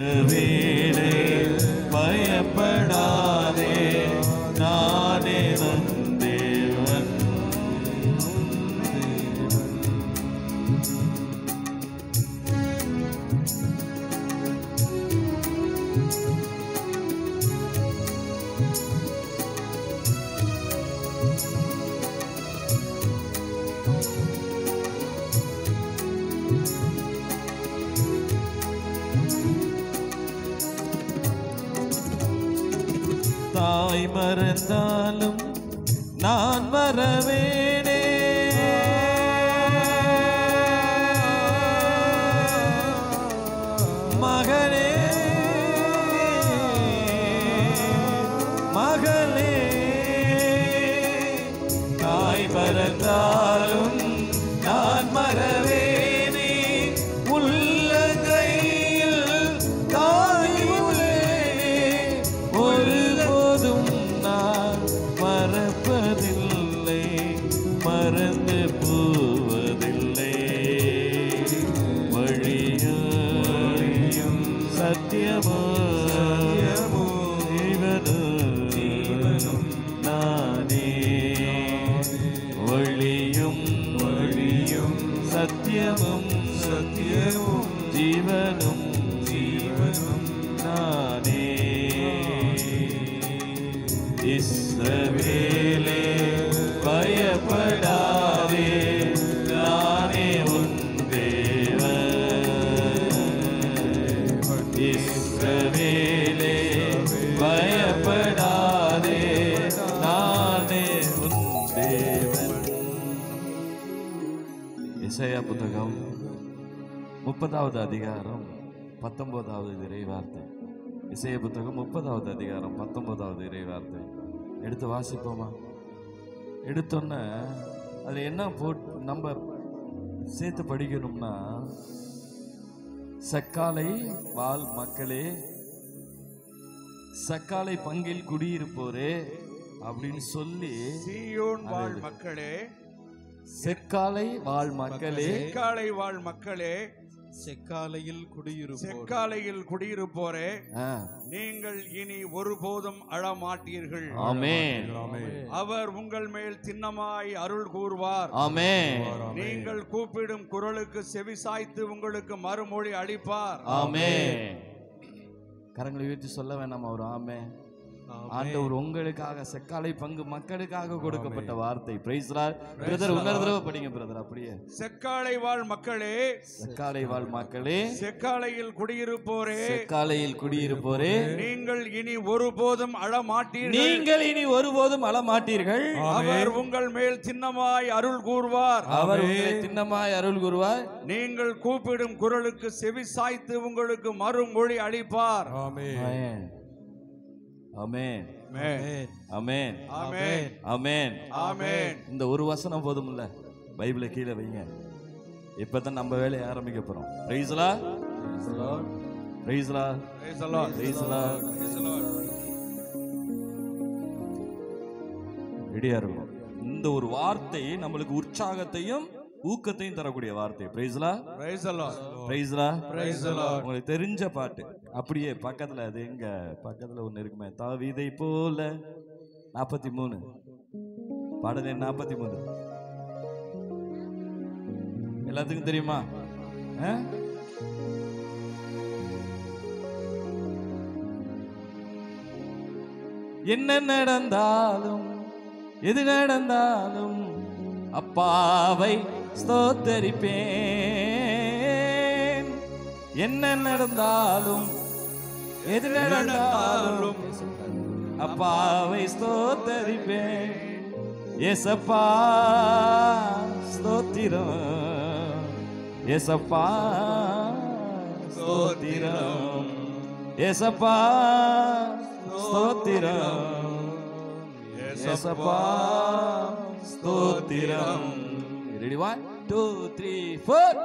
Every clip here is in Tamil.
வேலை பயப்படாதே நானே வந்து இசைய புத்தகம் முப்பதாவது அதிகாரம் பத்தொன்பதாவது இறைவார்த்தை எடுத்து வாசிப்போமா எடுத்தோன்னே அதில் என்ன போ நம்ம சேர்த்து படிக்கணும்னா சக்காலை வால் மக்களே சக்காலை பங்கில் குடியிருப்போரே அப்படின்னு சொல்லி சீயோன் வாழ் மக்களே செக்காலை வாழ் மக்களே காலை வாழ் மக்களே செக்காலையில் குடியிருப்போர் செக்காலையில் குடியிருப்போரே நீங்கள் இனி ஒருபோதும் அழமாட்டீர்கள் அவர் உங்கள் மேல் திண்ணமாய் அருள் கூறுவார் நீங்கள் கூப்பிடும் குரலுக்கு செவி சாய்த்து உங்களுக்கு மறுமொழி அளிப்பார் கரங்களை உயர்த்தி சொல்ல வேண்டாம் அவர் ஆமே ஆண்டவர் உங்களுக்காக செக்காலை பங்கு மக்களுக்காக கொடுக்கப்பட்ட வார்த்தை பிரைஸ்ரா பிரதர் இன்னொரு படிங்க பிரதர் அப்படியே செக்காலை வாழ் மக்களே செக்காலை வாழ் மக்களே செக்காலையில் குடியிருப்போரே செக்காலையில் குடியிருப்போரே நீங்கள் இனி ஒருபோதும் அழமாட்டீர்கள் நீங்கள் இனி ஒருபோதும் அழமாட்டீர்கள் அவர் உங்கள் மேல் சின்னமாய் அருள் கூர்வார் அவர் சின்னமாய் அருள் கூர்வார் நீங்கள் கூப்பிடும் குரலுக்கு செவி சாய்த்து உங்களுக்கு மறுமொழி அளிப்பார் ஆமென் அமேன் அமேன் அமேன் அமேன் அமேன் இந்த ஒரு வசனம் போதும்ல பைபிளை கீழே வைங்க இப்பதான் நம்ம வேலையை ஆரம்பிக்க போறோம் ரைஸ்லா ரைஸ்லா ரைஸ்லா ரெடியா இருக்கும் இந்த ஒரு வார்த்தை நம்மளுக்கு உற்சாகத்தையும் ஊக்கத்தையும் தரக்கூடிய வார்த்தை பிரைஸ்லா பிரைஸ்லா உங்களுக்கு தெரிஞ்ச பாட்டு அப்படியே பக்கத்துல அது எங்க பக்கத்துல ஒண்ணு இருக்குமே தவிதை போல நாற்பத்தி மூணு பாடலே நாற்பத்தி மூணு எல்லாத்துக்கும் தெரியுமா என்ன நடந்தாலும் எது நடந்தாலும் அப்பாவை ஸ்தோத்தரிப்பேன் என்ன நடந்தாலும் எது நடந்தாலும் அப்பாவை ஸ்தோத்தரிப்பேன் எசப்பா ஸ்தோத்திரம் எசப்பா ஸ்தோத்திரம் எசப்பா ஸ்தோத்திரம் எசப்பா ஸ்தோத்திரம் ready one two three four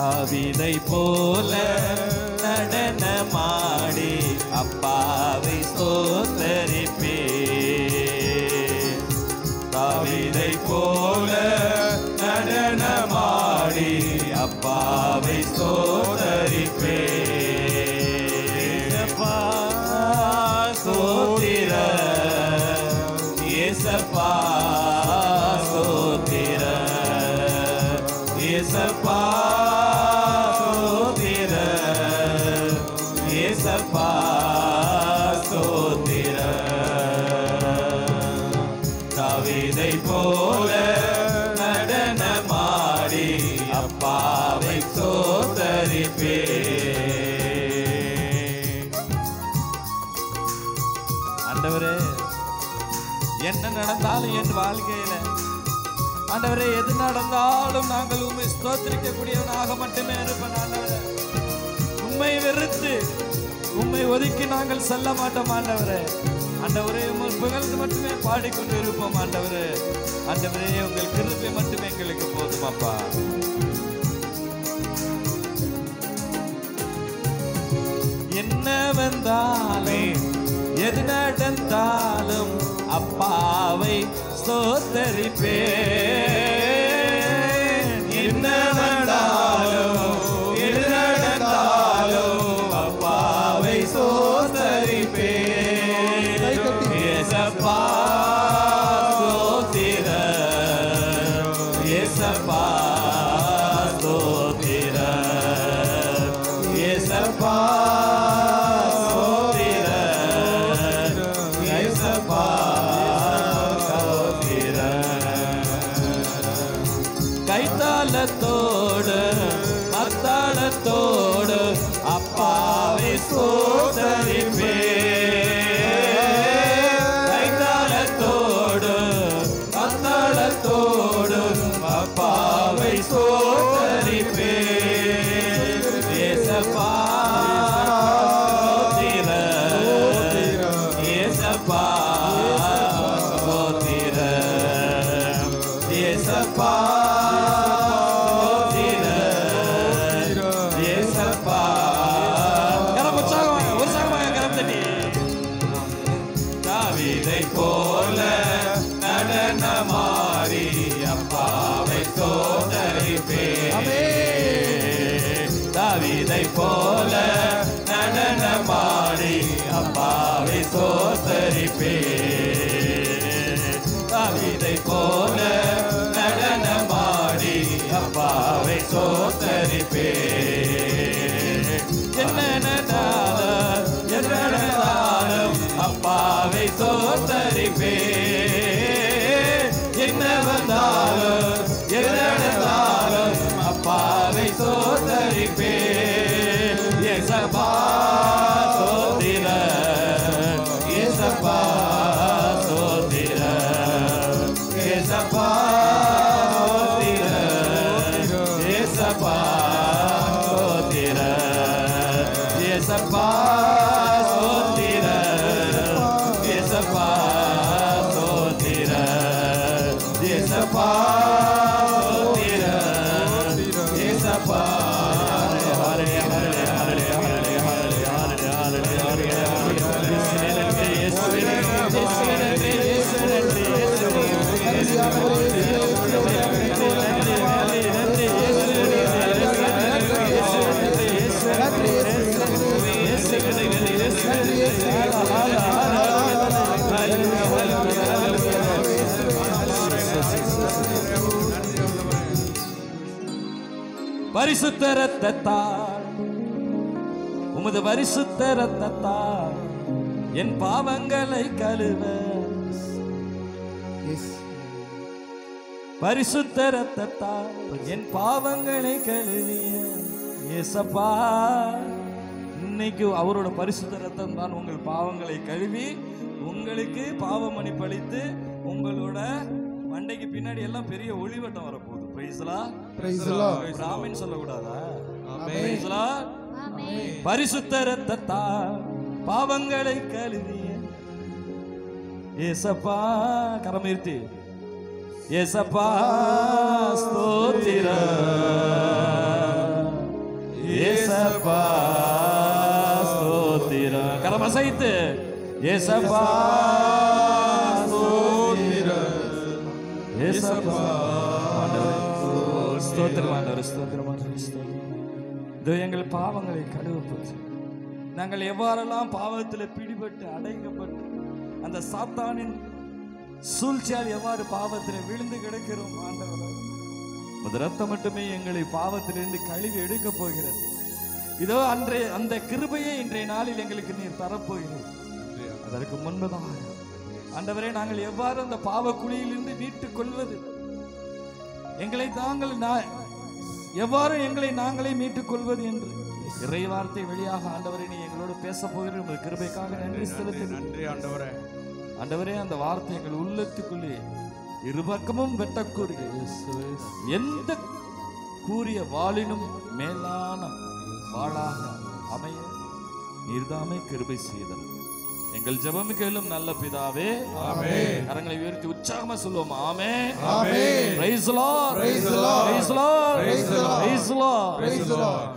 கர்த்தாவினை போல நடனமாடி அப்பாவை சோதரிப்பே தாவினை போல வாழ்க்கையில ஆண்டவரே எது நடந்தாலும் நாங்கள் உண்மை ஸ்தோத்திரிக்க கூடியவனாக மட்டுமே இருப்பேன் ஆண்டவரே உண்மை வெறுத்து உண்மை ஒதுக்கி நாங்கள் செல்ல மாட்டோம் ஆண்டவரே ஆண்டவரே உங்கள் புகழ்ந்து மட்டுமே பாடிக்கொண்டு இருப்போம் ஆண்டவரே ஆண்டவரே உங்கள் கிருப்பை மட்டுமே எங்களுக்கு போதுமாப்பா என்ன வந்தாலே எது நடந்தாலும் அப்பாவை तो तेरी पे man. பரிசுத்த ரத்தத்தால் உமது பரிசுத்த ரத்தத்தால் என் பாவங்களை கழுவ பரிசுத்த ரத்தத்தால் என் பாவங்களை கழுவிய இன்னைக்கு அவரோட பரிசுத்த ரத்தம் தான் உங்கள் பாவங்களை கழுவி உங்களுக்கு பாவமணி பழித்து உங்களோட மண்டைக்கு பின்னாடி எல்லாம் பெரிய ஒளிவட்டம் வரப்போ பரிசுத்த ரத்தத்தால் பாவங்களை கழுவி ஏசப்பா கரமீர்த்தி ஏசப்பா ஸ்தோத்திர ஏசப்பா ஸ்தோத்திர கரமசைத்து ஏசப்பா ஸ்தோத்திர ஏசப்பா ஸ்தோத்திரமானவர் ஸ்தோத்திரமானவர் இதோ எங்கள் பாவங்களை கழுவப்போச்சு நாங்கள் எவ்வாறெல்லாம் பாவத்தில் பிடிபட்டு அடைக்கப்பட்டு அந்த சாத்தானின் சூழ்ச்சியால் எவ்வாறு பாவத்தில் விழுந்து கிடக்கிறோம் ஆண்டவர் ரத்தம் மட்டுமே எங்களை பாவத்திலிருந்து கழுவி எடுக்க போகிறது இதோ அன்றைய அந்த கிருபையை இன்றைய நாளில் எங்களுக்கு நீர் தரப்போகிறீர் அதற்கு முன்பதாக ஆண்டவரே நாங்கள் எவ்வாறு அந்த பாவக்குழியிலிருந்து குழியிலிருந்து மீட்டுக் கொள்வது எங்களை தாங்கள் எவ்வாறு எங்களை நாங்களே மீட்டுக் கொள்வது என்று இறை வார்த்தை வெளியாக ஆண்டவரை நீ எங்களோடு பேச போகிறேன் உங்கள் கிருபைக்காக நன்றி செலுத்த நன்றி ஆண்டவரே ஆண்டவரே அந்த வார்த்தை எங்கள் உள்ளத்துக்குள்ளே இருபக்கமும் வெட்டக்கூறிய எந்த கூறிய வாளினும் மேலான வாளாக அமைய நீர்தாமே கிருபை செய்தன எங்கள் ஜெபம் கேளும் நல்ல பிதாவே ஆமே கரங்களை உயர்த்தி உற்சாகமா சொல்லுவோம் ஆமே ஆமே praise Lord praise Lord praise Lord praise Lord praise Lord praise Lord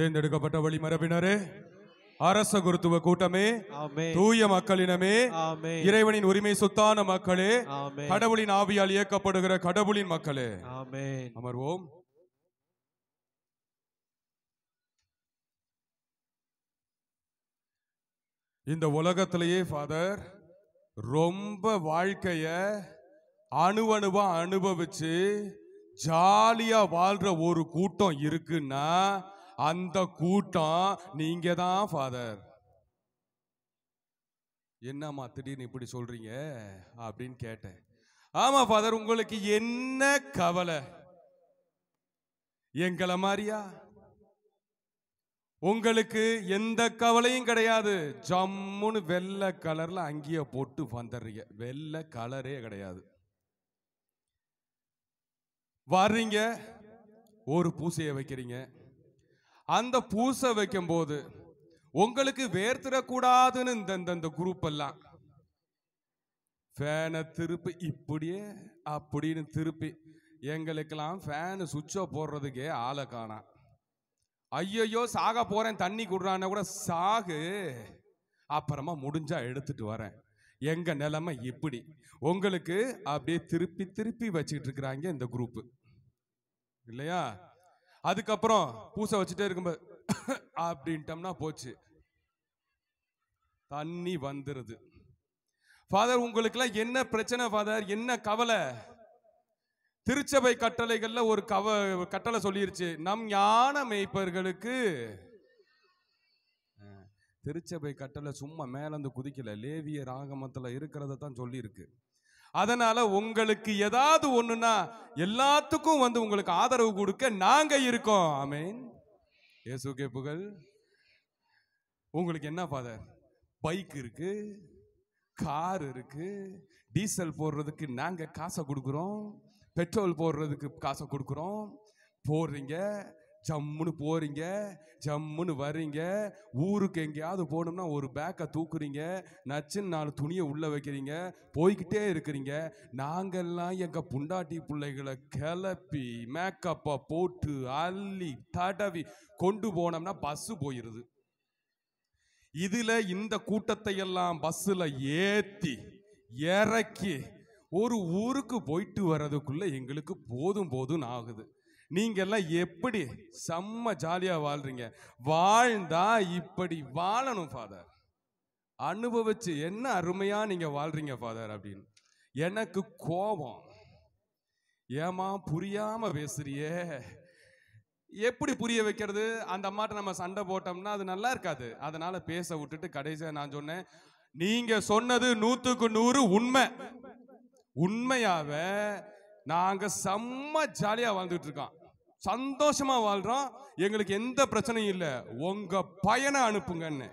தேர்ந்தெடுக்கப்பட்ட வழிமரபினரே அரச குருத்துவ கூட்டமே தூய மக்களினமே இறைவனின் உரிமை சுத்தான மக்களே கடவுளின் ஆவியால் இயக்கப்படுகிற கடவுளின் மக்களே அமர்வோம் இந்த உலகத்திலேயே ஃபாதர் ரொம்ப வாழ்க்கைய அணுவணுவா அனுபவிச்சு ஜாலியா வாழ்ற ஒரு கூட்டம் இருக்குன்னா அந்த கூட்டம் நீங்க தான் ஃபாதர் என்னம்மா திடீர்னு இப்படி சொல்றீங்க அப்படின்னு கேட்டேன் ஆமா ஃபாதர் உங்களுக்கு என்ன கவலை எங்களை மாதிரியா உங்களுக்கு எந்த கவலையும் கிடையாது ஜம்முன்னு வெள்ளை கலரில் அங்கேயே போட்டு வந்துடுறீங்க வெள்ளை கலரே கிடையாது வர்றீங்க ஒரு பூசையை வைக்கிறீங்க அந்த பூசை வைக்கும்போது உங்களுக்கு வேர்த்திடக்கூடாதுன்னு இந்த இந்த குரூப் எல்லாம் ஃபேனை திருப்பி இப்படியே அப்படின்னு திருப்பி எங்களுக்கெல்லாம் ஃபேனு சுவிட்சை போடுறதுக்கே ஆளை காணாம் ஐயையோ சாக போகிறேன் தண்ணி கொடுறான்னா கூட சாகு அப்புறமா முடிஞ்சா எடுத்துட்டு வரேன் எங்கள் நிலைமை இப்படி உங்களுக்கு அப்படியே திருப்பி திருப்பி வச்சுக்கிட்டு இருக்கிறாங்க இந்த குரூப்பு இல்லையா அதுக்கப்புறம் பூசை வச்சுட்டே இருக்கும்போது அப்படின்ட்டோம்னா போச்சு தண்ணி வந்துடுது ஃபாதர் உங்களுக்கெல்லாம் என்ன பிரச்சனை ஃபாதர் என்ன கவலை திருச்சபை கட்டளைகள்ல ஒரு கவ கட்டளை சொல்லிருச்சு நம் ஞான மேய்ப்பர்களுக்கு திருச்சபை கட்டளை சும்மா மேலந்து குதிக்கல லேவிய ராகமத்தில் இருக்கிறத தான் சொல்லியிருக்கு அதனால உங்களுக்கு ஏதாவது ஒண்ணுன்னா எல்லாத்துக்கும் வந்து உங்களுக்கு ஆதரவு கொடுக்க நாங்க இருக்கோம் ஆமேன் ஏசு புகழ் உங்களுக்கு என்ன ஃபாதர் பைக் இருக்கு கார் இருக்கு டீசல் போடுறதுக்கு நாங்க காசை கொடுக்குறோம் பெட்ரோல் போடுறதுக்கு காசை கொடுக்குறோம் போடுறீங்க ஜம்முன்னு போகிறீங்க ஜம்முன்னு வர்றீங்க ஊருக்கு எங்கேயாவது போகணும்னா ஒரு பேக்கை தூக்குறீங்க நச்சுன்னு நாலு துணியை உள்ளே வைக்கிறீங்க போய்கிட்டே இருக்கிறீங்க நாங்கள்லாம் எங்கள் புண்டாட்டி பிள்ளைகளை கிளப்பி மேக்கப்பை போட்டு அள்ளி தடவி கொண்டு போனோம்னா பஸ்ஸு போயிடுது இதில் இந்த கூட்டத்தை எல்லாம் பஸ்ஸில் ஏற்றி இறக்கி ஒரு ஊருக்கு போயிட்டு வர்றதுக்குள்ளே எங்களுக்கு போதும் போதும்னு ஆகுது நீங்கள்லாம் எப்படி செம்ம ஜாலியாக வாழ்றீங்க வாழ்ந்தா இப்படி வாழணும் ஃபாதர் அனுபவிச்சு என்ன அருமையாக நீங்கள் வாழ்றீங்க ஃபாதர் அப்படின்னு எனக்கு கோபம் ஏமா புரியாமல் பேசுறியே எப்படி புரிய வைக்கிறது அந்த அம்மாட்ட நம்ம சண்டை போட்டோம்னா அது நல்லா இருக்காது அதனால பேச விட்டுட்டு கடைசியாக நான் சொன்னேன் நீங்கள் சொன்னது நூற்றுக்கு நூறு உண்மை உண்மையாக நாங்கள் செம்ம ஜாலியாக வாழ்ந்துட்டு இருக்கோம் சந்தோஷமாக வாழ்கிறோம் எங்களுக்கு எந்த பிரச்சனையும் இல்லை உங்க பயனை அனுப்புங்கன்னு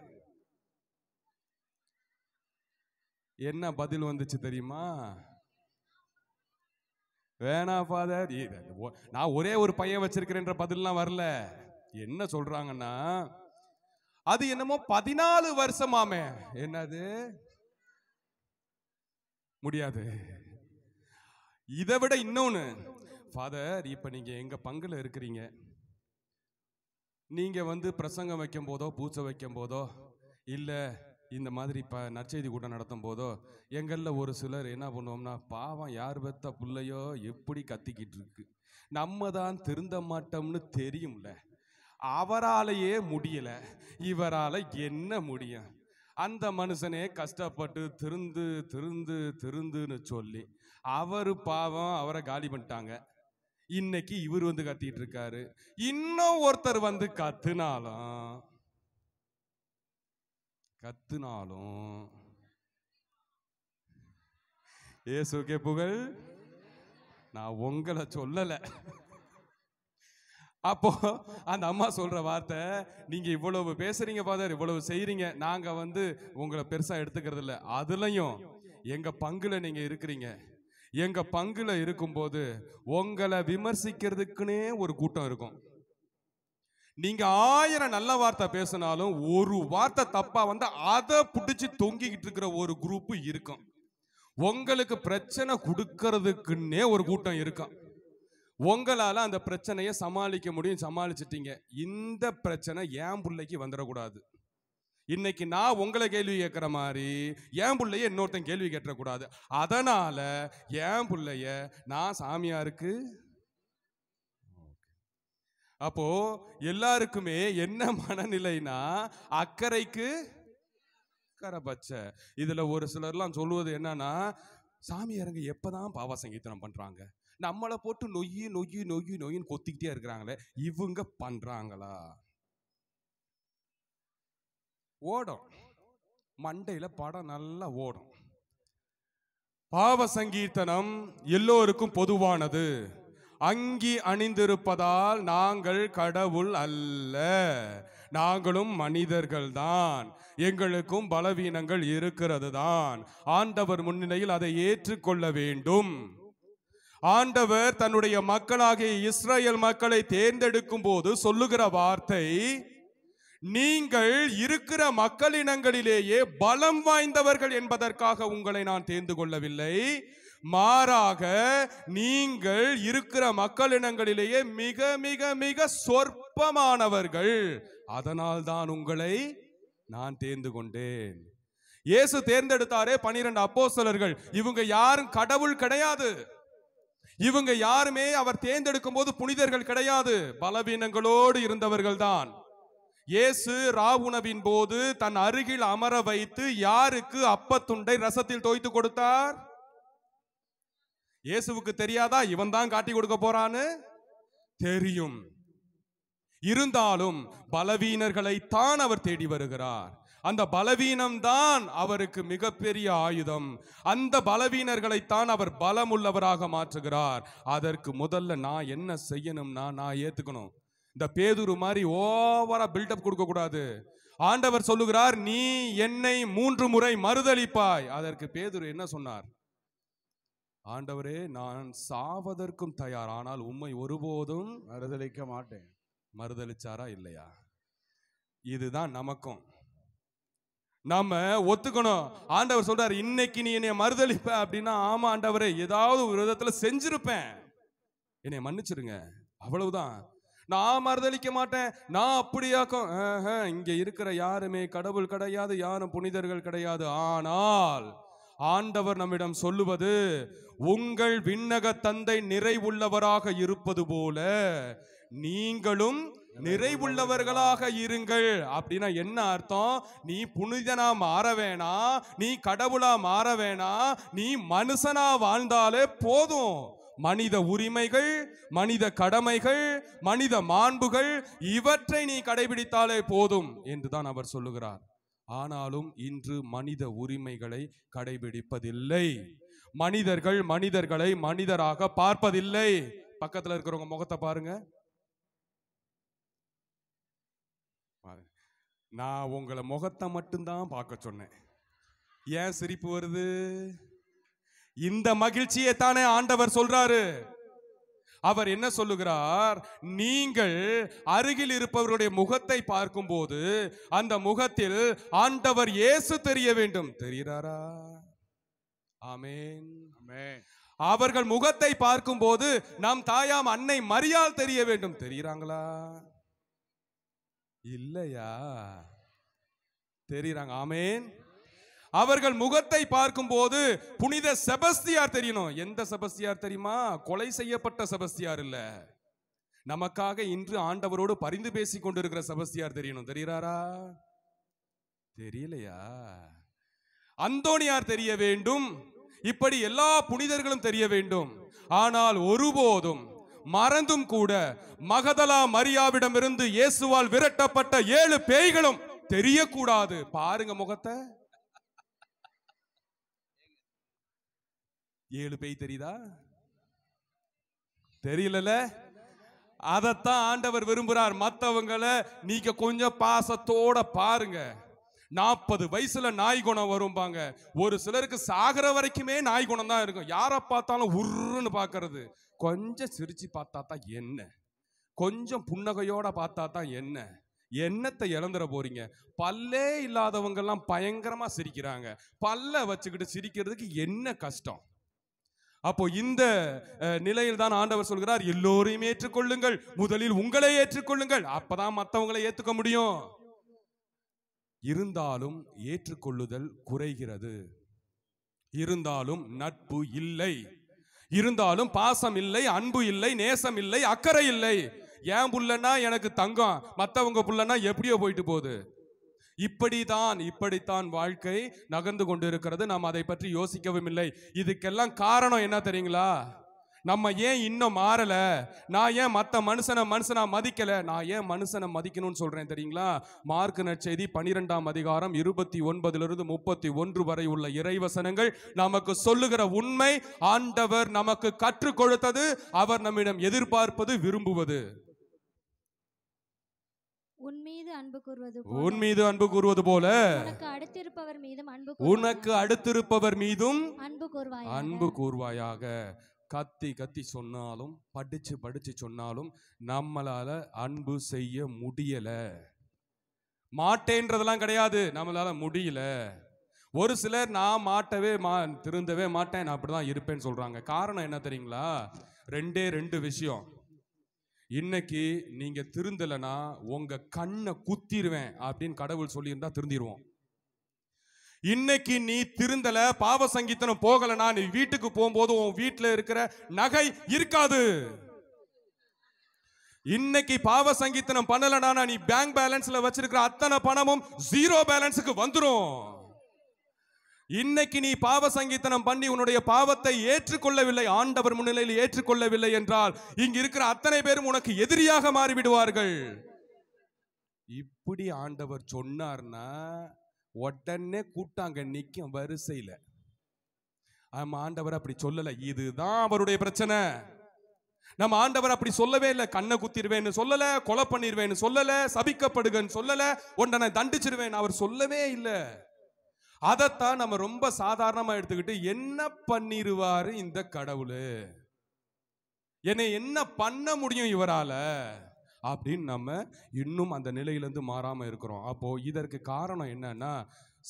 என்ன பதில் வந்துச்சு தெரியுமா வேணா ஃபாதர் நான் ஒரே ஒரு பையன் வச்சிருக்கிறேன்ற எல்லாம் வரல என்ன சொல்றாங்கன்னா அது என்னமோ பதினாலு வருஷமாமே என்னது முடியாது இதை விட இன்னொன்று ஃபாதர் இப்போ நீங்கள் எங்கள் பங்கில் இருக்கிறீங்க நீங்கள் வந்து பிரசங்கம் வைக்கும் போதோ பூச்சை வைக்கும் போதோ இல்லை இந்த மாதிரி இப்போ நற்செய்தி கூட்டம் நடத்தும் போதோ எங்களில் ஒரு சிலர் என்ன பண்ணுவோம்னா பாவம் யார் பெத்த பிள்ளையோ எப்படி கத்திக்கிட்டு இருக்கு நம்ம தான் திருந்த மாட்டோம்னு தெரியும்ல அவராலேயே முடியலை இவரால் என்ன முடியும் அந்த மனுஷனே கஷ்டப்பட்டு திருந்து திருந்து திருந்துன்னு சொல்லி அவர் பாவம் அவரை காலி பண்ணிட்டாங்க இன்னைக்கு இவர் வந்து கத்திட்டு இருக்காரு இன்னும் ஒருத்தர் வந்து கத்துனாலும் கத்துனாலும் ஏசுகே புகழ் நான் உங்களை சொல்லலை அப்போ அந்த அம்மா சொல்கிற வார்த்தை நீங்கள் இவ்வளவு பேசுகிறீங்க ஃபாதர் இவ்வளவு செய்கிறீங்க நாங்கள் வந்து உங்களை பெருசாக எடுத்துக்கிறது இல்லை அதுலயும் எங்கள் பங்கில் நீங்கள் இருக்கிறீங்க எங்கள் பங்கில் இருக்கும்போது உங்களை விமர்சிக்கிறதுக்குன்னே ஒரு கூட்டம் இருக்கும் நீங்கள் ஆயிரம் நல்ல வார்த்தை பேசினாலும் ஒரு வார்த்தை தப்பாக வந்து அதை பிடிச்சி தொங்கிக்கிட்டு இருக்கிற ஒரு குரூப்பு இருக்கும் உங்களுக்கு பிரச்சனை கொடுக்கறதுக்குன்னே ஒரு கூட்டம் இருக்கும் உங்களால் அந்த பிரச்சனையை சமாளிக்க முடியும் சமாளிச்சிட்டீங்க இந்த பிரச்சனை என் பிள்ளைக்கு வந்துடக்கூடாது இன்னைக்கு நான் உங்களை கேள்வி கேட்குற மாதிரி என் பிள்ளைய இன்னொருத்தன் கேள்வி கேட்டக்கூடாது அதனால் என் பிள்ளைய நான் சாமியாருக்கு அப்போ எல்லாருக்குமே என்ன மனநிலைனா அக்கறைக்கு கரபட்ச இதில் ஒரு சிலர்லாம் சொல்லுவது என்னன்னா சாமியாருங்க எப்பதான் எப்போதான் பாவ சங்கீர்த்தனம் பண்ணுறாங்க நம்மளை போட்டு நொய் நொய் நொய் நொய்ன்னு கொத்திக்கிட்டே இருக்கிறாங்களே இவங்க பண்ணுறாங்களா ஓடும் மண்டையில் படம் நல்லா ஓடும் பாவ சங்கீர்த்தனம் எல்லோருக்கும் பொதுவானது அங்கி அணிந்திருப்பதால் நாங்கள் கடவுள் அல்ல நாங்களும் மனிதர்கள் தான் எங்களுக்கும் பலவீனங்கள் இருக்கிறது தான் ஆண்டவர் முன்னிலையில் அதை ஏற்றுக்கொள்ள வேண்டும் ஆண்டவர் தன்னுடைய மக்களாகிய இஸ்ரேல் மக்களை தேர்ந்தெடுக்கும் போது சொல்லுகிற வார்த்தை நீங்கள் இருக்கிற மக்களினங்களிலேயே பலம் வாய்ந்தவர்கள் என்பதற்காக உங்களை நான் தேர்ந்து கொள்ளவில்லை மாறாக நீங்கள் இருக்கிற மக்களினங்களிலேயே மிக மிக மிக சொற்பமானவர்கள் அதனால் தான் உங்களை நான் தேர்ந்து கொண்டேன் இயேசு தேர்ந்தெடுத்தாரே பனிரெண்டு அப்போசலர்கள் இவங்க யாரும் கடவுள் கிடையாது இவங்க யாருமே அவர் தேர்ந்தெடுக்கும் போது புனிதர்கள் கிடையாது பலவீனங்களோடு இருந்தவர்கள் தான் இயேசு ராவுணவின் போது தன் அருகில் அமர வைத்து யாருக்கு அப்பத்துண்டை ரசத்தில் தோய்த்து கொடுத்தார் இயேசுவுக்கு தெரியாதா இவன் தான் காட்டி கொடுக்க போறான்னு தெரியும் இருந்தாலும் பலவீனர்களைத்தான் அவர் தேடி வருகிறார் அந்த பலவீனம்தான் அவருக்கு மிகப்பெரிய ஆயுதம் அந்த பலவீனர்களைத்தான் அவர் பலமுள்ளவராக மாற்றுகிறார் அதற்கு முதல்ல நான் என்ன செய்யணும்னா நான் ஏற்றுக்கணும் இந்த பேதுரு மாதிரி ஓவரா பில்டப் கொடுக்கக்கூடாது ஆண்டவர் சொல்லுகிறார் நீ என்னை மூன்று முறை மறுதளிப்பாய் அதற்கு பேதுரு என்ன சொன்னார் ஆண்டவரே நான் சாவதற்கும் தயார் ஆனால் உண்மை ஒருபோதும் மறுதளிக்க மாட்டேன் மறுதளிச்சாரா இல்லையா இதுதான் நமக்கும் நாம ஒத்துக்கணும் ஆண்டவர் சொல்றாரு இன்னைக்கு நீ என்னை மறுதளிப்ப அப்படின்னா ஆமா ஆண்டவரே ஏதாவது ஒரு விதத்துல செஞ்சிருப்பேன் என்னை மன்னிச்சிருங்க அவ்வளவுதான் நான் மறுதளிக்க மாட்டேன் நான் அப்படியாக்கும் இங்க இருக்கிற யாருமே கடவுள் கிடையாது யாரும் புனிதர்கள் கிடையாது ஆனால் ஆண்டவர் நம்மிடம் சொல்லுவது உங்கள் விண்ணக தந்தை நிறைவுள்ளவராக இருப்பது போல நீங்களும் நிறைவுள்ளவர்களாக இருங்கள் அப்படின்னா என்ன அர்த்தம் நீ புனிதனா மாற வேணாம் நீ கடவுளா மாற வேணாம் நீ மனுஷனா வாழ்ந்தாலே போதும் மனித உரிமைகள் மனித கடமைகள் மனித மாண்புகள் இவற்றை நீ கடைபிடித்தாலே போதும் என்றுதான் அவர் சொல்லுகிறார் ஆனாலும் இன்று மனித உரிமைகளை கடைபிடிப்பதில்லை மனிதர்கள் மனிதர்களை மனிதராக பார்ப்பதில்லை பக்கத்தில் இருக்கிறவங்க முகத்தை பாருங்க நான் உங்களை முகத்தை மட்டும்தான் பார்க்க சொன்னேன் ஏன் சிரிப்பு வருது இந்த மகிழ்ச்சியை தானே ஆண்டவர் சொல்றாரு அவர் என்ன சொல்லுகிறார் நீங்கள் அருகில் இருப்பவருடைய முகத்தை பார்க்கும்போது அந்த முகத்தில் ஆண்டவர் இயேசு தெரிய வேண்டும் தெரிகிறாரா ஆமேன் அவர்கள் முகத்தை பார்க்கும் போது நம் தாயாம் அன்னை மரியால் தெரிய வேண்டும் தெரிகிறாங்களா இல்லையா தெரியுறாங்க ஆமேன் அவர்கள் முகத்தை பார்க்கும்போது புனித செபஸ்தியார் தெரியணும் எந்த செபஸ்தியார் தெரியுமா கொலை செய்யப்பட்ட செபஸ்தியார் இல்ல நமக்காக இன்று ஆண்டவரோடு பரிந்து பேசி கொண்டிருக்கிற செபஸ்தியார் தெரியணும் தெரிகிறாரா தெரியலையா அந்தோணியார் தெரிய வேண்டும் இப்படி எல்லா புனிதர்களும் தெரிய வேண்டும் ஆனால் ஒருபோதும் மறந்தும் கூட மகதலா மரியாவிடமிருந்து இயேசுவால் விரட்டப்பட்ட ஏழு பேய்களும் தெரியக்கூடாது பாருங்க முகத்தை ஏழு பேய் தெரியுதா தெரியலல அதத்தான் ஆண்டவர் விரும்புறார் மற்றவங்களை நீங்க கொஞ்சம் பாசத்தோட பாருங்க நாற்பது வயசுல நாய் குணம் வரும்பாங்க ஒரு சிலருக்கு சாகிற வரைக்குமே நாய் குணம் தான் இருக்கும் யாரை பார்த்தாலும் உருன்னு பாக்குறது கொஞ்சம் சிரித்து பார்த்தா தான் என்ன கொஞ்சம் புன்னகையோட பார்த்தா தான் என்ன என்னத்தை இழந்துட போறீங்க பல்லே இல்லாதவங்கெல்லாம் பயங்கரமாக சிரிக்கிறாங்க பல்ல வச்சுக்கிட்டு சிரிக்கிறதுக்கு என்ன கஷ்டம் அப்போ இந்த நிலையில் தான் ஆண்டவர் சொல்கிறார் எல்லோரையும் ஏற்றுக்கொள்ளுங்கள் முதலில் உங்களை ஏற்றுக்கொள்ளுங்கள் அப்பதான் மற்றவங்களை ஏற்றுக்க முடியும் இருந்தாலும் ஏற்றுக்கொள்ளுதல் குறைகிறது இருந்தாலும் நட்பு இல்லை இருந்தாலும் பாசம் இல்லை அன்பு இல்லை நேசம் இல்லை அக்கறை இல்லை என் புள்ளன்னா எனக்கு தங்கம் மற்றவங்க புள்ளனா எப்படியோ போயிட்டு போகுது இப்படித்தான் இப்படித்தான் வாழ்க்கை நகர்ந்து கொண்டு இருக்கிறது நாம் அதை பற்றி யோசிக்கவும் இல்லை இதுக்கெல்லாம் காரணம் என்ன தெரியுங்களா நம்ம ஏன் இன்னும் மாறலை நான் ஏன் மற்ற மனுஷனை மனுஷனா மதிக்கலை நான் ஏன் மனுஷனை மதிக்கணும்னு சொல்கிறேன் தெரியுங்களா மார்க் நற்செய்தி பனிரெண்டாம் அதிகாரம் இருபத்தி ஒன்பதிலிருந்து முப்பத்தி ஒன்று வரை உள்ள இறைவசனங்கள் நமக்கு சொல்லுகிற உண்மை ஆண்டவர் நமக்கு கற்றுக் கொடுத்தது அவர் நம்மிடம் எதிர்பார்ப்பது விரும்புவது உன் மீது அன்பு கூறுவது உன் மீது அன்பு கூறுவது போல உனக்கு அடுத்திருப்பவர் மீதும் அன்பு கூறுவாயாக கத்தி கத்தி சொன்னாலும் படித்து படித்து சொன்னாலும் நம்மளால் அன்பு செய்ய முடியலை மாட்டேன்றதெல்லாம் கிடையாது நம்மளால் முடியல ஒரு சிலர் நான் மாட்டவே மா திருந்தவே மாட்டேன் நான் இருப்பேன்னு சொல்கிறாங்க காரணம் என்ன தெரியுங்களா ரெண்டே ரெண்டு விஷயம் இன்னைக்கு நீங்கள் திருந்தலைன்னா உங்கள் கண்ணை குத்திடுவேன் அப்படின்னு கடவுள் சொல்லியிருந்தா திருந்திடுவோம் இன்னைக்கு நீ திருந்தல பாவ சங்கீத்தனம் போகலனா நீ வீட்டுக்கு போகும்போது உன் வீட்டில் இருக்கிற நகை இருக்காது இன்னைக்கு பாவ சங்கீத்தனம் பண்ணலனா நீ பேங்க் பேலன்ஸ்ல வச்சிருக்கிற அத்தனை பணமும் ஜீரோ பேலன்ஸுக்கு வந்துடும் இன்னைக்கு நீ பாவ சங்கீத்தனம் பண்ணி உன்னுடைய பாவத்தை ஏற்றுக்கொள்ளவில்லை ஆண்டவர் முன்னிலையில் ஏற்றுக்கொள்ளவில்லை என்றால் இங்கு இருக்கிற அத்தனை பேரும் உனக்கு எதிரியாக மாறிவிடுவார்கள் இப்படி ஆண்டவர் சொன்னார்னா உடனே கூட்டாங்க நிற்கும் வரிசையில் நம்ம ஆண்டவர் அப்படி சொல்லலை இதுதான் அவருடைய பிரச்சனை நம்ம ஆண்டவர் அப்படி சொல்லவே இல்லை கண்ணை குத்திடுவேன்னு சொல்லலை கொலை பண்ணிடுவேன்னு சொல்லலை சபிக்கப்படுகன்னு சொல்லலை ஒன்றனை தண்டிச்சிருவேன் அவர் சொல்லவே இல்லை அதைத்தான் நம்ம ரொம்ப சாதாரணமாக எடுத்துக்கிட்டு என்ன பண்ணிடுவாரு இந்த கடவுள் என்னை என்ன பண்ண முடியும் இவரால் அப்படின்னு நம்ம இன்னும் அந்த நிலையிலேருந்து மாறாமல் இருக்கிறோம் அப்போது இதற்கு காரணம் என்னன்னா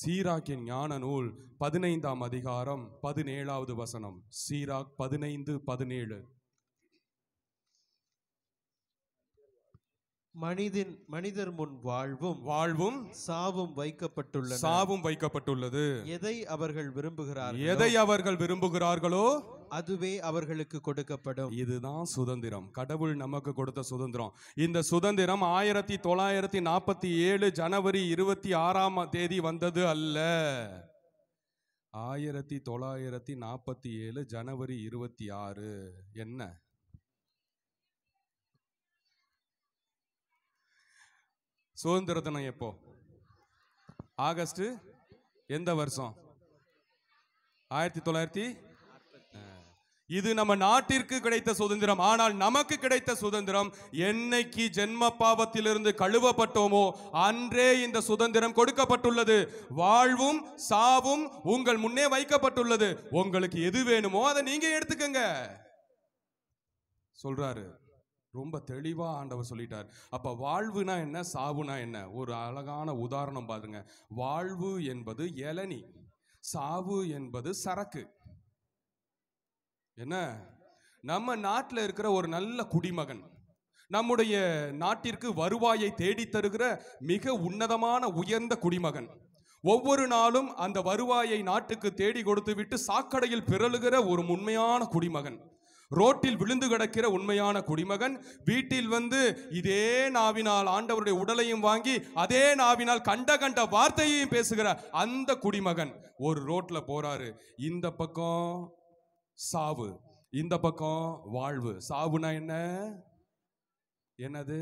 சீராக்கின் ஞான நூல் பதினைந்தாம் அதிகாரம் பதினேழாவது வசனம் சீராக் பதினைந்து பதினேழு மனிதன் மனிதர் முன் வாழ்வும் வாழ்வும் சாவும் வைக்கப்பட்டுள்ள சாவும் வைக்கப்பட்டுள்ளது எதை அவர்கள் விரும்புகிறார் எதை அவர்கள் விரும்புகிறார்களோ அதுவே அவர்களுக்கு கொடுக்கப்படும் இதுதான் சுதந்திரம் கடவுள் நமக்கு கொடுத்த சுதந்திரம் இந்த சுதந்திரம் ஆயிரத்தி தொள்ளாயிரத்தி நாற்பத்தி ஏழு ஜனவரி இருபத்தி ஆறாம் தேதி வந்தது அல்ல ஆயிரத்தி தொள்ளாயிரத்தி நாற்பத்தி ஏழு ஜனவரி இருபத்தி ஆறு என்ன சுதந்திர தினம் எப்போ ஆகஸ்ட் எந்த வருஷம் ஆயிரத்தி தொள்ளாயிரத்தி இது நம்ம நாட்டிற்கு கிடைத்த சுதந்திரம் ஆனால் நமக்கு கிடைத்த சுதந்திரம் என்னைக்கு ஜென்ம பாவத்திலிருந்து கழுவப்பட்டோமோ அன்றே இந்த சுதந்திரம் கொடுக்கப்பட்டுள்ளது வாழ்வும் சாவும் உங்கள் முன்னே வைக்கப்பட்டுள்ளது உங்களுக்கு எது வேணுமோ அதை நீங்க எடுத்துக்கங்க சொல்றாரு ரொம்ப தெளிவா ஆண்டவர் சொல்லிட்டார் அப்ப வாழ்வுனா என்ன சாவுனா என்ன ஒரு அழகான உதாரணம் பாருங்க வாழ்வு என்பது இளநி சாவு என்பது சரக்கு என்ன நம்ம நாட்டில் இருக்கிற ஒரு நல்ல குடிமகன் நம்முடைய நாட்டிற்கு வருவாயை தேடித்தருகிற மிக உன்னதமான உயர்ந்த குடிமகன் ஒவ்வொரு நாளும் அந்த வருவாயை நாட்டுக்கு தேடி கொடுத்து விட்டு சாக்கடையில் பிறழுகிற ஒரு உண்மையான குடிமகன் ரோட்டில் விழுந்து கிடக்கிற உண்மையான குடிமகன் வீட்டில் வந்து இதே நாவினால் ஆண்டவருடைய உடலையும் வாங்கி அதே நாவினால் கண்ட கண்ட வார்த்தையையும் பேசுகிற அந்த குடிமகன் ஒரு ரோட்டில் போறாரு இந்த பக்கம் சாவு இந்த பக்கம் வாழ்வு சாவுனா என்ன என்னது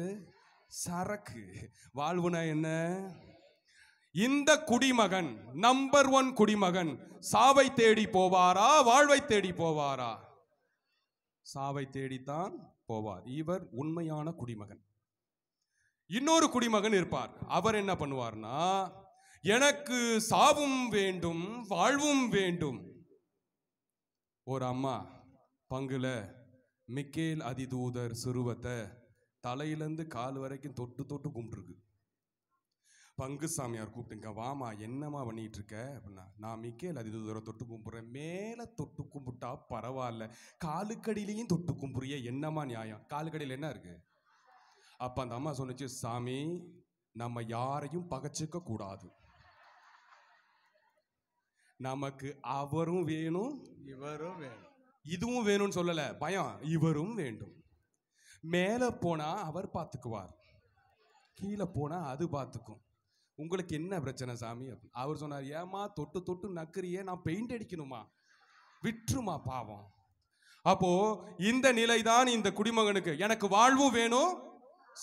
சரக்கு வாழ்வுனா என்ன இந்த குடிமகன் நம்பர் ஒன் குடிமகன் சாவை தேடி போவாரா வாழ்வை தேடி போவாரா சாவை தேடித்தான் போவார் இவர் உண்மையான குடிமகன் இன்னொரு குடிமகன் இருப்பார் அவர் என்ன பண்ணுவார்னா எனக்கு சாவும் வேண்டும் வாழ்வும் வேண்டும் ஒரு அம்மா பங்குல மிக்கேல் அதிதூதர் சிறுவத்தை தலையிலேருந்து கால் வரைக்கும் தொட்டு தொட்டு கும்பிட்டுருக்கு பங்கு சாமியார் கூப்பிட்டுங்க வாமா என்னம்மா பண்ணிகிட்டு இருக்க அப்படின்னா நான் மிக்கேல் அதிதூதரை தொட்டு கும்பிட்றேன் மேலே தொட்டு கும்பிட்டா பரவாயில்ல காலுக்கடியிலையும் தொட்டு கும்பிட்றிய என்னம்மா நியாயம் காலுக்கடியில் என்ன இருக்குது அப்போ அந்த அம்மா சொன்னிச்சு சாமி நம்ம யாரையும் பகச்சிக்க கூடாது நமக்கு அவரும் வேணும் இவரும் வேணும் இதுவும் வேணும்னு சொல்லல பயம் இவரும் வேண்டும் மேலே போனா அவர் பார்த்துக்குவார் கீழே போனா அது பார்த்துக்கும் உங்களுக்கு என்ன பிரச்சனை சாமி அவர் சொன்னார் ஏமா தொட்டு தொட்டு நக்கறியே நான் பெயிண்ட் அடிக்கணுமா விற்றுமா பாவம் அப்போ இந்த நிலைதான் இந்த குடிமகனுக்கு எனக்கு வாழ்வும் வேணும்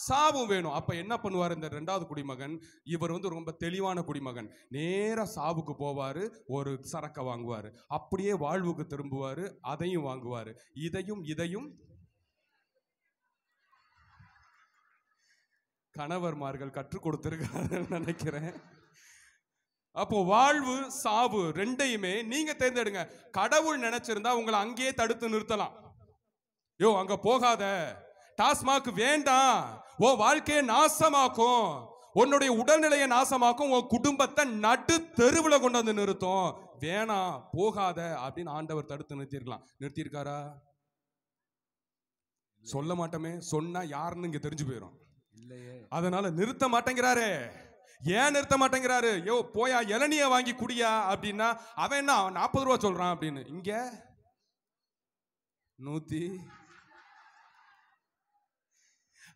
சாவும் வேணும் அப்போ என்ன பண்ணுவார் இந்த ரெண்டாவது குடிமகன் இவர் வந்து ரொம்ப தெளிவான குடிமகன் நேராக சாவுக்கு போவார் ஒரு சரக்கை வாங்குவார் அப்படியே வாழ்வுக்கு திரும்புவார் அதையும் வாங்குவார் இதையும் இதையும் கணவர்மார்கள் கற்றுக் கொடுத்துருக்காருன்னு நினைக்கிறேன் அப்போ வாழ்வு சாவு ரெண்டையுமே நீங்க தேர்ந்தெடுங்க கடவுள் நினைச்சிருந்தா உங்களை அங்கேயே தடுத்து நிறுத்தலாம் யோ அங்க போகாத டாஸ்மாக் வேண்டாம் உன் வாழ்க்கையை நாசமாக்கும் உன்னுடைய உடல்நிலையை நாசமாக்கும் உன் குடும்பத்தை நடு தெருவில் கொண்டு வந்து நிறுத்தும் வேணாம் போகாத அப்படின்னு ஆண்டவர் தடுத்து நிறுத்தியிருக்கலாம் நிறுத்தியிருக்காரா சொல்ல மாட்டோமே சொன்னா யாருன்னு இங்க தெரிஞ்சு போயிடும் அதனால நிறுத்த மாட்டேங்கிறாரு ஏன் நிறுத்த மாட்டேங்கிறாரு யோ போயா இளநிய வாங்கி குடியா அப்படின்னா அவன் என்ன நாற்பது ரூபா சொல்றான் அப்படின்னு இங்க நூத்தி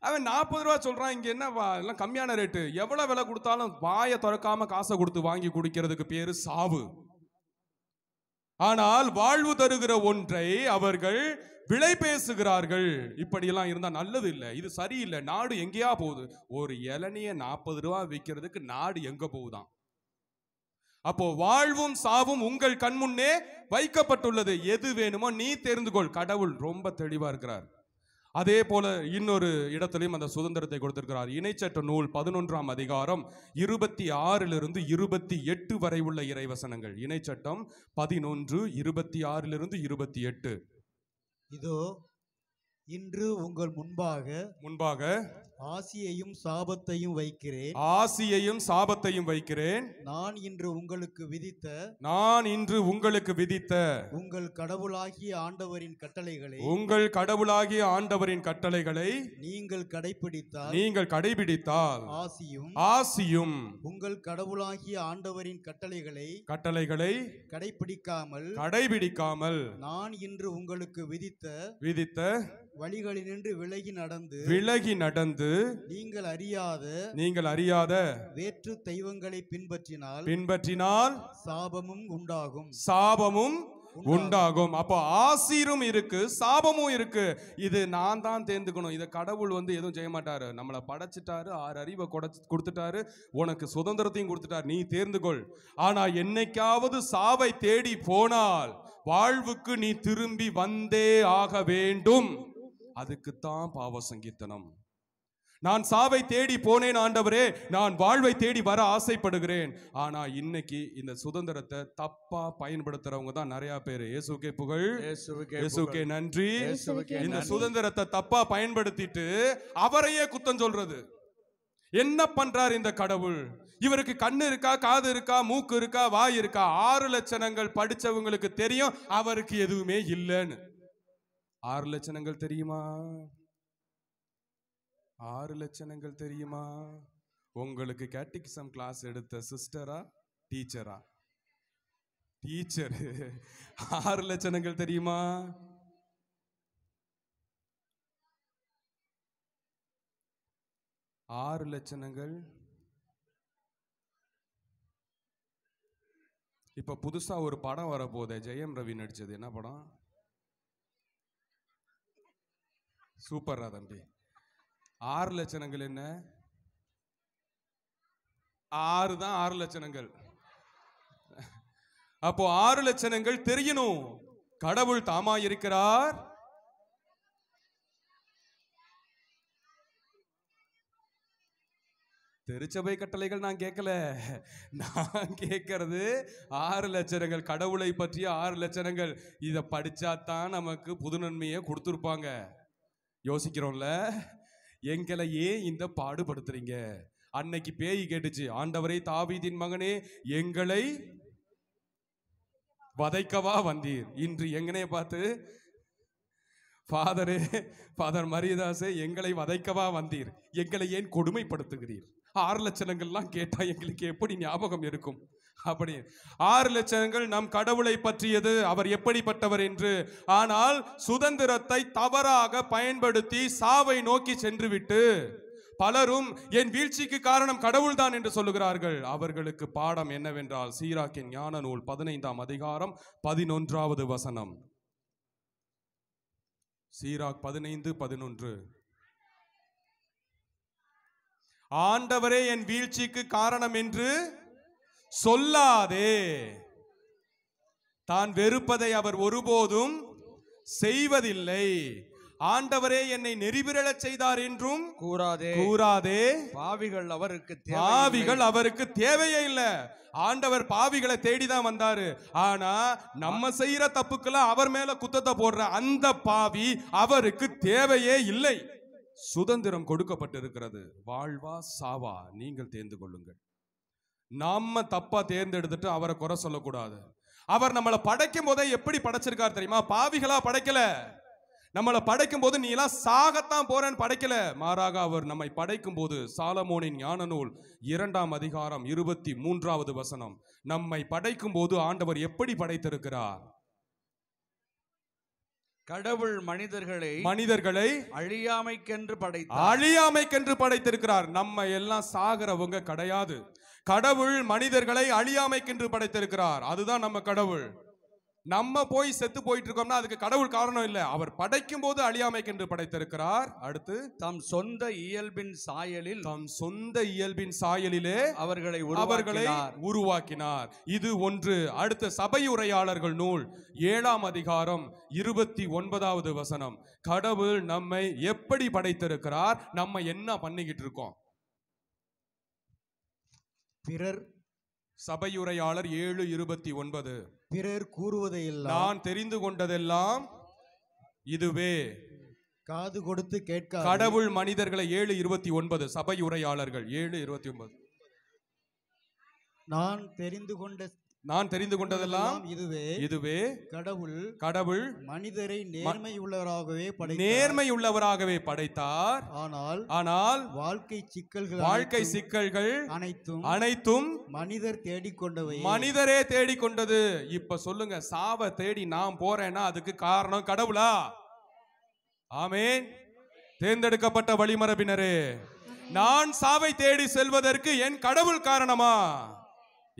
அவன் நாற்பது ரூபா சொல்கிறான் இங்கே என்ன எல்லாம் கம்மியான ரேட்டு எவ்வளோ விலை கொடுத்தாலும் வாயை திறக்காமல் காசை கொடுத்து வாங்கி குடிக்கிறதுக்கு பேர் சாவு ஆனால் வாழ்வு தருகிற ஒன்றை அவர்கள் விலை பேசுகிறார்கள் இப்படியெல்லாம் இருந்தால் நல்லது இல்லை இது சரியில்லை நாடு எங்கேயா போகுது ஒரு இளநிய நாற்பது ரூபா விற்கிறதுக்கு நாடு எங்கே போகுதான் அப்போ வாழ்வும் சாவும் உங்கள் கண்முன்னே வைக்கப்பட்டுள்ளது எது வேணுமோ நீ தெரிந்து கொள் கடவுள் ரொம்ப தெளிவா இருக்கிறார் அதே போல இன்னொரு இடத்துலையும் அந்த சுதந்திரத்தை கொடுத்திருக்கிறார் இணைச்சட்ட நூல் பதினொன்றாம் அதிகாரம் இருபத்தி ஆறிலிருந்து இருபத்தி எட்டு வரை உள்ள இறைவசனங்கள் இணைச்சட்டம் பதினொன்று இருபத்தி ஆறிலிருந்து இருபத்தி எட்டு இதோ இன்று உங்கள் முன்பாக முன்பாக ஆசியையும் சாபத்தையும் வைக்கிறேன் ஆசியையும் சாபத்தையும் வைக்கிறேன் நான் இன்று உங்களுக்கு விதித்த நான் இன்று உங்களுக்கு விதித்த உங்கள் கடவுளாகிய ஆண்டவரின் கட்டளைகளை உங்கள் கடவுளாகிய ஆண்டவரின் கட்டளைகளை நீங்கள் கடைபிடித்தால் நீங்கள் கடைபிடித்தால் ஆசியும் ஆசியும் உங்கள் கடவுளாகிய ஆண்டவரின் கட்டளைகளை கட்டளைகளை கடைபிடிக்காமல் கடைபிடிக்காமல் நான் இன்று உங்களுக்கு விதித்த விதித்த வழிகளினின்று விலகி நடந்து விலகி நடந்து நீங்கள் அறியாத நீங்கள் அறியாத வேற்று தெய்வங்களை பின்பற்றினால் பின்பற்றினால் சாபமும் உண்டாகும் சாபமும் உண்டாகும் அப்போ ஆசீரும் இருக்கு சாபமும் இருக்கு இது நான் தான் தேர்ந்துக்கணும் இதை கடவுள் வந்து எதுவும் செய்ய மாட்டாரு நம்மளை படைச்சிட்டாரு ஆறு அறிவை கொடைச்சு கொடுத்துட்டாரு உனக்கு சுதந்திரத்தையும் கொடுத்துட்டாரு நீ தேர்ந்துகொள் ஆனா என்னைக்காவது சாவை தேடி போனால் வாழ்வுக்கு நீ திரும்பி வந்தே ஆக வேண்டும் அதுக்குத்தான் பாவ சங்கீர்த்தனம் நான் சாவை தேடி போனேன் ஆண்டவரே நான் வாழ்வை தேடி வர ஆசைப்படுகிறேன் ஆனா இன்னைக்கு இந்த சுதந்திரத்தை தப்பா பயன்படுத்துறவங்க தான் நிறைய பேர் இயேசுக்கே புகழ் இயேசுக்கே நன்றி இந்த சுதந்திரத்தை தப்பா பயன்படுத்திட்டு அவரையே குத்தம் சொல்றது என்ன பண்றார் இந்த கடவுள் இவருக்கு கண்ணு இருக்கா காது இருக்கா மூக்கு இருக்கா வாய் இருக்கா ஆறு லட்சணங்கள் படிச்சவங்களுக்கு தெரியும் அவருக்கு எதுவுமே இல்லைன்னு ஆறு லட்சணங்கள் தெரியுமா ஆறு லட்சணங்கள் தெரியுமா உங்களுக்கு கேட்டிகிசம் கிளாஸ் எடுத்த சிஸ்டரா டீச்சரா டீச்சர் ஆறு லட்சணங்கள் தெரியுமா ஆறு லட்சணங்கள் இப்போ புதுசாக ஒரு படம் வரப்போதே ஜெயம் ரவி நடித்தது என்ன படம் சூப்பரா தம்பி ஆறு லட்சணங்கள் என்ன ஆறு தான் ஆறு லட்சணங்கள் அப்போ ஆறு லட்சணங்கள் தெரியணும் கடவுள் தாமா இருக்கிறார் திருச்சபை கட்டளைகள் நான் கேட்கல நான் கேட்கறது ஆறு லட்சணங்கள் கடவுளை பற்றிய ஆறு லட்சணங்கள் இதை படித்தா தான் நமக்கு புது நன்மையை கொடுத்துருப்பாங்க யோசிக்கிறோம்ல எங்களை ஏன் இந்த பாடுபடுத்துறீங்க அன்னைக்கு பேய் கேட்டுச்சு ஆண்டவரை தாவீதின் மகனே எங்களை வதைக்கவா வந்தீர் இன்று எங்கனே பார்த்து ஃபாதரே ஃபாதர் மரியதாசே எங்களை வதைக்கவா வந்தீர் எங்களை ஏன் கொடுமைப்படுத்துகிறீர் ஆறு லட்சணங்கள்லாம் கேட்டால் எங்களுக்கு எப்படி ஞாபகம் இருக்கும் அப்படி ஆறு லட்சங்கள் நம் கடவுளை பற்றியது அவர் எப்படிப்பட்டவர் என்று ஆனால் சுதந்திரத்தை தவறாக பயன்படுத்தி சாவை நோக்கி சென்றுவிட்டு பலரும் என் வீழ்ச்சிக்கு காரணம் கடவுள்தான் என்று சொல்லுகிறார்கள் அவர்களுக்கு பாடம் என்னவென்றால் சீராக்கின் ஞான நூல் பதினைந்தாம் அதிகாரம் பதினொன்றாவது வசனம் சீராக் பதினைந்து பதினொன்று ஆண்டவரே என் வீழ்ச்சிக்கு காரணம் என்று சொல்லாதே தான் வெறுப்பதை அவர் ஒருபோதும் செய்வதில்லை ஆண்டவரே என்னை நெறிவிரளச் செய்தார் என்றும் கூறாதே கூறாதே பாவிகள் அவருக்கு பாவிகள் அவருக்கு தேவையே இல்ல ஆண்டவர் பாவிகளை தேடிதான் வந்தாரு ஆனா நம்ம செய்யற தப்புக்கெல்லாம் அவர் மேல குத்தத்தை போடுற அந்த பாவி அவருக்கு தேவையே இல்லை சுதந்திரம் கொடுக்கப்பட்டிருக்கிறது வாழ்வா சாவா நீங்கள் தேர்ந்து கொள்ளுங்கள் நாம தப்பா தேர்ந்தெடுத்துட்டு அவரை குறை சொல்லக்கூடாது அவர் நம்மளை படைக்கும் போதே எப்படி படைச்சிருக்கார் தெரியுமா பாவிகளா படைக்கல நம்மளை படைக்கும் போது நீ எல்லாம் சாகத்தான் போறேன்னு படைக்கல மாறாக அவர் நம்மை படைக்கும் போது சாலமோனின் ஞான நூல் இரண்டாம் அதிகாரம் இருபத்தி மூன்றாவது வசனம் நம்மை படைக்கும் போது ஆண்டவர் எப்படி படைத்திருக்கிறார் கடவுள் மனிதர்களை மனிதர்களை அழியாமைக்கென்று படை அழியாமைக்கென்று படைத்திருக்கிறார் நம்ம எல்லாம் சாகிறவங்க கிடையாது கடவுள் மனிதர்களை அழியாமைக்கென்று படைத்திருக்கிறார் அதுதான் நம்ம கடவுள் நம்ம போய் செத்து போயிட்டு இருக்கோம்னா அதுக்கு கடவுள் காரணம் இல்லை அவர் படைக்கும் போது அழியாமைக்கென்று படைத்திருக்கிறார் அடுத்து தம் சொந்த இயல்பின் சாயலில் தம் சொந்த இயல்பின் சாயலிலே அவர்களை அவர்களை உருவாக்கினார் இது ஒன்று அடுத்த சபையுரையாளர்கள் நூல் ஏழாம் அதிகாரம் இருபத்தி ஒன்பதாவது வசனம் கடவுள் நம்மை எப்படி படைத்திருக்கிறார் நம்ம என்ன பண்ணிக்கிட்டு இருக்கோம் பிறர் சபையுரையாளர் ஏழு இருபத்தி ஒன்பது பிறர் கூறுவதையெல்லாம் நான் தெரிந்து கொண்டதெல்லாம் இதுவே காது கொடுத்து கேட்க கடவுள் மனிதர்களை ஏழு இருபத்தி ஒன்பது சபையுரையாளர்கள் ஏழு இருபத்தி ஒன்பது நான் தெரிந்து கொண்ட நான் தெரிந்து கொண்டதெல்லாம் இதுவே இதுவே கடவுள் கடவுள் மனிதரை நேர்மை உள்ளவராகவே நேர்மை உள்ளவராகவே படைத்தார் ஆனால் ஆனால் வாழ்க்கை சிக்கல்கள் வாழ்க்கை சிக்கல்கள் அனைத்தும் அனைத்தும் மனிதர் தேடிக்கொண்டவை மனிதரே தேடிக்கொண்டது இப்ப சொல்லுங்க சாவை தேடி நான் போறேன்னா அதுக்கு காரணம் கடவுளா ஆமே தேர்ந்தெடுக்கப்பட்ட வழிமரபினரே நான் சாவை தேடி செல்வதற்கு என் கடவுள் காரணமா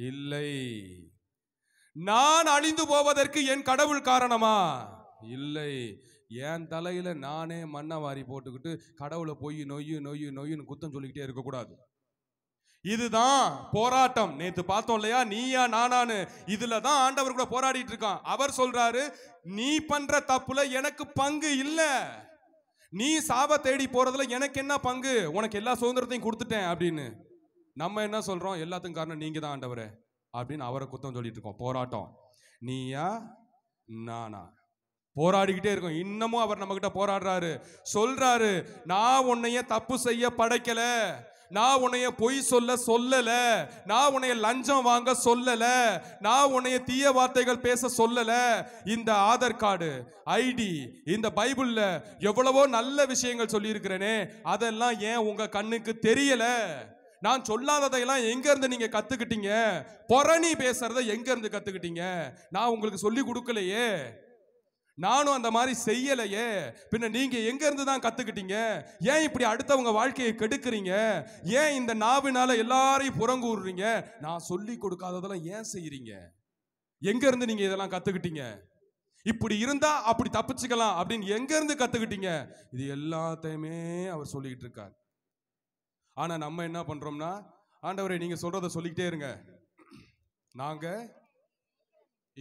இல்லை நான் அழிந்து போவதற்கு என் கடவுள் காரணமா இல்லை என் தலையில் நானே மண்ணை வாரி போட்டுக்கிட்டு கடவுளை பொய் நொய்யு நொய்யு நொய்யுன்னு குத்தம் சொல்லிக்கிட்டே இருக்கக்கூடாது இதுதான் போராட்டம் நேத்து பார்த்தோம் இல்லையா நீயா நானானு இதுல தான் ஆண்டவர் கூட போராடிட்டு இருக்கான் அவர் சொல்றாரு நீ பண்ற தப்புல எனக்கு பங்கு இல்லை நீ சாப தேடி போறதுல எனக்கு என்ன பங்கு உனக்கு எல்லா சுதந்திரத்தையும் கொடுத்துட்டேன் அப்படின்னு நம்ம என்ன சொல்றோம் எல்லாத்துக்கும் காரணம் நீங்க தான் ஆண்டவரே அப்படின்னு அவரை குத்தம் சொல்லிட்டு இருக்கோம் போராட்டம் நீயா நானா போராடிக்கிட்டே இருக்கும் இன்னமும் அவர் நம்மக்கிட்ட போராடுறாரு சொல்றாரு நான் உன்னைய தப்பு செய்ய படைக்கல நான் உன்னைய பொய் சொல்ல சொல்லல நான் உன்னைய லஞ்சம் வாங்க சொல்லல நான் உன்னைய தீய வார்த்தைகள் பேச சொல்லல இந்த ஆதார் கார்டு ஐடி இந்த பைபிள்ல எவ்வளவோ நல்ல விஷயங்கள் சொல்லியிருக்கிறேனே அதெல்லாம் ஏன் உங்க கண்ணுக்கு தெரியல நான் சொல்லாததையெல்லாம் எங்கேருந்து நீங்கள் கற்றுக்கிட்டீங்க புறணி பேசுகிறத எங்கேருந்து கற்றுக்கிட்டீங்க நான் உங்களுக்கு சொல்லி கொடுக்கலையே நானும் அந்த மாதிரி செய்யலையே பின்ன நீங்கள் எங்கேருந்து தான் கற்றுக்கிட்டீங்க ஏன் இப்படி அடுத்தவங்க வாழ்க்கையை கெடுக்கிறீங்க ஏன் இந்த நாவினால் எல்லாரையும் புறங்கூடுறீங்க நான் சொல்லி கொடுக்காததெல்லாம் ஏன் செய்கிறீங்க எங்கேருந்து நீங்கள் இதெல்லாம் கற்றுக்கிட்டீங்க இப்படி இருந்தா அப்படி தப்பிச்சுக்கலாம் அப்படின்னு எங்கேருந்து கற்றுக்கிட்டீங்க இது எல்லாத்தையுமே அவர் சொல்லிக்கிட்டு இருக்கார் ஆனால் நம்ம என்ன பண்ணுறோம்னா ஆண்டவரை நீங்கள் சொல்கிறத சொல்லிக்கிட்டே இருங்க நாங்கள்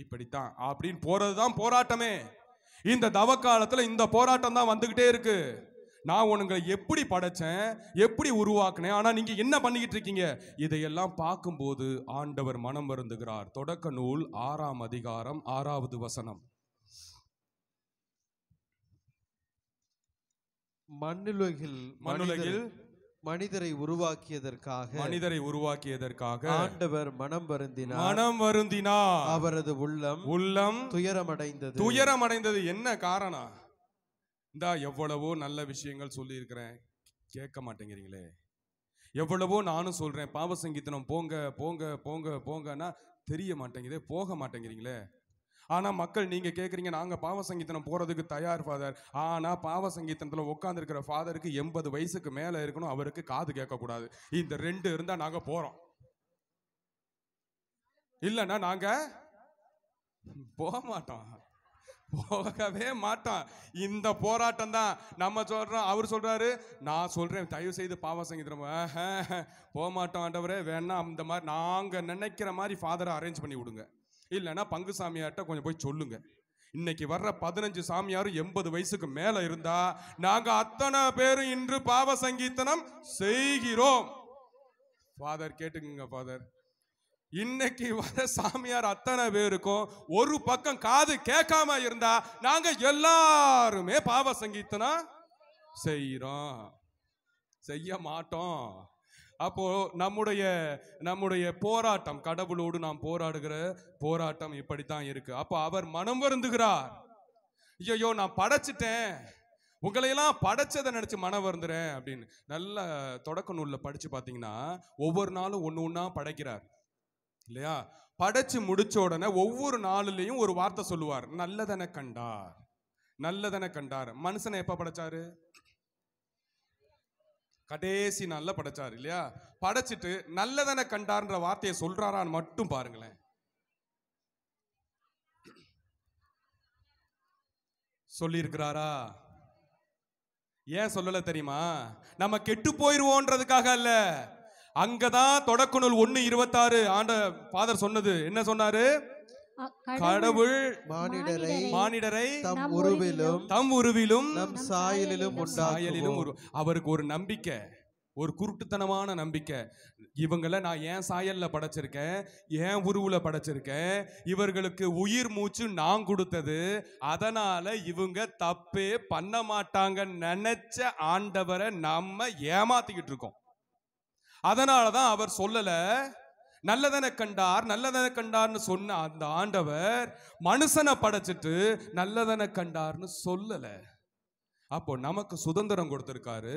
இப்படித்தான் அப்படின்னு போகிறது தான் போராட்டமே இந்த தவ காலத்தில் இந்த போராட்டம் தான் வந்துக்கிட்டே இருக்கு நான் உனங்களை எப்படி படைச்சேன் எப்படி உருவாக்குனேன் ஆனால் நீங்கள் என்ன பண்ணிக்கிட்டு இருக்கீங்க இதையெல்லாம் பார்க்கும்போது ஆண்டவர் மனம் வருந்துகிறார் தொடக்க நூல் ஆறாம் அதிகாரம் ஆறாவது வசனம் மண்ணுலகில் மண்ணுலகில் மனிதரை உருவாக்கியதற்காக மனிதரை உருவாக்கியதற்காக ஆண்டவர் மனம் வருந்தினார் மனம் வருந்தினார் அவரது உள்ளம் உள்ளம் துயரமடைந்தது துயரமடைந்தது என்ன காரணம் இந்தா எவ்வளவோ நல்ல விஷயங்கள் சொல்லியிருக்கிறேன் கேட்க மாட்டேங்கிறீங்களே எவ்வளவோ நானும் சொல்கிறேன் பாவசங்கீத்தனம் போங்க போங்க போங்க போங்கன்னா தெரிய மாட்டேங்குதே போக மாட்டேங்கிறீங்களே ஆனால் மக்கள் நீங்கள் கேட்குறீங்க நாங்கள் பாவ சங்கீதனம் போகிறதுக்கு தயார் ஃபாதர் ஆனால் பாவ சங்கீதனத்தில் உட்காந்துருக்கிற ஃபாதருக்கு எண்பது வயசுக்கு மேலே இருக்கணும் அவருக்கு காது கேட்கக்கூடாது இந்த ரெண்டு இருந்தால் நாங்கள் போகிறோம் இல்லைன்னா நாங்கள் போக மாட்டோம் போகவே மாட்டோம் இந்த போராட்டம் தான் நம்ம சொல்கிறோம் அவர் சொல்கிறாரு நான் சொல்கிறேன் தயவு செய்து பாவ சங்கீதம் போக மாட்டோம் ஆண்டவரே வேணா அந்த மாதிரி நாங்கள் நினைக்கிற மாதிரி ஃபாதரை அரேஞ்ச் பண்ணி விடுங்க இல்லைன்னா பங்கு சாமியார்கிட்ட கொஞ்சம் போய் சொல்லுங்க இன்னைக்கு வர்ற பதினஞ்சு சாமியாரும் எண்பது வயசுக்கு மேல இருந்தா நாங்க அத்தனை பேரும் இன்று பாவ சங்கீதனம் செய்கிறோம் ஃபாதர் கேட்டுக்குங்க ஃபாதர் இன்னைக்கு வர சாமியார் அத்தனை பேருக்கும் ஒரு பக்கம் காது கேட்காம இருந்தா நாங்க எல்லாருமே பாவ சங்கீதனா செய்யறோம் செய்ய மாட்டோம் அப்போ நம்முடைய நம்முடைய போராட்டம் கடவுளோடு நாம் போராடுகிற போராட்டம் இப்படித்தான் இருக்கு அப்போ அவர் மனம் வருந்துகிறார் ஐயோ நான் படைச்சிட்டேன் உங்களையெல்லாம் படைச்சதை நினச்சி மன வருந்துறேன் அப்படின்னு நல்ல தொடக்க நூலில் படித்து பார்த்தீங்கன்னா ஒவ்வொரு நாளும் ஒன்று ஒன்றா படைக்கிறார் இல்லையா படைச்சு முடிச்ச உடனே ஒவ்வொரு நாளிலையும் ஒரு வார்த்தை சொல்லுவார் நல்லதனை கண்டார் நல்லதனை கண்டார் மனுஷனை எப்போ படைச்சாரு கடைசி நாளில் படைச்சார் இல்லையா படைச்சிட்டு நல்லதனை கண்டார்ன்ற வார்த்தையை சொல்றாரான்னு மட்டும் பாருங்களேன் சொல்லியிருக்கிறாரா ஏன் சொல்லல தெரியுமா நம்ம கெட்டு போயிருவோன்றதுக்காக அல்ல அங்கதான் தொடக்குநூல் ஒன்னு இருபத்தாறு ஆண்ட ஃபாதர் சொன்னது என்ன சொன்னாரு கடவுள் மானிடரை மானிடரை தம் உருவிலும் தம் உருவிலும் நம் சாயலிலும் சாயலிலும் அவருக்கு ஒரு நம்பிக்கை ஒரு குருட்டுத்தனமான நம்பிக்கை இவங்களை நான் ஏன் சாயலில் படைச்சிருக்கேன் ஏன் உருவில் படைச்சிருக்கேன் இவர்களுக்கு உயிர் மூச்சு நான் கொடுத்தது அதனால் இவங்க தப்பே பண்ண மாட்டாங்க நினச்ச ஆண்டவரை நம்ம ஏமாத்திக்கிட்டு இருக்கோம் அதனால தான் அவர் சொல்லலை நல்லதனை கண்டார் நல்லதனை கண்டார்னு சொன்ன அந்த ஆண்டவர் மனுஷனை படைச்சிட்டு நல்லதனை கண்டார்னு சொல்லலை அப்போ நமக்கு சுதந்திரம் கொடுத்துருக்காரு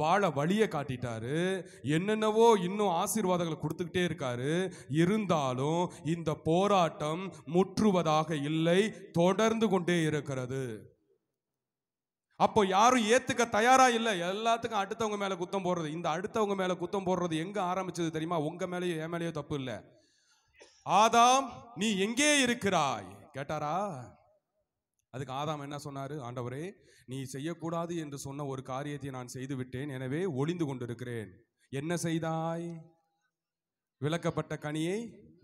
வாழ வழியை காட்டிட்டாரு என்னென்னவோ இன்னும் ஆசீர்வாதங்களை கொடுத்துக்கிட்டே இருக்காரு இருந்தாலும் இந்த போராட்டம் முற்றுவதாக இல்லை தொடர்ந்து கொண்டே இருக்கிறது அப்போ யாரும் ஏற்றுக்க தயாராக இல்லை எல்லாத்துக்கும் அடுத்தவங்க மேலே குத்தம் போடுறது இந்த அடுத்தவங்க மேலே குத்தம் போடுறது எங்கே ஆரம்பிச்சது தெரியுமா உங்கள் மேலேயோ என் மேலேயோ தப்பு இல்லை ஆதாம் நீ எங்கே இருக்கிறாய் கேட்டாரா அதுக்கு ஆதாம் என்ன சொன்னார் ஆண்டவரே நீ செய்யக்கூடாது என்று சொன்ன ஒரு காரியத்தை நான் செய்து விட்டேன் எனவே ஒளிந்து கொண்டிருக்கிறேன் என்ன செய்தாய் விளக்கப்பட்ட கனியை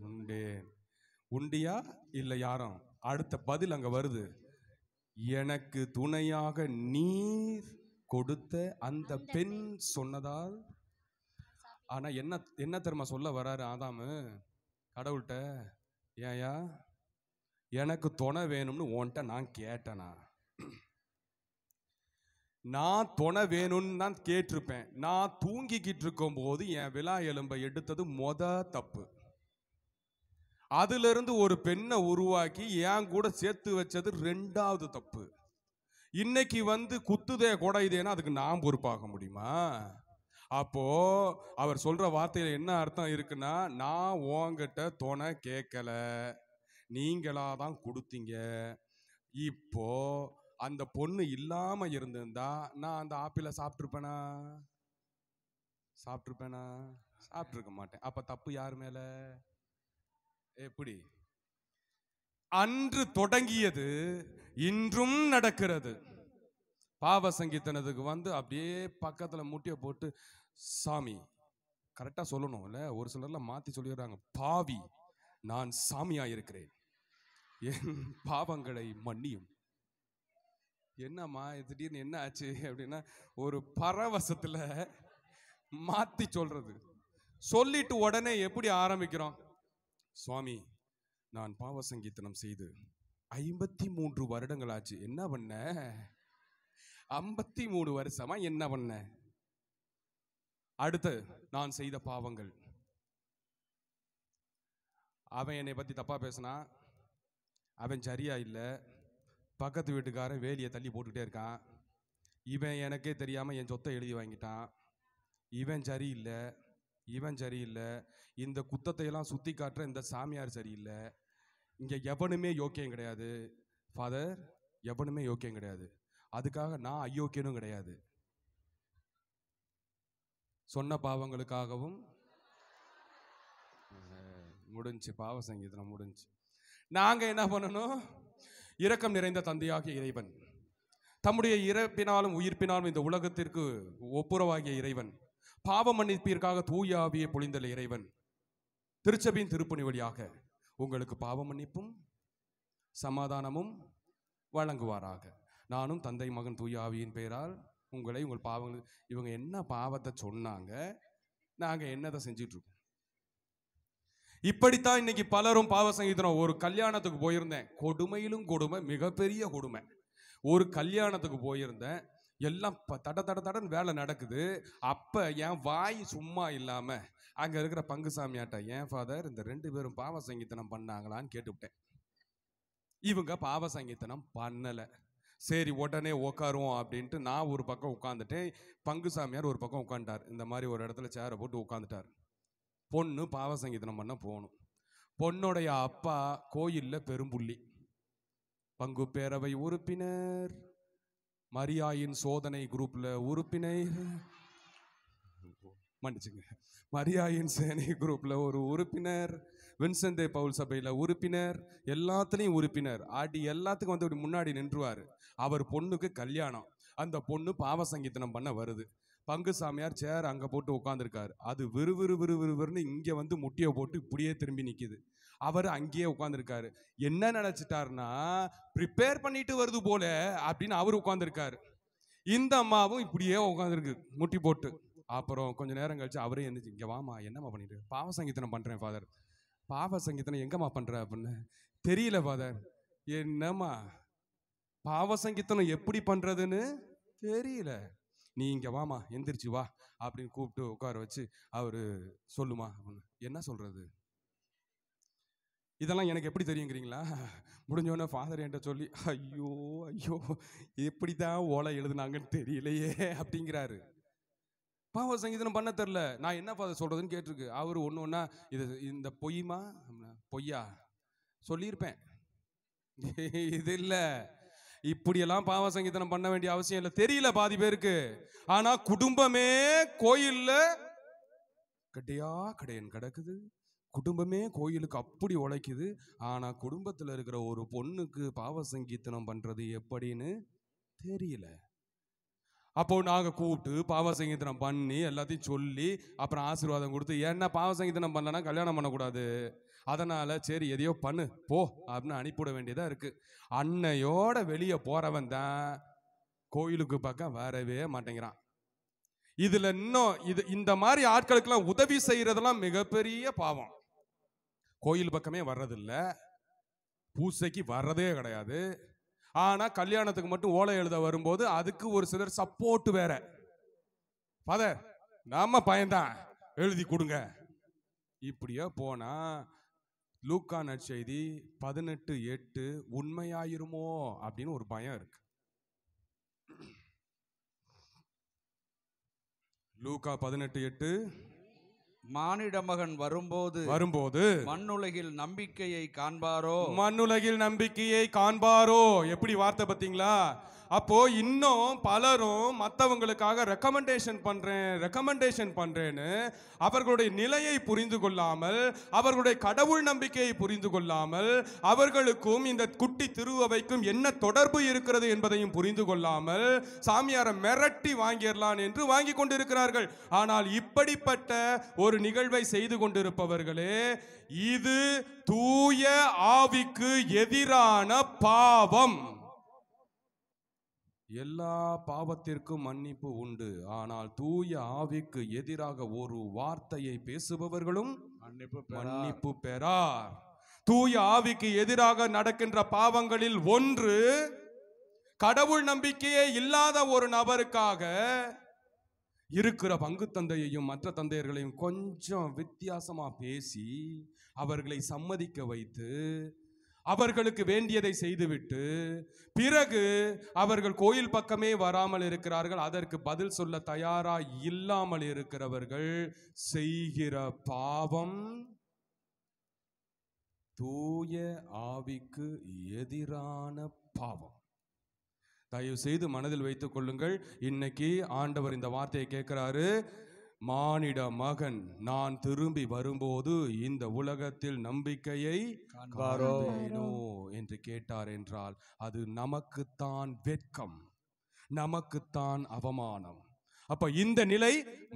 உண்டேன் உண்டியா இல்லை யாரும் அடுத்த பதில் அங்கே வருது எனக்கு துணையாக நீர் கொடுத்த அந்த பெண் சொன்னதால் ஆனால் என்ன என்ன தெரியுமா சொல்ல வராரு ஆதாமு கடவுள்கிட்ட ஏயா எனக்கு துணை வேணும்னு உன்கிட்ட நான் கேட்டேனா நான் துணை வேணும்னு தான் கேட்டிருப்பேன் நான் தூங்கிக்கிட்டு இருக்கும்போது என் விழா எலும்பை எடுத்தது மொத தப்பு அதிலிருந்து ஒரு பெண்ணை உருவாக்கி என் கூட சேர்த்து வச்சது ரெண்டாவது தப்பு இன்னைக்கு வந்து குத்துதே கூட இதேனா அதுக்கு நான் பொறுப்பாக முடியுமா அப்போ அவர் சொல்ற வார்த்தையில என்ன அர்த்தம் இருக்குன்னா நான் உங்ககிட்ட துணை கேட்கல நீங்களா தான் கொடுத்தீங்க இப்போ அந்த பொண்ணு இல்லாம இருந்திருந்தா நான் அந்த ஆப்பிள சாப்பிட்ருப்பேனா சாப்பிட்ருப்பேனா சாப்பிட்ருக்க மாட்டேன் அப்ப தப்பு யார் மேல எப்படி அன்று தொடங்கியது இன்றும் நடக்கிறது பாவ சங்கீர்த்தனத்துக்கு வந்து அப்படியே பக்கத்தில் முட்டிய போட்டு சாமி கரெக்டாக சொல்லணும் இல்ல ஒரு சிலர்ல மாற்றி சொல்லிடுறாங்க பாவி நான் சாமியாக இருக்கிறேன் என் பாவங்களை மன்னியும் என்னம்மா திடீர்னு என்ன ஆச்சு அப்படின்னா ஒரு பரவசத்தில் மாற்றி சொல்கிறது சொல்லிட்டு உடனே எப்படி ஆரம்பிக்கிறோம் சுவாமி நான் பாவ சங்கீதனம் செய்து ஐம்பத்தி மூன்று வருடங்கள் ஆச்சு என்ன பண்ண ஐம்பத்தி மூணு வருஷமா என்ன பண்ண அடுத்து நான் செய்த பாவங்கள் அவன் என்னை பற்றி தப்பாக பேசினா அவன் சரியா இல்லை பக்கத்து வீட்டுக்காரன் வேலியை தள்ளி போட்டுக்கிட்டே இருக்கான் இவன் எனக்கே தெரியாமல் என் சொத்தை எழுதி வாங்கிட்டான் இவன் சரி இல்லை இவன் சரியில்லை இந்த குத்தத்தையெல்லாம் சுற்றி காட்டுற இந்த சாமியார் சரியில்லை இங்கே எவனுமே யோக்கியம் கிடையாது ஃபாதர் எவனுமே யோக்கியம் கிடையாது அதுக்காக நான் அயோக்கியனும் கிடையாது சொன்ன பாவங்களுக்காகவும் முடிஞ்சு பாவ சங்கீதம் முடிஞ்சு நாங்கள் என்ன பண்ணணும் இரக்கம் நிறைந்த தந்தையாகிய இறைவன் தம்முடைய இறப்பினாலும் உயிர்ப்பினாலும் இந்த உலகத்திற்கு ஒப்புரவாகிய இறைவன் பாவ மன்னிப்பிற்காக தூயாவியை பொழிந்தல் பொழிந்தல இறைவன் திருச்சபையின் திருப்பணி வழியாக உங்களுக்கு பாவ மன்னிப்பும் சமாதானமும் வழங்குவாராக நானும் தந்தை மகன் தூயாவியின் பெயரால் உங்களை உங்கள் பாவங்கள் இவங்க என்ன பாவத்தை சொன்னாங்க நாங்கள் என்னதை செஞ்சிட்ருக்கோம் இப்படித்தான் இன்னைக்கு பலரும் பாவ சங்கீதனம் ஒரு கல்யாணத்துக்கு போயிருந்தேன் கொடுமையிலும் கொடுமை மிகப்பெரிய கொடுமை ஒரு கல்யாணத்துக்கு போயிருந்தேன் எல்லாம் தட தட தடன்னு வேலை நடக்குது அப்போ என் வாய் சும்மா இல்லாமல் அங்கே இருக்கிற பங்குசாமியாட்ட என் ஃபாதர் இந்த ரெண்டு பேரும் பாவ சங்கீத்தனம் பண்ணாங்களான்னு கேட்டுவிட்டேன் இவங்க பாவ சங்கீத்தனம் பண்ணலை சரி உடனே உட்காருவோம் அப்படின்ட்டு நான் ஒரு பக்கம் உட்காந்துட்டேன் பங்குசாமியார் ஒரு பக்கம் உட்காந்துட்டார் இந்த மாதிரி ஒரு இடத்துல சேரை போட்டு உட்காந்துட்டார் பொண்ணு பாவ சங்கீதனம் பண்ண போகணும் பொண்ணுடைய அப்பா கோயிலில் பெரும்புள்ளி பங்கு பேரவை உறுப்பினர் மரியாயின் சோதனை குரூப்ல உறுப்பினை மன்னிச்சுங்க மரியாயின் சேனை குரூப்ல ஒரு உறுப்பினர் வின்சந்தே பவுல் சபையில உறுப்பினர் எல்லாத்துலயும் உறுப்பினர் ஆடி எல்லாத்துக்கும் வந்து முன்னாடி நின்றுவாரு அவர் பொண்ணுக்கு கல்யாணம் அந்த பொண்ணு பாவசங்கீத்தனம் பண்ண வருது பங்கு சாமியார் சேர் அங்கே போட்டு உட்காந்துருக்காரு அது விறுவிறு விறுவிறுவிறுன்னு இங்கே வந்து முட்டியை போட்டு இப்படியே திரும்பி நிற்கிது அவர் அங்கேயே உட்காந்துருக்காரு என்ன நினச்சிட்டாருன்னா ப்ரிப்பேர் பண்ணிட்டு வருது போல அப்படின்னு அவர் உட்காந்துருக்காரு இந்த அம்மாவும் இப்படியே உட்காந்துருக்கு முட்டி போட்டு அப்புறம் கொஞ்சம் நேரம் கழிச்சு அவரே எழுந்துச்சு இங்கே வாமா என்னம்மா பண்ணிட்டு பாவ சங்கீதனம் பண்ணுறேன் ஃபாதர் பாவ சங்கீதனம் எங்கம்மா பண்ணுற அப்படின்னு தெரியல ஃபாதர் என்னம்மா பாவ சங்கீதனம் எப்படி பண்ணுறதுன்னு தெரியல நீ இங்கே வாமா எந்திரிச்சு வா அப்படின்னு கூப்பிட்டு உட்கார வச்சு அவர் சொல்லுமா என்ன சொல்கிறது இதெல்லாம் எனக்கு எப்படி தெரியுங்கிறீங்களா முடிஞ்சோடனே ஃபாதர் என்கிட்ட சொல்லி ஐயோ ஐயோ எப்படி தான் ஓலை எழுதுனாங்கன்னு தெரியலையே அப்படிங்கிறாரு பாவ சங்கீதனம் பண்ண தெரில நான் என்ன ஃபாதர் சொல்கிறதுன்னு கேட்டிருக்கு அவர் ஒன்று ஒன்றா இது இந்த பொய்மா பொய்யா சொல்லியிருப்பேன் இது இல்லை இப்படியெல்லாம் பாவ சங்கீதனம் பண்ண வேண்டிய அவசியம் இல்லை தெரியல பாதி பேருக்கு ஆனா குடும்பமே கோயில்ல கட்டையா கடையன் கிடக்குது குடும்பமே கோயிலுக்கு அப்படி உழைக்குது ஆனா குடும்பத்தில் இருக்கிற ஒரு பொண்ணுக்கு பாவ சங்கீர்த்தனம் பண்றது எப்படின்னு தெரியல அப்போ நாங்கள் கூப்பிட்டு பாவ சங்கீர்த்தனம் பண்ணி எல்லாத்தையும் சொல்லி அப்புறம் ஆசீர்வாதம் கொடுத்து ஏன்னா பாவ சங்கீர்த்தனம் பண்ணலன்னா கல்யாணம் பண்ணக்கூடாது அதனால் சரி எதையோ பண்ணு போ அப்படின்னு அனுப்பிவிட வேண்டியதாக இருக்குது அன்னையோட வெளியே போகிறவன் தான் கோயிலுக்கு பக்கம் வரவே மாட்டேங்கிறான் இதில் இன்னும் இது இந்த மாதிரி ஆட்களுக்கெல்லாம் உதவி செய்கிறதெல்லாம் மிகப்பெரிய பாவம் கோயில் பக்கமே வர்றதில்ல பூசைக்கு வர்றதே கிடையாது ஆனால் கல்யாணத்துக்கு மட்டும் ஓலை எழுத வரும்போது அதுக்கு ஒரு சிலர் சப்போர்ட் வேற ஃபாதர் நம்ம பயன்தான் எழுதி கொடுங்க இப்படியோ போனால் லூக்கா நற்செய்தி பதினெட்டு எட்டு உண்மையாயிருமோ அப்படின்னு ஒரு பயம் இருக்கு லூக்கா பதினெட்டு எட்டு மானிட மகன் வரும்போது வரும்போது மண்ணுலகில் நம்பிக்கையை காண்பாரோ மண்ணுலகில் நம்பிக்கையை காண்பாரோ எப்படி வார்த்தை பார்த்தீங்களா அப்போ இன்னும் பலரும் மற்றவங்களுக்காக ரெக்கமெண்டேஷன் பண்றேன் ரெக்கமெண்டேஷன் பண்றேன்னு அவர்களுடைய நிலையை புரிந்து கொள்ளாமல் அவர்களுடைய கடவுள் நம்பிக்கையை புரிந்து கொள்ளாமல் அவர்களுக்கும் இந்த குட்டி திருவவைக்கும் என்ன தொடர்பு இருக்கிறது என்பதையும் புரிந்து கொள்ளாமல் சாமியாரை மிரட்டி வாங்கிடலாம் என்று வாங்கி கொண்டிருக்கிறார்கள் ஆனால் இப்படிப்பட்ட ஒரு நிகழ்வை செய்து கொண்டிருப்பவர்களே இது தூய ஆவிக்கு எதிரான பாவம் எல்லா பாவத்திற்கும் மன்னிப்பு உண்டு ஆனால் தூய ஆவிக்கு எதிராக ஒரு வார்த்தையை பேசுபவர்களும் மன்னிப்பு பெறார் தூய ஆவிக்கு எதிராக நடக்கின்ற பாவங்களில் ஒன்று கடவுள் நம்பிக்கையே இல்லாத ஒரு நபருக்காக இருக்கிற பங்கு தந்தையையும் மற்ற தந்தையர்களையும் கொஞ்சம் வித்தியாசமா பேசி அவர்களை சம்மதிக்க வைத்து அவர்களுக்கு வேண்டியதை செய்துவிட்டு பிறகு அவர்கள் கோயில் பக்கமே வராமல் இருக்கிறார்கள் அதற்கு பதில் சொல்ல தயாரா இல்லாமல் இருக்கிறவர்கள் செய்கிற பாவம் தூய ஆவிக்கு எதிரான பாவம் தயவு செய்து மனதில் வைத்துக் கொள்ளுங்கள் இன்னைக்கு ஆண்டவர் இந்த வார்த்தையை கேட்கிறாரு மானிட மகன் நான் திரும்பி வரும்போது இந்த உலகத்தில் நம்பிக்கையை காணோ என்று கேட்டார் என்றால் அது நமக்குத்தான் வெட்கம் நமக்குத்தான் அவமானம் அப்ப இந்த நிலை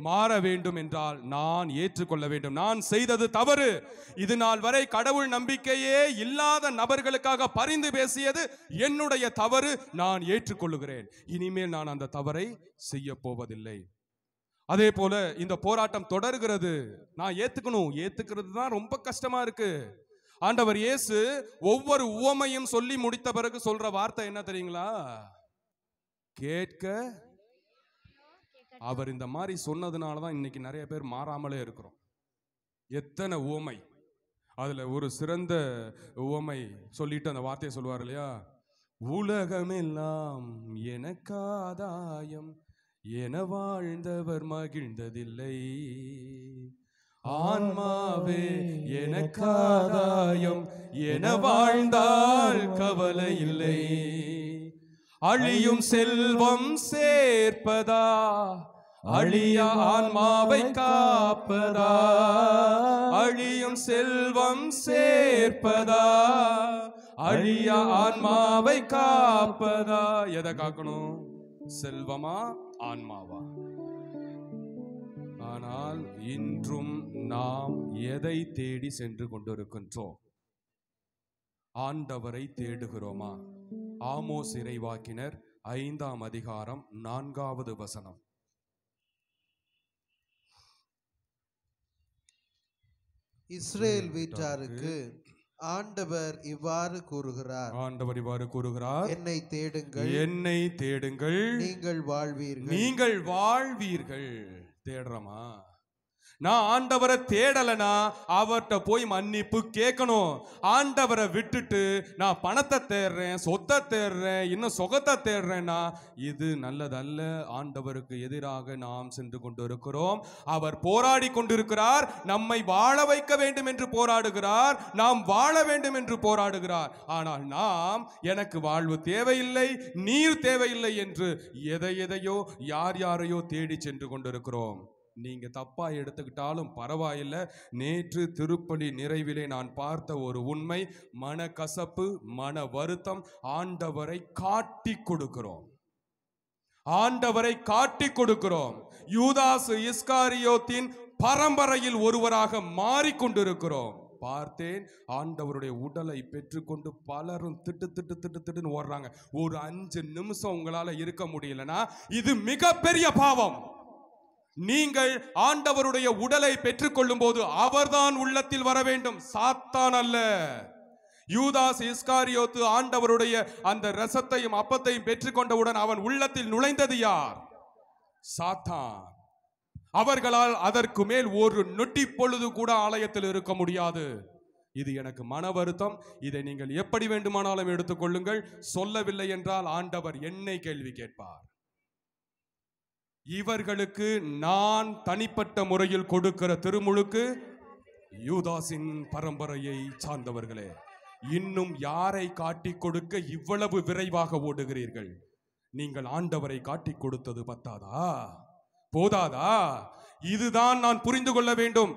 மாற வேண்டும் என்றால் நான் ஏற்றுக்கொள்ள வேண்டும் நான் செய்தது தவறு இது நாள் வரை கடவுள் நம்பிக்கையே இல்லாத நபர்களுக்காக பரிந்து பேசியது என்னுடைய தவறு நான் ஏற்றுக்கொள்ளுகிறேன் இனிமேல் நான் அந்த தவறை செய்ய போவதில்லை அதே போல இந்த போராட்டம் தொடர்கிறது நான் ஏத்துக்கணும் ஏத்துக்கிறது தான் ரொம்ப கஷ்டமா இருக்கு ஆண்டவர் இயேசு ஒவ்வொரு உவமையும் சொல்லி முடித்த பிறகு சொல்ற வார்த்தை என்ன தெரியுங்களா கேட்க அவர் இந்த மாதிரி சொன்னதுனால தான் இன்னைக்கு நிறைய பேர் மாறாமலே இருக்கிறோம் எத்தனை உவமை அதில் ஒரு சிறந்த உவமை சொல்லிட்டு அந்த வார்த்தையை சொல்லுவார் இல்லையா உலகமெல்லாம் எனக்காதாயம் என வாழ்ந்தவர் மகிழ்ந்ததில்லை ஆன்மாவே எனக்காதாயம் என வாழ்ந்தால் கவலை இல்லை அழியும் செல்வம் சேர்ப்பதா அழிய ஆன்மாவை காப்பதா அழியும் செல்வம் சேர்ப்பதா அழிய ஆன்மாவை காப்பதா எதை காக்கணும் செல்வமா ஆன்மாவா ஆனால் இன்றும் நாம் எதை தேடி சென்று கொண்டிருக்கின்றோம் ஆண்டவரை தேடுகிறோமா ஆமோ சிறைவாக்கினர் ஐந்தாம் அதிகாரம் நான்காவது வசனம் இஸ்ரேல் வீட்டாருக்கு ஆண்டவர் இவ்வாறு கூறுகிறார் ஆண்டவர் இவ்வாறு கூறுகிறார் என்னை தேடுங்கள் என்னை தேடுங்கள் நீங்கள் வாழ்வீர்கள் நீங்கள் வாழ்வீர்கள் தேடுறமா நான் ஆண்டவரை தேடலைனா அவர்கிட்ட போய் மன்னிப்பு கேட்கணும் ஆண்டவரை விட்டுட்டு நான் பணத்தை தேடுறேன் சொத்தை தேடுறேன் இன்னும் சொகத்தை தேடுறேன்னா இது நல்லதல்ல ஆண்டவருக்கு எதிராக நாம் சென்று கொண்டு இருக்கிறோம் அவர் போராடி கொண்டிருக்கிறார் நம்மை வாழ வைக்க வேண்டும் என்று போராடுகிறார் நாம் வாழ வேண்டும் என்று போராடுகிறார் ஆனால் நாம் எனக்கு வாழ்வு தேவையில்லை நீர் தேவையில்லை என்று எதை எதையோ யார் யாரையோ தேடி சென்று கொண்டிருக்கிறோம் நீங்கள் தப்பாக எடுத்துக்கிட்டாலும் பரவாயில்லை நேற்று திருப்பலி நிறைவிலே நான் பார்த்த ஒரு உண்மை மன கசப்பு மன வருத்தம் ஆண்டவரை காட்டி கொடுக்கிறோம் ஆண்டவரை காட்டி கொடுக்கிறோம் யூதாசு இஸ்காரியோத்தின் பரம்பரையில் ஒருவராக மாறிக்கொண்டிருக்கிறோம் பார்த்தேன் ஆண்டவருடைய உடலை பெற்றுக்கொண்டு பலரும் திட்டு திட்டு திட்டு திட்டுன்னு ஓடுறாங்க ஒரு அஞ்சு நிமிஷம் உங்களால் இருக்க முடியலன்னா இது மிகப்பெரிய பாவம் நீங்கள் ஆண்டவருடைய உடலை பெற்றுக்கொள்ளும் போது அவர்தான் உள்ளத்தில் வர வேண்டும் சாத்தான் அல்ல யூதாஸ் இஸ்காரியோத்து ஆண்டவருடைய அந்த ரசத்தையும் அப்பத்தையும் பெற்றுக்கொண்டவுடன் அவன் உள்ளத்தில் நுழைந்தது யார் சாத்தான் அவர்களால் அதற்கு மேல் ஒரு நொட்டி பொழுது கூட ஆலயத்தில் இருக்க முடியாது இது எனக்கு மன வருத்தம் இதை நீங்கள் எப்படி வேண்டுமானாலும் எடுத்துக்கொள்ளுங்கள் சொல்லவில்லை என்றால் ஆண்டவர் என்னை கேள்வி கேட்பார் இவர்களுக்கு நான் தனிப்பட்ட முறையில் கொடுக்கிற திருமுழுக்கு யூதாசின் பரம்பரையை சார்ந்தவர்களே இன்னும் யாரை காட்டிக் கொடுக்க இவ்வளவு விரைவாக ஓடுகிறீர்கள் நீங்கள் ஆண்டவரை காட்டிக் கொடுத்தது பத்தாதா போதாதா இதுதான் நான் புரிந்து கொள்ள வேண்டும்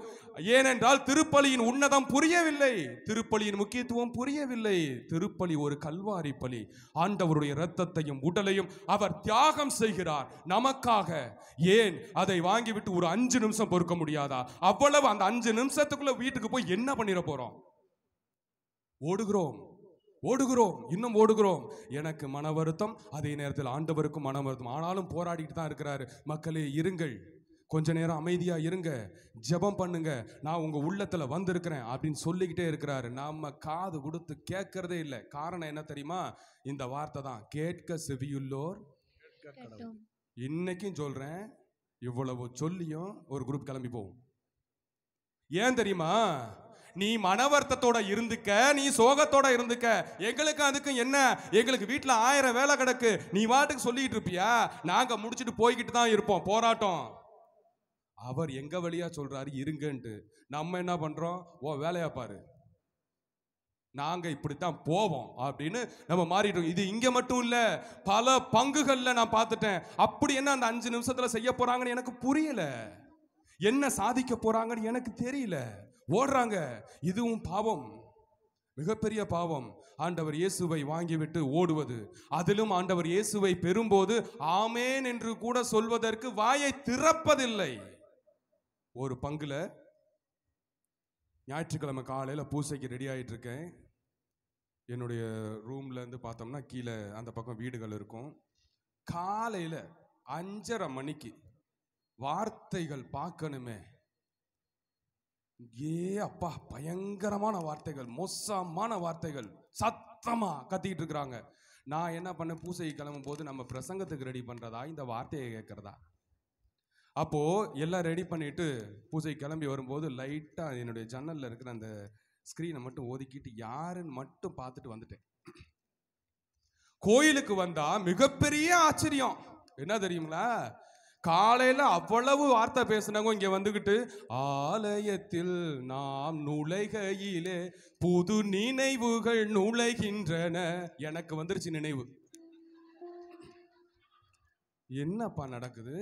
ஏனென்றால் திருப்பலியின் உன்னதம் புரியவில்லை திருப்பலியின் முக்கியத்துவம் புரியவில்லை திருப்பலி ஒரு கல்வாரி பலி ஆண்டவருடைய இரத்தத்தையும் உடலையும் அவர் தியாகம் செய்கிறார் நமக்காக ஏன் அதை வாங்கிவிட்டு ஒரு அஞ்சு நிமிஷம் பொறுக்க முடியாதா அவ்வளவு அந்த அஞ்சு நிமிஷத்துக்குள்ள வீட்டுக்கு போய் என்ன பண்ணிட போறோம் ஓடுகிறோம் ஓடுகிறோம் இன்னும் ஓடுகிறோம் எனக்கு மன வருத்தம் அதே நேரத்தில் ஆண்டவருக்கும் மன வருத்தம் ஆனாலும் போராடிட்டு தான் இருக்கிறாரு மக்களே இருங்கள் கொஞ்ச நேரம் அமைதியாக இருங்க ஜெபம் பண்ணுங்க நான் உங்கள் உள்ளத்தில் வந்திருக்கிறேன் அப்படின்னு சொல்லிக்கிட்டே இருக்கிறாரு நாம் காது கொடுத்து கேட்கறதே இல்லை காரணம் என்ன தெரியுமா இந்த வார்த்தை தான் கேட்க செவியுள்ளோர் இன்னைக்கும் சொல்கிறேன் இவ்வளவு சொல்லியும் ஒரு குரூப் கிளம்பி போவோம் ஏன் தெரியுமா நீ மனவர்த்தத்தோட இருந்துக்க நீ சோகத்தோட இருந்துக்க எங்களுக்கு அதுக்கும் என்ன எங்களுக்கு வீட்டில் ஆயிரம் வேலை கிடக்கு நீ வாட்டுக்கு சொல்லிட்டு இருப்பியா நாங்கள் முடிச்சுட்டு போய்கிட்டு தான் இருப்போம் போராட்டம் அவர் எங்க வழியா சொல்றாரு இருங்கன்ட்டு நம்ம என்ன பண்றோம் ஓ வேலையா பாரு நாங்க இப்படித்தான் போவோம் அப்படின்னு நம்ம மாறிட்டோம் இது இங்க மட்டும் இல்ல பல பங்குகள்ல நான் பார்த்துட்டேன் அப்படி என்ன அந்த அஞ்சு நிமிஷத்துல செய்ய போறாங்கன்னு எனக்கு புரியல என்ன சாதிக்க போறாங்கன்னு எனக்கு தெரியல ஓடுறாங்க இதுவும் பாவம் மிகப்பெரிய பாவம் ஆண்டவர் இயேசுவை வாங்கிவிட்டு ஓடுவது அதிலும் ஆண்டவர் இயேசுவை பெறும்போது ஆமேன் என்று கூட சொல்வதற்கு வாயை திறப்பதில்லை ஒரு பங்கில் ஞாயிற்றுக்கிழமை காலையில் பூசைக்கு ரெடி ஆகிட்டு இருக்கேன் என்னுடைய ரூம்லேருந்து பார்த்தோம்னா கீழே அந்த பக்கம் வீடுகள் இருக்கும் காலையில் அஞ்சரை மணிக்கு வார்த்தைகள் பார்க்கணுமே ஏ அப்பா பயங்கரமான வார்த்தைகள் மோசமான வார்த்தைகள் சத்தமாக கத்திக்கிட்டு இருக்கிறாங்க நான் என்ன பண்ணேன் பூசை கிளம்பும் போது நம்ம பிரசங்கத்துக்கு ரெடி பண்ணுறதா இந்த வார்த்தையை கேட்குறதா அப்போது எல்லாம் ரெடி பண்ணிவிட்டு பூஜை கிளம்பி வரும்போது லைட்டாக என்னுடைய ஜன்னலில் இருக்கிற அந்த ஸ்க்ரீனை மட்டும் ஒதுக்கிட்டு யாருன்னு மட்டும் பார்த்துட்டு வந்துட்டேன் கோயிலுக்கு வந்தால் மிகப்பெரிய ஆச்சரியம் என்ன தெரியுங்களா காலையில் அவ்வளவு வார்த்தை பேசுனாங்க இங்கே வந்துக்கிட்டு ஆலயத்தில் நாம் நுழைகையிலே புது நினைவுகள் நுழைகின்றன எனக்கு வந்துருச்சு நினைவு என்னப்பா நடக்குது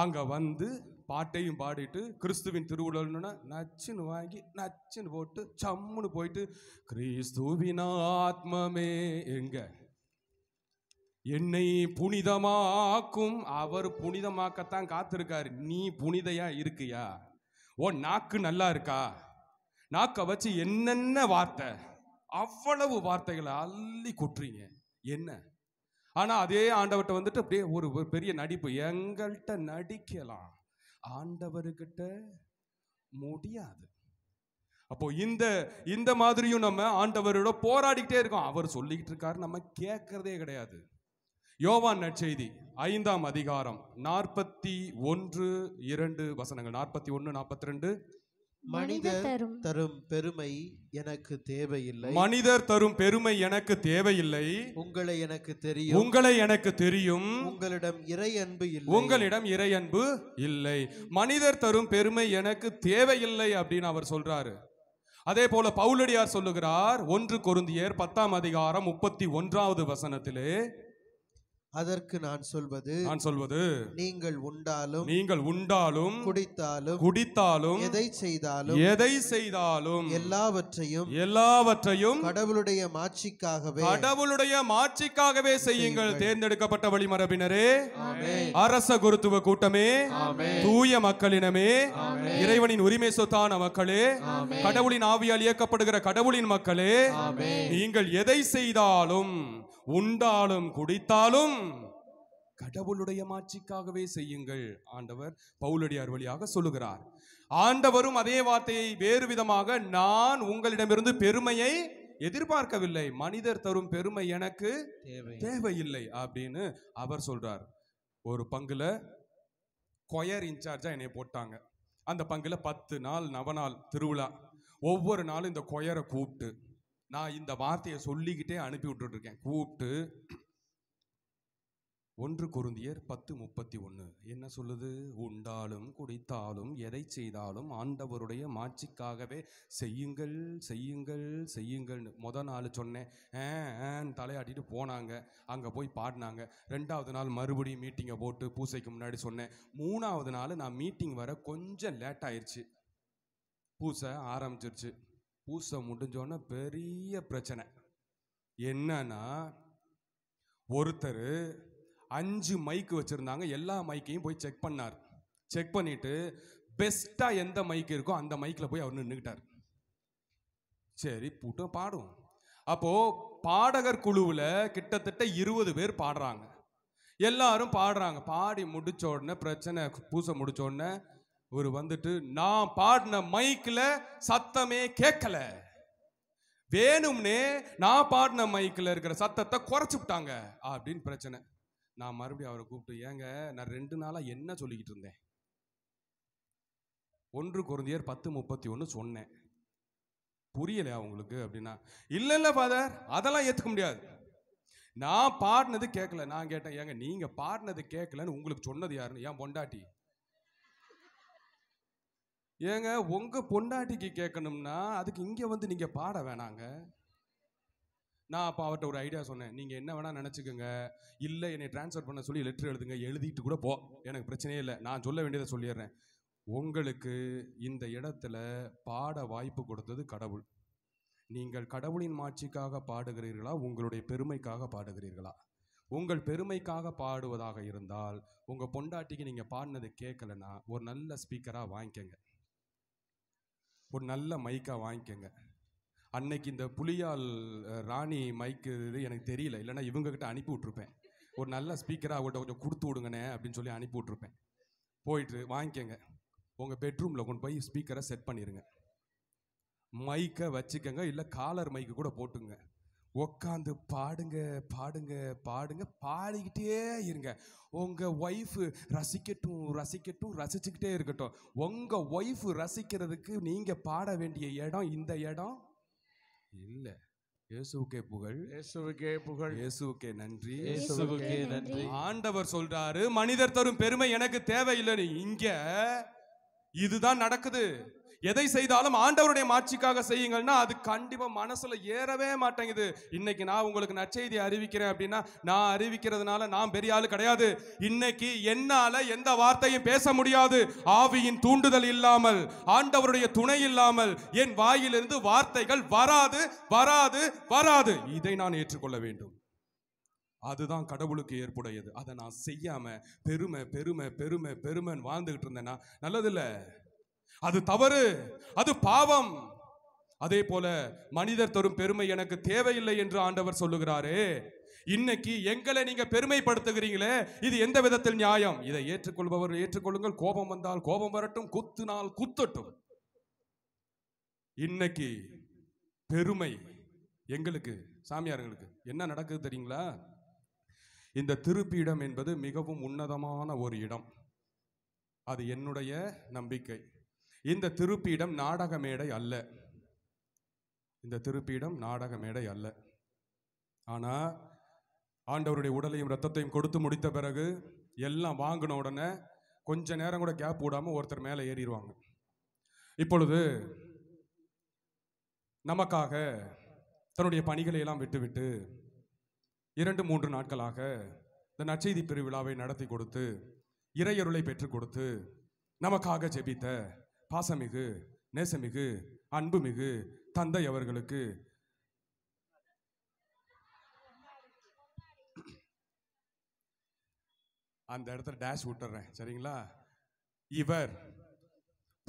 அங்கே வந்து பாட்டையும் பாடிட்டு கிறிஸ்துவின் திருவுடல்னா நச்சுன்னு வாங்கி நச்சுன்னு போட்டு சம்முன்னு போயிட்டு கிறிஸ்துவின் ஆத்மமே எங்க என்னை புனிதமாக்கும் அவர் புனிதமாக்கத்தான் காத்திருக்காரு நீ புனிதையா இருக்கியா ஓ நாக்கு நல்லா இருக்கா நாக்கை வச்சு என்னென்ன வார்த்தை அவ்வளவு வார்த்தைகளை அள்ளி கொட்டுறீங்க என்ன ஆனால் அதே ஆண்டவர்கிட்ட வந்துட்டு அப்படியே ஒரு பெரிய நடிப்பு எங்கள்கிட்ட நடிக்கலாம் ஆண்டவர்கிட்ட முடியாது அப்போ இந்த இந்த மாதிரியும் நம்ம ஆண்டவரோட போராடிக்கிட்டே இருக்கோம் அவர் சொல்லிக்கிட்டு இருக்காரு நம்ம கேட்கறதே கிடையாது யோவான் நற்செய்தி ஐந்தாம் அதிகாரம் நாற்பத்தி ஒன்று இரண்டு வசனங்கள் நாற்பத்தி ஒன்று நாற்பத்தி ரெண்டு மனிதர் தரும் பெருமை எனக்கு தேவையில்லை மனிதர் தரும் பெருமை எனக்கு தேவையில்லை உங்களை எனக்கு தெரியும் உங்களை எனக்கு தெரியும் உங்களிடம் இறை அன்பு இல்லை உங்களிடம் இறை அன்பு இல்லை மனிதர் தரும் பெருமை எனக்கு தேவையில்லை அப்படின்னு அவர் சொல்றாரு அதே போல பவுலடியார் சொல்லுகிறார் ஒன்று கொருந்தியர் பத்தாம் அதிகாரம் முப்பத்தி ஒன்றாவது வசனத்திலே அதற்கு நான் சொல்வது நான் சொல்வது நீங்கள் உண்டாலும் நீங்கள் உண்டாலும் குடித்தாலும் குடித்தாலும் எதை செய்தாலும் எதை செய்தாலும் எல்லாவற்றையும் எல்லாவற்றையும் கடவுளுடைய மாட்சிக்காகவே கடவுளுடைய மாட்சிக்காகவே செய்யுங்கள் தேர்ந்தெடுக்கப்பட்ட வழிமரபினரே அரச குருத்துவ கூட்டமே தூய மக்களினமே இறைவனின் உரிமை சொத்தான மக்களே கடவுளின் ஆவியால் இயக்கப்படுகிற கடவுளின் மக்களே நீங்கள் எதை செய்தாலும் உண்டாலும் குடித்தாலும் கடவுளுடைய மாட்சிக்காகவே செய்யுங்கள் ஆண்டவர் பவுலடியார் வழியாக சொல்லுகிறார் ஆண்டவரும் அதே வார்த்தையை வேறு விதமாக நான் உங்களிடமிருந்து பெருமையை எதிர்பார்க்கவில்லை மனிதர் தரும் பெருமை எனக்கு தேவையில்லை அப்படின்னு அவர் சொல்றார் ஒரு பங்குல கொயர் இன்சார்ஜா என்னை போட்டாங்க அந்த பங்குல பத்து நாள் நவ நாள் திருவிழா ஒவ்வொரு நாளும் இந்த கொயரை கூப்பிட்டு நான் இந்த வார்த்தையை சொல்லிக்கிட்டே அனுப்பி விட்டுட்ருக்கேன் கூப்பிட்டு ஒன்று குருந்தியர் பத்து முப்பத்தி ஒன்று என்ன சொல்லுது உண்டாலும் குடித்தாலும் எதை செய்தாலும் ஆண்டவருடைய மாட்சிக்காகவே செய்யுங்கள் செய்யுங்கள் செய்யுங்கள்னு முத நாள் சொன்னேன் தலையாட்டிட்டு போனாங்க அங்கே போய் பாடினாங்க ரெண்டாவது நாள் மறுபடியும் மீட்டிங்கை போட்டு பூசைக்கு முன்னாடி சொன்னேன் மூணாவது நாள் நான் மீட்டிங் வர கொஞ்சம் லேட் ஆயிடுச்சு பூசை ஆரம்பிச்சிருச்சு பூசை முடிஞ்சோன்னா பெரிய பிரச்சனை என்னன்னா ஒருத்தர் அஞ்சு மைக் வச்சுருந்தாங்க எல்லா மைக்கையும் போய் செக் பண்ணார் செக் பண்ணிவிட்டு பெஸ்ட்டாக எந்த மைக் இருக்கோ அந்த மைக்கில் போய் அவர் நின்றுக்கிட்டார் சரி பூட்டும் பாடும் அப்போது பாடகர் குழுவில் கிட்டத்தட்ட இருபது பேர் பாடுறாங்க எல்லாரும் பாடுறாங்க பாடி முடிச்ச உடனே பிரச்சனை பூசை முடிச்ச உடனே இவர் வந்துட்டு நான் பாடின மைக்கில் சத்தமே கேட்கல வேணும்னே நான் பாடின மைக்கில் இருக்கிற சத்தத்தை குறைச்சி விட்டாங்க அப்படின்னு பிரச்சனை நான் மறுபடியும் அவரை கூப்பிட்டு ஏங்க நான் ரெண்டு நாளாக என்ன சொல்லிக்கிட்டு இருந்தேன் ஒன்று குறைந்தியர் பத்து முப்பத்தி ஒன்று சொன்னேன் புரியலையா உங்களுக்கு அப்படின்னா இல்லை இல்லை ஃபாதர் அதெல்லாம் ஏற்றுக்க முடியாது நான் பாடினது கேட்கல நான் கேட்டேன் ஏங்க நீங்கள் பாடினது கேட்கலன்னு உங்களுக்கு சொன்னது யாருன்னு ஏன் பொண்டாட்டி ஏங்க உங்கள் பொண்டாட்டிக்கு கேட்கணும்னா அதுக்கு இங்கே வந்து நீங்கள் பாட வேணாங்க நான் அப்போ அவர்கிட்ட ஒரு ஐடியா சொன்னேன் நீங்கள் என்ன வேணால் நினச்சிக்கோங்க இல்லை என்னை டிரான்ஸ்ஃபர் பண்ண சொல்லி லெட்ரு எழுதுங்க எழுதிட்டு கூட போ எனக்கு பிரச்சனையே இல்லை நான் சொல்ல வேண்டியதை சொல்லிடுறேன் உங்களுக்கு இந்த இடத்துல பாட வாய்ப்பு கொடுத்தது கடவுள் நீங்கள் கடவுளின் மாட்சிக்காக பாடுகிறீர்களா உங்களுடைய பெருமைக்காக பாடுகிறீர்களா உங்கள் பெருமைக்காக பாடுவதாக இருந்தால் உங்கள் பொண்டாட்டிக்கு நீங்கள் பாடினதை கேட்கலன்னா ஒரு நல்ல ஸ்பீக்கராக வாங்கிக்கங்க ஒரு நல்ல மைக்காக வாங்கிக்கோங்க அன்னைக்கு இந்த புலியால் ராணி மைக்கு இது எனக்கு தெரியல இல்லைன்னா இவங்கக்கிட்ட அனுப்பி விட்ருப்பேன் ஒரு நல்ல ஸ்பீக்கராக அவங்கள்ட்ட கொஞ்சம் கொடுத்து விடுங்கண்ணே அப்படின்னு சொல்லி அனுப்பி விட்ருப்பேன் போயிட்டு வாங்கிக்கோங்க உங்கள் பெட்ரூமில் கொண்டு போய் ஸ்பீக்கரை செட் பண்ணிடுங்க மைக்கை வச்சுக்கோங்க இல்லை காலர் மைக்கு கூட போட்டுங்க உக்காந்து பாடுங்க பாடுங்க பாடுங்க பாடிக்கிட்டே இருங்க உங்கள் ஒய்ஃபு ரசிக்கட்டும் ரசிக்கட்டும் ரசிச்சுக்கிட்டே இருக்கட்டும் உங்கள் ஒய்ஃபு ரசிக்கிறதுக்கு நீங்கள் பாட வேண்டிய இடம் இந்த இடம் இல்லை இயேசுக்கே புகழ் இயேசுக்கே புகழ் இயேசுக்கே நன்றி இயேசுக்கே நன்றி ஆண்டவர் சொல்றாரு மனிதர் தரும் பெருமை எனக்கு தேவையில்லை இங்க இதுதான் நடக்குது எதை செய்தாலும் ஆண்டவருடைய மாட்சிக்காக செய்யுங்கள்னா அது கண்டிப்பாக மனசில் ஏறவே மாட்டேங்குது இன்னைக்கு நான் உங்களுக்கு நச்செய்தி அறிவிக்கிறேன் அப்படின்னா நான் அறிவிக்கிறதுனால நான் பெரிய ஆள் கிடையாது இன்னைக்கு என்னால் எந்த வார்த்தையும் பேச முடியாது ஆவியின் தூண்டுதல் இல்லாமல் ஆண்டவருடைய துணை இல்லாமல் என் வாயிலிருந்து வார்த்தைகள் வராது வராது வராது இதை நான் ஏற்றுக்கொள்ள வேண்டும் அதுதான் கடவுளுக்கு ஏற்புடையது அதை நான் செய்யாமல் பெருமை பெருமை பெருமை பெருமைன்னு வாழ்ந்துக்கிட்டு இருந்தேன்னா நல்லதில்லை அது தவறு அது பாவம் அதே போல மனிதர் தரும் பெருமை எனக்கு தேவையில்லை என்று ஆண்டவர் சொல்லுகிறாரு இன்னைக்கு எங்களை நீங்க பெருமைப்படுத்துகிறீங்களே இது எந்த விதத்தில் நியாயம் இதை ஏற்றுக்கொள்பவர் ஏற்றுக்கொள்ளுங்கள் கோபம் வந்தால் கோபம் வரட்டும் குத்துனால் குத்தட்டும் இன்னைக்கு பெருமை எங்களுக்கு சாமியார்களுக்கு என்ன நடக்குது தெரியுங்களா இந்த திருப்பிடம் என்பது மிகவும் உன்னதமான ஒரு இடம் அது என்னுடைய நம்பிக்கை இந்த திருப்பீடம் நாடக மேடை அல்ல இந்த திருப்பீடம் நாடக மேடை அல்ல ஆனால் ஆண்டவருடைய உடலையும் ரத்தத்தையும் கொடுத்து முடித்த பிறகு எல்லாம் வாங்கின உடனே கொஞ்ச நேரம் கூட கேப் விடாமல் ஒருத்தர் மேலே ஏறிடுவாங்க இப்பொழுது நமக்காக தன்னுடைய பணிகளை எல்லாம் விட்டுவிட்டு இரண்டு மூன்று நாட்களாக இந்த நற்செய்தி பெருவிழாவை நடத்தி கொடுத்து இறையருளை பெற்றுக் கொடுத்து நமக்காக ஜெபித்த பாசமிகு நேசமிகு அன்புமிகு தந்தை அவர்களுக்கு அந்த இடத்துல டேஷ் விட்டுறேன் சரிங்களா இவர்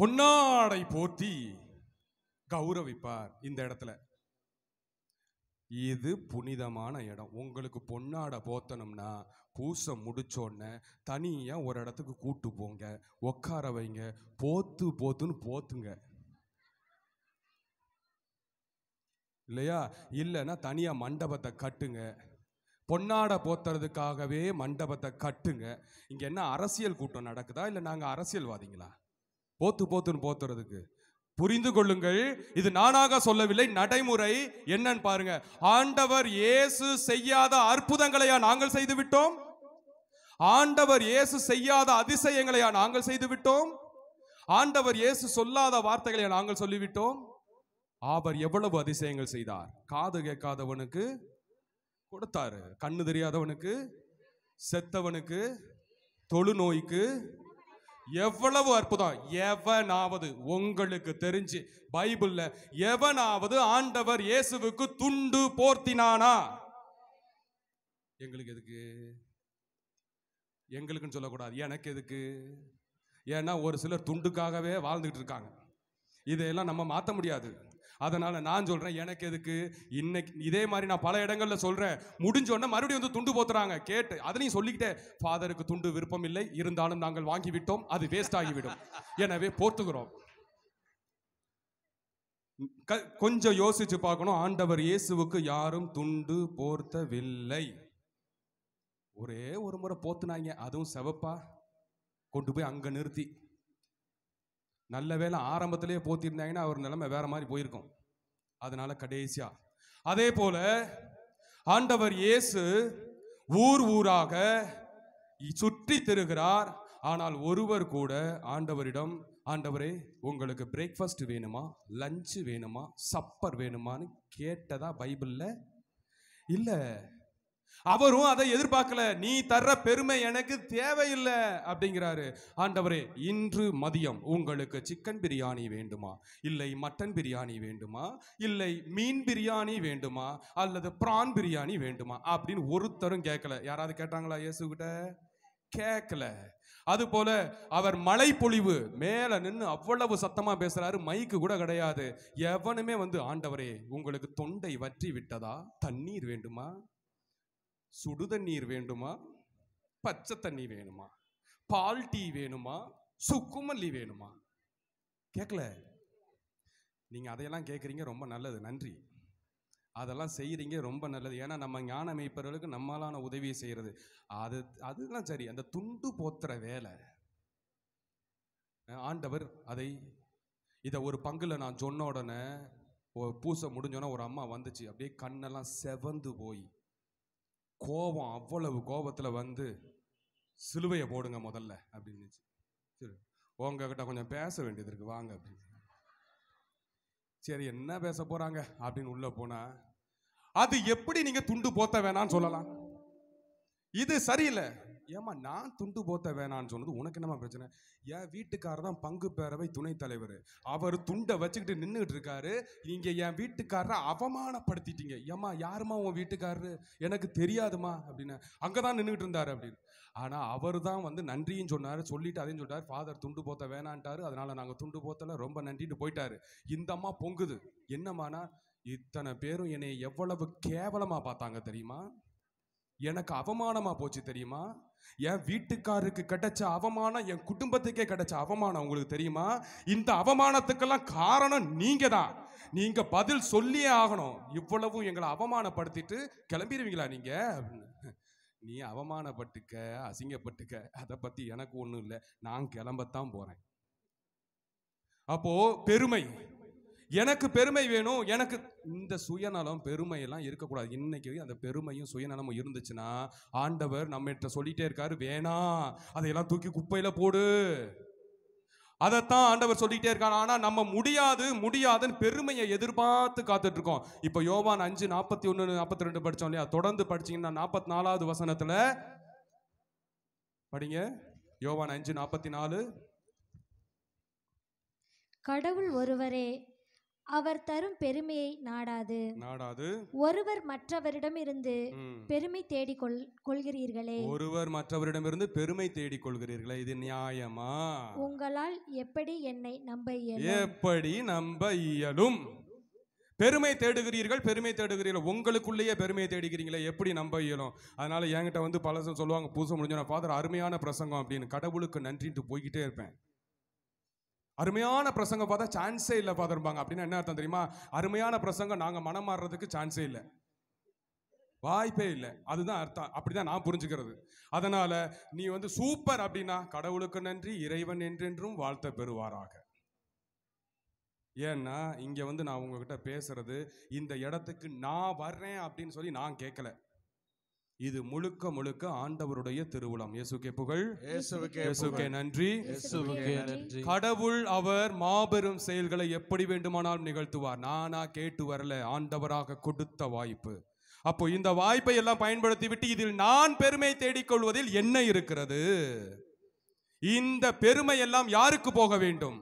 பொன்னாடை போத்தி கௌரவிப்பார் இந்த இடத்துல இது புனிதமான இடம் உங்களுக்கு பொன்னாடை போத்தணும்னா பூசை முடிச்சோடனே தனியாக ஒரு இடத்துக்கு கூட்டு போங்க உட்கார வைங்க போத்து போத்துன்னு போத்துங்க இல்லையா இல்லைன்னா தனியாக மண்டபத்தை கட்டுங்க பொன்னாட போத்துறதுக்காகவே மண்டபத்தை கட்டுங்க இங்கே என்ன அரசியல் கூட்டம் நடக்குதா இல்லை நாங்கள் அரசியல்வாதிங்களா போத்து போத்துன்னு போத்துறதுக்கு புரிந்து கொள்ளுங்கள் இது நானாக சொல்லவில்லை நடைமுறை என்னன்னு பாருங்க ஆண்டவர் இயேசு செய்யாத அற்புதங்களையா நாங்கள் செய்து விட்டோம் ஆண்டவர் இயேசு செய்யாத அதிசயங்களையா நாங்கள் செய்து விட்டோம் ஆண்டவர் இயேசு சொல்லாத வார்த்தைகளை நாங்கள் சொல்லிவிட்டோம் அவர் எவ்வளவு அதிசயங்கள் செய்தார் காது கேட்காதவனுக்கு கொடுத்தாரு கண்ணு தெரியாதவனுக்கு செத்தவனுக்கு தொழு நோய்க்கு எவ்வளவு அற்புதம் எவனாவது உங்களுக்கு தெரிஞ்சு பைபிள்ல எவனாவது ஆண்டவர் இயேசுவுக்கு துண்டு போர்த்தினானா எங்களுக்கு எதுக்கு எங்களுக்குன்னு சொல்லக்கூடாது எனக்கு எதுக்கு ஏன்னா ஒரு சிலர் துண்டுக்காகவே வாழ்ந்துகிட்டு இருக்காங்க இதையெல்லாம் நம்ம மாற்ற முடியாது அதனால் நான் சொல்கிறேன் எனக்கு எதுக்கு இன்னைக்கு இதே மாதிரி நான் பல இடங்களில் சொல்கிறேன் முடிஞ்சோடனே மறுபடியும் வந்து துண்டு போத்துறாங்க கேட்டு அதனையும் சொல்லிக்கிட்டே ஃபாதருக்கு துண்டு விருப்பம் இல்லை இருந்தாலும் நாங்கள் வாங்கிவிட்டோம் அது வேஸ்ட் ஆகிவிடும் எனவே போத்துகிறோம் கொஞ்சம் யோசிச்சு பார்க்கணும் ஆண்டவர் இயேசுவுக்கு யாரும் துண்டு போர்த்தவில்லை ஒரே ஒரு முறை போத்துனாங்க அதுவும் செவப்பா கொண்டு போய் அங்கே நிறுத்தி நல்ல வேலை ஆரம்பத்திலேயே போத்திருந்தாங்கன்னா அவர் நிலைமை வேற மாதிரி போயிருக்கும் அதனால கடைசியா அதே போல ஆண்டவர் இயேசு ஊர் ஊராக சுற்றி திருகிறார் ஆனால் ஒருவர் கூட ஆண்டவரிடம் ஆண்டவரே உங்களுக்கு பிரேக்ஃபாஸ்ட் வேணுமா லஞ்சு வேணுமா சப்பர் வேணுமான்னு கேட்டதா பைபிளில் இல்லை அவரும் அதை எதிர்பார்க்கல நீ தர்ற பெருமை எனக்கு தேவையில்லை அப்படிங்கிறாரு ஆண்டவரே இன்று மதியம் உங்களுக்கு சிக்கன் பிரியாணி வேண்டுமா இல்லை மட்டன் பிரியாணி வேண்டுமா இல்லை மீன் பிரியாணி வேண்டுமா அல்லது பிரான் பிரியாணி வேண்டுமா அப்படின்னு ஒருத்தரும் கேட்கல யாராவது கேட்டாங்களா கிட்ட கேட்கல அது போல அவர் மழை பொழிவு மேல நின்று அவ்வளவு சத்தமா பேசுறாரு மைக்கு கூட கிடையாது எவனுமே வந்து ஆண்டவரே உங்களுக்கு தொண்டை வற்றி விட்டதா தண்ணீர் வேண்டுமா சுடு தண்ணீர் வேண்டுமா பச்சை தண்ணி வேணுமா பால் டீ வேணுமா சுக்குமல்லி வேணுமா கேட்கல நீங்கள் அதையெல்லாம் கேட்குறீங்க ரொம்ப நல்லது நன்றி அதெல்லாம் செய்கிறீங்க ரொம்ப நல்லது ஏன்னா நம்ம ஞான அமைப்பவர்களுக்கு நம்மளான உதவியை செய்கிறது அது அதுதான் சரி அந்த துண்டு போத்துற வேலை ஆண்டவர் அதை இதை ஒரு பங்கில் நான் சொன்ன உடனே பூசை முடிஞ்சோடனே ஒரு அம்மா வந்துச்சு அப்படியே கண்ணெல்லாம் செவந்து போய் கோபம் அவ்வளவு கோபத்தில் வந்து சிலுவையை போடுங்க முதல்ல அப்படின்னுச்சு சரி உங்ககிட்ட கொஞ்சம் பேச வேண்டியது இருக்குது வாங்க அப்படின்னு சரி என்ன பேச போகிறாங்க அப்படின்னு உள்ளே போனால் அது எப்படி நீங்கள் துண்டு போத்த வேணான்னு சொல்லலாம் இது சரியில்லை ஏமா நான் துண்டு போத்த வேணான்னு சொன்னது உனக்கு என்னமா பிரச்சனை என் வீட்டுக்காரர் தான் பங்கு பேரவை துணைத் தலைவர் அவர் துண்டை வச்சுக்கிட்டு நின்றுட்டு இருக்காரு நீங்கள் என் வீட்டுக்காரரை அவமானப்படுத்திட்டீங்க ஏமா யாருமா உன் வீட்டுக்காரரு எனக்கு தெரியாதுமா அப்படின்னு அங்கே தான் நின்றுட்டு இருந்தார் அப்படின்னு ஆனால் அவர் தான் வந்து நன்றியும் சொன்னார் சொல்லிட்டு அதையும் சொல்லிட்டார் ஃபாதர் துண்டு போத்த வேணான்ட்டாரு அதனால் நாங்கள் துண்டு போத்தல ரொம்ப நன்றின்னு போயிட்டாரு இந்த அம்மா பொங்குது என்னம்மானா இத்தனை பேரும் என்னை எவ்வளவு கேவலமாக பார்த்தாங்க தெரியுமா எனக்கு அவமானமாக போச்சு தெரியுமா என் வீட்டுக்காருக்கு கிடைச்ச அவமானம் என் குடும்பத்துக்கே கிடைச்ச அவமானம் உங்களுக்கு தெரியுமா இந்த அவமானத்துக்கெல்லாம் காரணம் நீங்க தான் நீங்க பதில் சொல்லியே ஆகணும் இவ்வளவும் எங்களை அவமானப்படுத்திட்டு கிளம்பிடுவீங்களா நீங்க நீ அவமானப்பட்டுக்க அசிங்கப்பட்டுக்க அதை பத்தி எனக்கு ஒன்றும் இல்லை நான் கிளம்பத்தான் போறேன் அப்போ பெருமை எனக்கு பெருமை வேணும் எனக்கு இந்த சுயநலம் பெருமையெல்லாம் இருக்கக்கூடாது இன்னைக்கு அந்த பெருமையும் சுயநலமும் இருந்துச்சுன்னா ஆண்டவர் நம்மகிட்ட சொல்லிட்டே இருக்காரு வேணாம் அதையெல்லாம் தூக்கி குப்பையில் போடு அதைத்தான் ஆண்டவர் சொல்லிட்டே இருக்காரு ஆனால் நம்ம முடியாது முடியாதுன்னு பெருமையை எதிர்பார்த்து காத்துட்டு இருக்கோம் இப்போ யோவான் அஞ்சு நாற்பத்தி ஒன்று நாற்பத்தி ரெண்டு படித்தோம் இல்லையா தொடர்ந்து படிச்சீங்கன்னா நாற்பத்தி நாலாவது வசனத்தில் படிங்க யோவான் அஞ்சு நாற்பத்தி நாலு கடவுள் ஒருவரே அவர் தரும் பெருமையை நாடாது நாடாது ஒருவர் மற்றவரிடம் இருந்து பெருமை தேடி கொள் கொள்கிறீர்களே ஒருவர் மற்றவரிடமிருந்து பெருமை தேடி கொள்கிறீர்களே இது நியாயமா உங்களால் எப்படி என்னை நம்ப இயலும் எப்படி நம்ப இயலும் பெருமை தேடுகிறீர்கள் பெருமை தேடுகிறீர்கள் உங்களுக்குள்ளேயே பெருமையை தேடுகிறீங்களே எப்படி நம்ப இயலும் அதனால என்கிட்ட வந்து பலசம் சொல்லுவாங்க பூச முடிஞ்சோன்னா ஃபாதர் அருமையான பிரசங்கம் அப்படின்னு கடவுளுக்கு நன்றின்ட்டு போய்கிட்டே இருப்பேன் அருமையான பிரசங்கம் பார்த்தா சான்ஸே இல்லை பார்த்துருப்பாங்க அப்படின்னா என்ன அர்த்தம் தெரியுமா அருமையான பிரசங்கம் நாங்கள் மனம் மாறுறதுக்கு சான்ஸே இல்லை வாய்ப்பே இல்லை அதுதான் அர்த்தம் அப்படிதான் நான் புரிஞ்சுக்கிறது அதனால நீ வந்து சூப்பர் அப்படின்னா கடவுளுக்கு நன்றி இறைவன் என்றென்றும் வாழ்த்த பெறுவாராக ஏன்னா இங்கே வந்து நான் உங்ககிட்ட பேசுறது இந்த இடத்துக்கு நான் வர்றேன் அப்படின்னு சொல்லி நான் கேட்கல இது முழுக்க முழுக்க ஆண்டவருடைய திருவுளம் இயேசுக்கே புகழ் இயேசுக்கே நன்றி கடவுள் அவர் மாபெரும் செயல்களை எப்படி வேண்டுமானாலும் நிகழ்த்துவார் நானா கேட்டு வரல ஆண்டவராக கொடுத்த வாய்ப்பு அப்போ இந்த வாய்ப்பை எல்லாம் பயன்படுத்தி விட்டு இதில் நான் பெருமை தேடிக்கொள்வதில் என்ன இருக்கிறது இந்த பெருமை எல்லாம் யாருக்கு போக வேண்டும்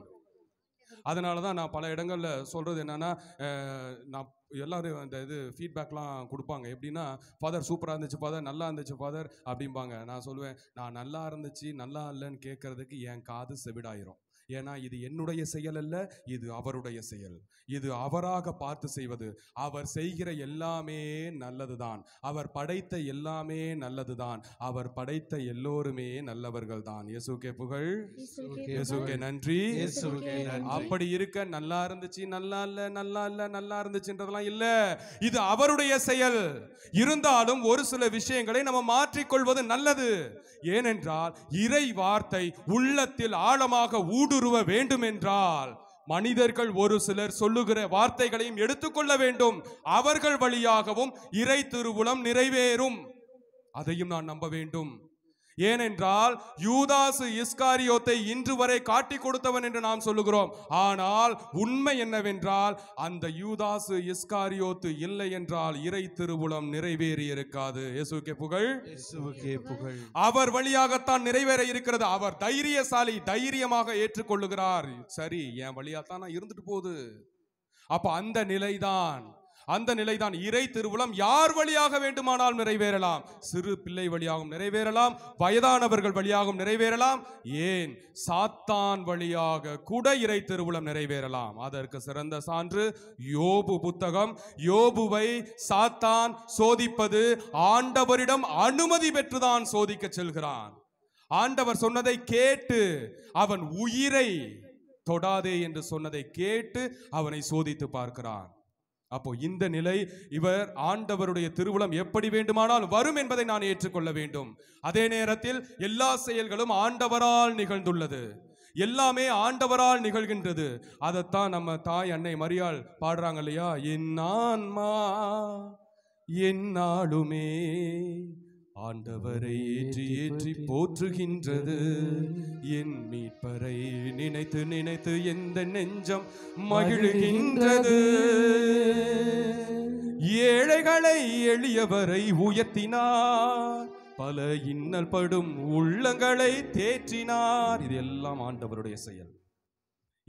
அதனால தான் நான் பல இடங்களில் சொல்றது என்னன்னா நான் எல்லோரும் அந்த இது ஃபீட்பேக்லாம் கொடுப்பாங்க எப்படின்னா ஃபாதர் சூப்பராக இருந்துச்சு ஃபாதர் நல்லா இருந்துச்சு ஃபாதர் அப்படிம்பாங்க நான் சொல்லுவேன் நான் நல்லா இருந்துச்சு நல்லா இல்லைன்னு கேட்குறதுக்கு என் காது செவிடாயிரும் ஏன்னா இது என்னுடைய செயல் அல்ல இது அவருடைய செயல் இது அவராக பார்த்து செய்வது அவர் செய்கிற எல்லாமே நல்லதுதான் அவர் படைத்த எல்லாமே நல்லதுதான் அவர் படைத்த எல்லோருமே நல்லவர்கள் தான் இயேசுக்கே புகழ் இயேசுக்கே நன்றி அப்படி இருக்க நல்லா இருந்துச்சு நல்லா இல்ல நல்லா இல்ல நல்லா இருந்துச்சுன்றதெல்லாம் இல்ல இது அவருடைய செயல் இருந்தாலும் ஒரு சில விஷயங்களை நம்ம மாற்றிக்கொள்வது நல்லது ஏனென்றால் இறை வார்த்தை உள்ளத்தில் ஆழமாக ஊடு ஊடுருவ வேண்டும் என்றால் மனிதர்கள் ஒரு சிலர் சொல்லுகிற வார்த்தைகளையும் எடுத்துக்கொள்ள வேண்டும் அவர்கள் வழியாகவும் இறை திருவுளம் நிறைவேறும் அதையும் நான் நம்ப வேண்டும் ஏனென்றால் யூதாசு இஸ்காரியோத்தை இன்று வரை காட்டி கொடுத்தவன் என்று நாம் சொல்லுகிறோம் ஆனால் உண்மை என்னவென்றால் அந்த யூதாசு இஸ்காரியோத்து இல்லை என்றால் இறை திருவுளம் நிறைவேறி இருக்காது புகழ் புகழ் அவர் வழியாகத்தான் நிறைவேற இருக்கிறது அவர் தைரியசாலி தைரியமாக ஏற்றுக்கொள்ளுகிறார் சரி என் வழியாத்தான் நான் இருந்துட்டு போகுது அப்ப அந்த நிலைதான் அந்த நிலைதான் இறை திருவுளம் யார் வழியாக வேண்டுமானால் நிறைவேறலாம் சிறு பிள்ளை வழியாகவும் நிறைவேறலாம் வயதானவர்கள் வழியாகவும் நிறைவேறலாம் ஏன் சாத்தான் வழியாக கூட இறை திருவுளம் நிறைவேறலாம் அதற்கு சிறந்த சான்று யோபு புத்தகம் யோபுவை சாத்தான் சோதிப்பது ஆண்டவரிடம் அனுமதி பெற்றுதான் சோதிக்க செல்கிறான் ஆண்டவர் சொன்னதை கேட்டு அவன் உயிரை தொடாதே என்று சொன்னதை கேட்டு அவனை சோதித்து பார்க்கிறான் அப்போ இந்த நிலை இவர் ஆண்டவருடைய திருவுளம் எப்படி வேண்டுமானால் வரும் என்பதை நான் ஏற்றுக்கொள்ள வேண்டும் அதே நேரத்தில் எல்லா செயல்களும் ஆண்டவரால் நிகழ்ந்துள்ளது எல்லாமே ஆண்டவரால் நிகழ்கின்றது அதைத்தான் நம்ம தாய் அன்னை மரியாள் பாடுறாங்க இல்லையா என் ஆன்மா என் நாளுமே ஆண்டவரை ஏற்றி ஏற்றி போற்றுகின்றது என் மீட்பரை நினைத்து நினைத்து எந்த நெஞ்சம் மகிழ்கின்றது ஏழைகளை எளியவரை உயர்த்தினார் பல இன்னல் படும் உள்ளங்களை தேற்றினார் இது எல்லாம் ஆண்டவருடைய செயல்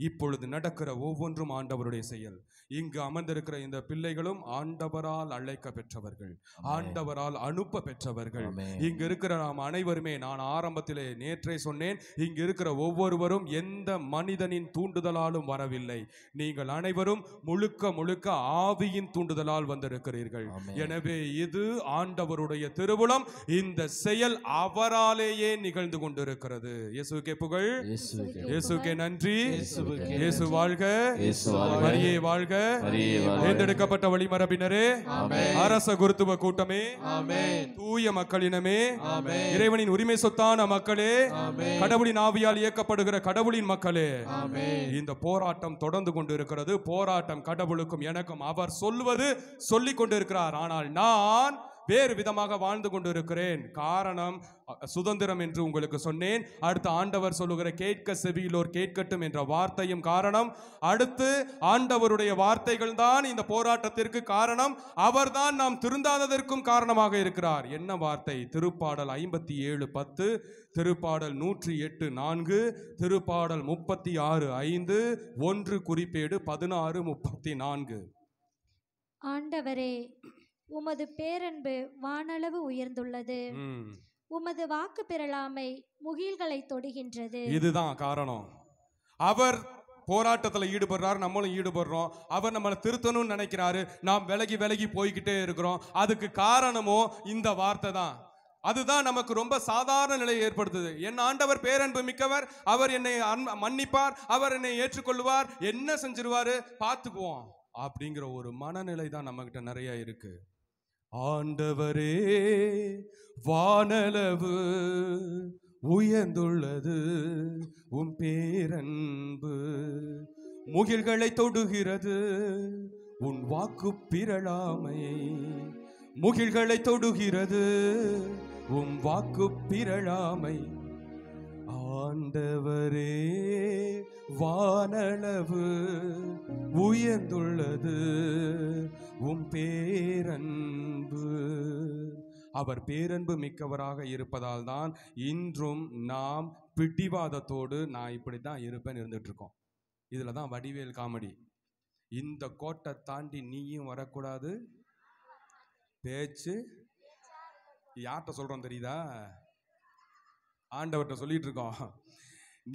இப்பொழுது நடக்கிற ஒவ்வொன்றும் ஆண்டவருடைய செயல் இங்கு அமர்ந்திருக்கிற இந்த பிள்ளைகளும் ஆண்டவரால் அழைக்க பெற்றவர்கள் ஆண்டவரால் அனுப்ப பெற்றவர்கள் இங்கு இருக்கிற நாம் அனைவருமே நான் ஆரம்பத்திலே நேற்றே சொன்னேன் இங்கு இருக்கிற ஒவ்வொருவரும் எந்த மனிதனின் தூண்டுதலாலும் வரவில்லை நீங்கள் அனைவரும் முழுக்க முழுக்க ஆவியின் தூண்டுதலால் வந்திருக்கிறீர்கள் எனவே இது ஆண்டவருடைய திருவுளம் இந்த செயல் அவராலேயே நிகழ்ந்து கொண்டிருக்கிறது இயேசுக்கே புகழ் இயேசுக்கே நன்றி இயேசு வாழ்க மரியே வாழ்க தேர்ந்தெடுக்கப்பட்ட வழிமரபினரே அரச குருத்துவ கூட்டமே தூய மக்களினமே இறைவனின் உரிமை சொத்தான மக்களே கடவுளின் ஆவியால் இயக்கப்படுகிற கடவுளின் மக்களே இந்த போராட்டம் தொடர்ந்து கொண்டு இருக்கிறது போராட்டம் கடவுளுக்கும் எனக்கும் அவர் சொல்வது சொல்லிக் கொண்டிருக்கிறார் ஆனால் நான் வேறு விதமாக வாழ்ந்து கொண்டிருக்கிறேன் காரணம் சுதந்திரம் என்று உங்களுக்கு சொன்னேன் அடுத்து ஆண்டவர் சொல்லுகிற கேட்க செவியிலோர் கேட்கட்டும் என்ற வார்த்தையும் காரணம் அடுத்து ஆண்டவருடைய வார்த்தைகள் தான் இந்த போராட்டத்திற்கு காரணம் அவர்தான் நாம் திருந்தாததற்கும் காரணமாக இருக்கிறார் என்ன வார்த்தை திருப்பாடல் ஐம்பத்தி ஏழு பத்து திருப்பாடல் நூற்றி எட்டு நான்கு திருப்பாடல் முப்பத்தி ஆறு ஐந்து ஒன்று குறிப்பேடு பதினாறு முப்பத்தி நான்கு ஆண்டவரே உமது பேரன்பு வானளவு உயர்ந்துள்ளது உமது வாக்கு பெறலாமை முகில்களை தொடுகின்றது இதுதான் காரணம் அவர் போராட்டத்தில் ஈடுபடுறாரு நம்மளும் ஈடுபடுறோம் அவர் நம்மளை திருத்தணும்னு நினைக்கிறாரு நாம் விலகி விலகி போய்கிட்டே இருக்கிறோம் அதுக்கு காரணமோ இந்த வார்த்தை தான் அதுதான் நமக்கு ரொம்ப சாதாரண நிலையை ஏற்படுத்துது என் ஆண்டவர் பேரன்பு மிக்கவர் அவர் என்னை மன்னிப்பார் அவர் என்னை ஏற்றுக்கொள்வார் என்ன செஞ்சிருவாரு பார்த்துக்குவோம் அப்படிங்கிற ஒரு மனநிலை தான் நம்மகிட்ட நிறைய இருக்குது ஆண்டவரே வானளவு உயர்ந்துள்ளது உம் பேரன்பு முகில்களை தொடுகிறது உன் வாக்கு பிறழாமை முகில்களை தொடுகிறது உன் வாக்கு பிறழாமை ஆண்டவரே வானளவு உயர்ந்துள்ளது உம் பேரன்பு அவர் பேரன்பு மிக்கவராக இருப்பதால் தான் இன்றும் நாம் பிடிவாதத்தோடு நான் இப்படி தான் இருப்பேன் இருக்கோம் இதில் தான் வடிவேல் காமெடி இந்த கோட்டை தாண்டி நீயும் வரக்கூடாது பேச்சு யார்கிட்ட சொல்கிறோம் தெரியுதா ஆண்டவர்கிட்ட சொல்லிட்டு இருக்கோம்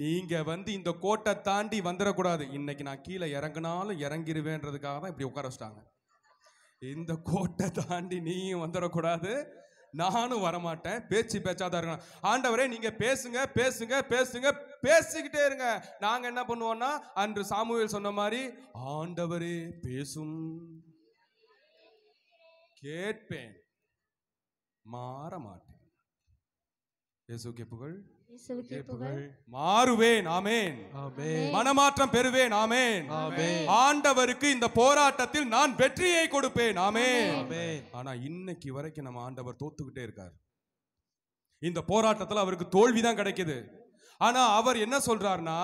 நீங்கள் வந்து இந்த கோட்டை தாண்டி வந்துடக்கூடாது இன்னைக்கு நான் கீழே இறங்கினாலும் இறங்கிடுவேன்றதுக்காக தான் இப்படி உட்கார வச்சிட்டாங்க இந்த கோட்டை தாண்டி நீயும் வந்துடக்கூடாது நானும் வரமாட்டேன் பேச்சு பேச்சாதான் இருக்கணும் ஆண்டவரே நீங்கள் பேசுங்க பேசுங்க பேசுங்க பேசிக்கிட்டே இருங்க நாங்கள் என்ன பண்ணுவோம்னா அன்று சாமுவேல் சொன்ன மாதிரி ஆண்டவரே பேசும் கேட்பேன் மாற மாட்டேன் இயேசுக்கே புகழ் மாறுவேன் ஆமேன் மனமாற்றம் பெறுவேன் ஆமேன் ஆண்டவருக்கு இந்த போராட்டத்தில் நான் வெற்றியை கொடுப்பேன் ஆமேன் ஆனா இன்னைக்கு வரைக்கும் நம்ம ஆண்டவர் தோத்துக்கிட்டே இருக்கார் இந்த போராட்டத்தில் அவருக்கு தோல்வி தான் கிடைக்குது ஆனா அவர் என்ன சொல்றார்னா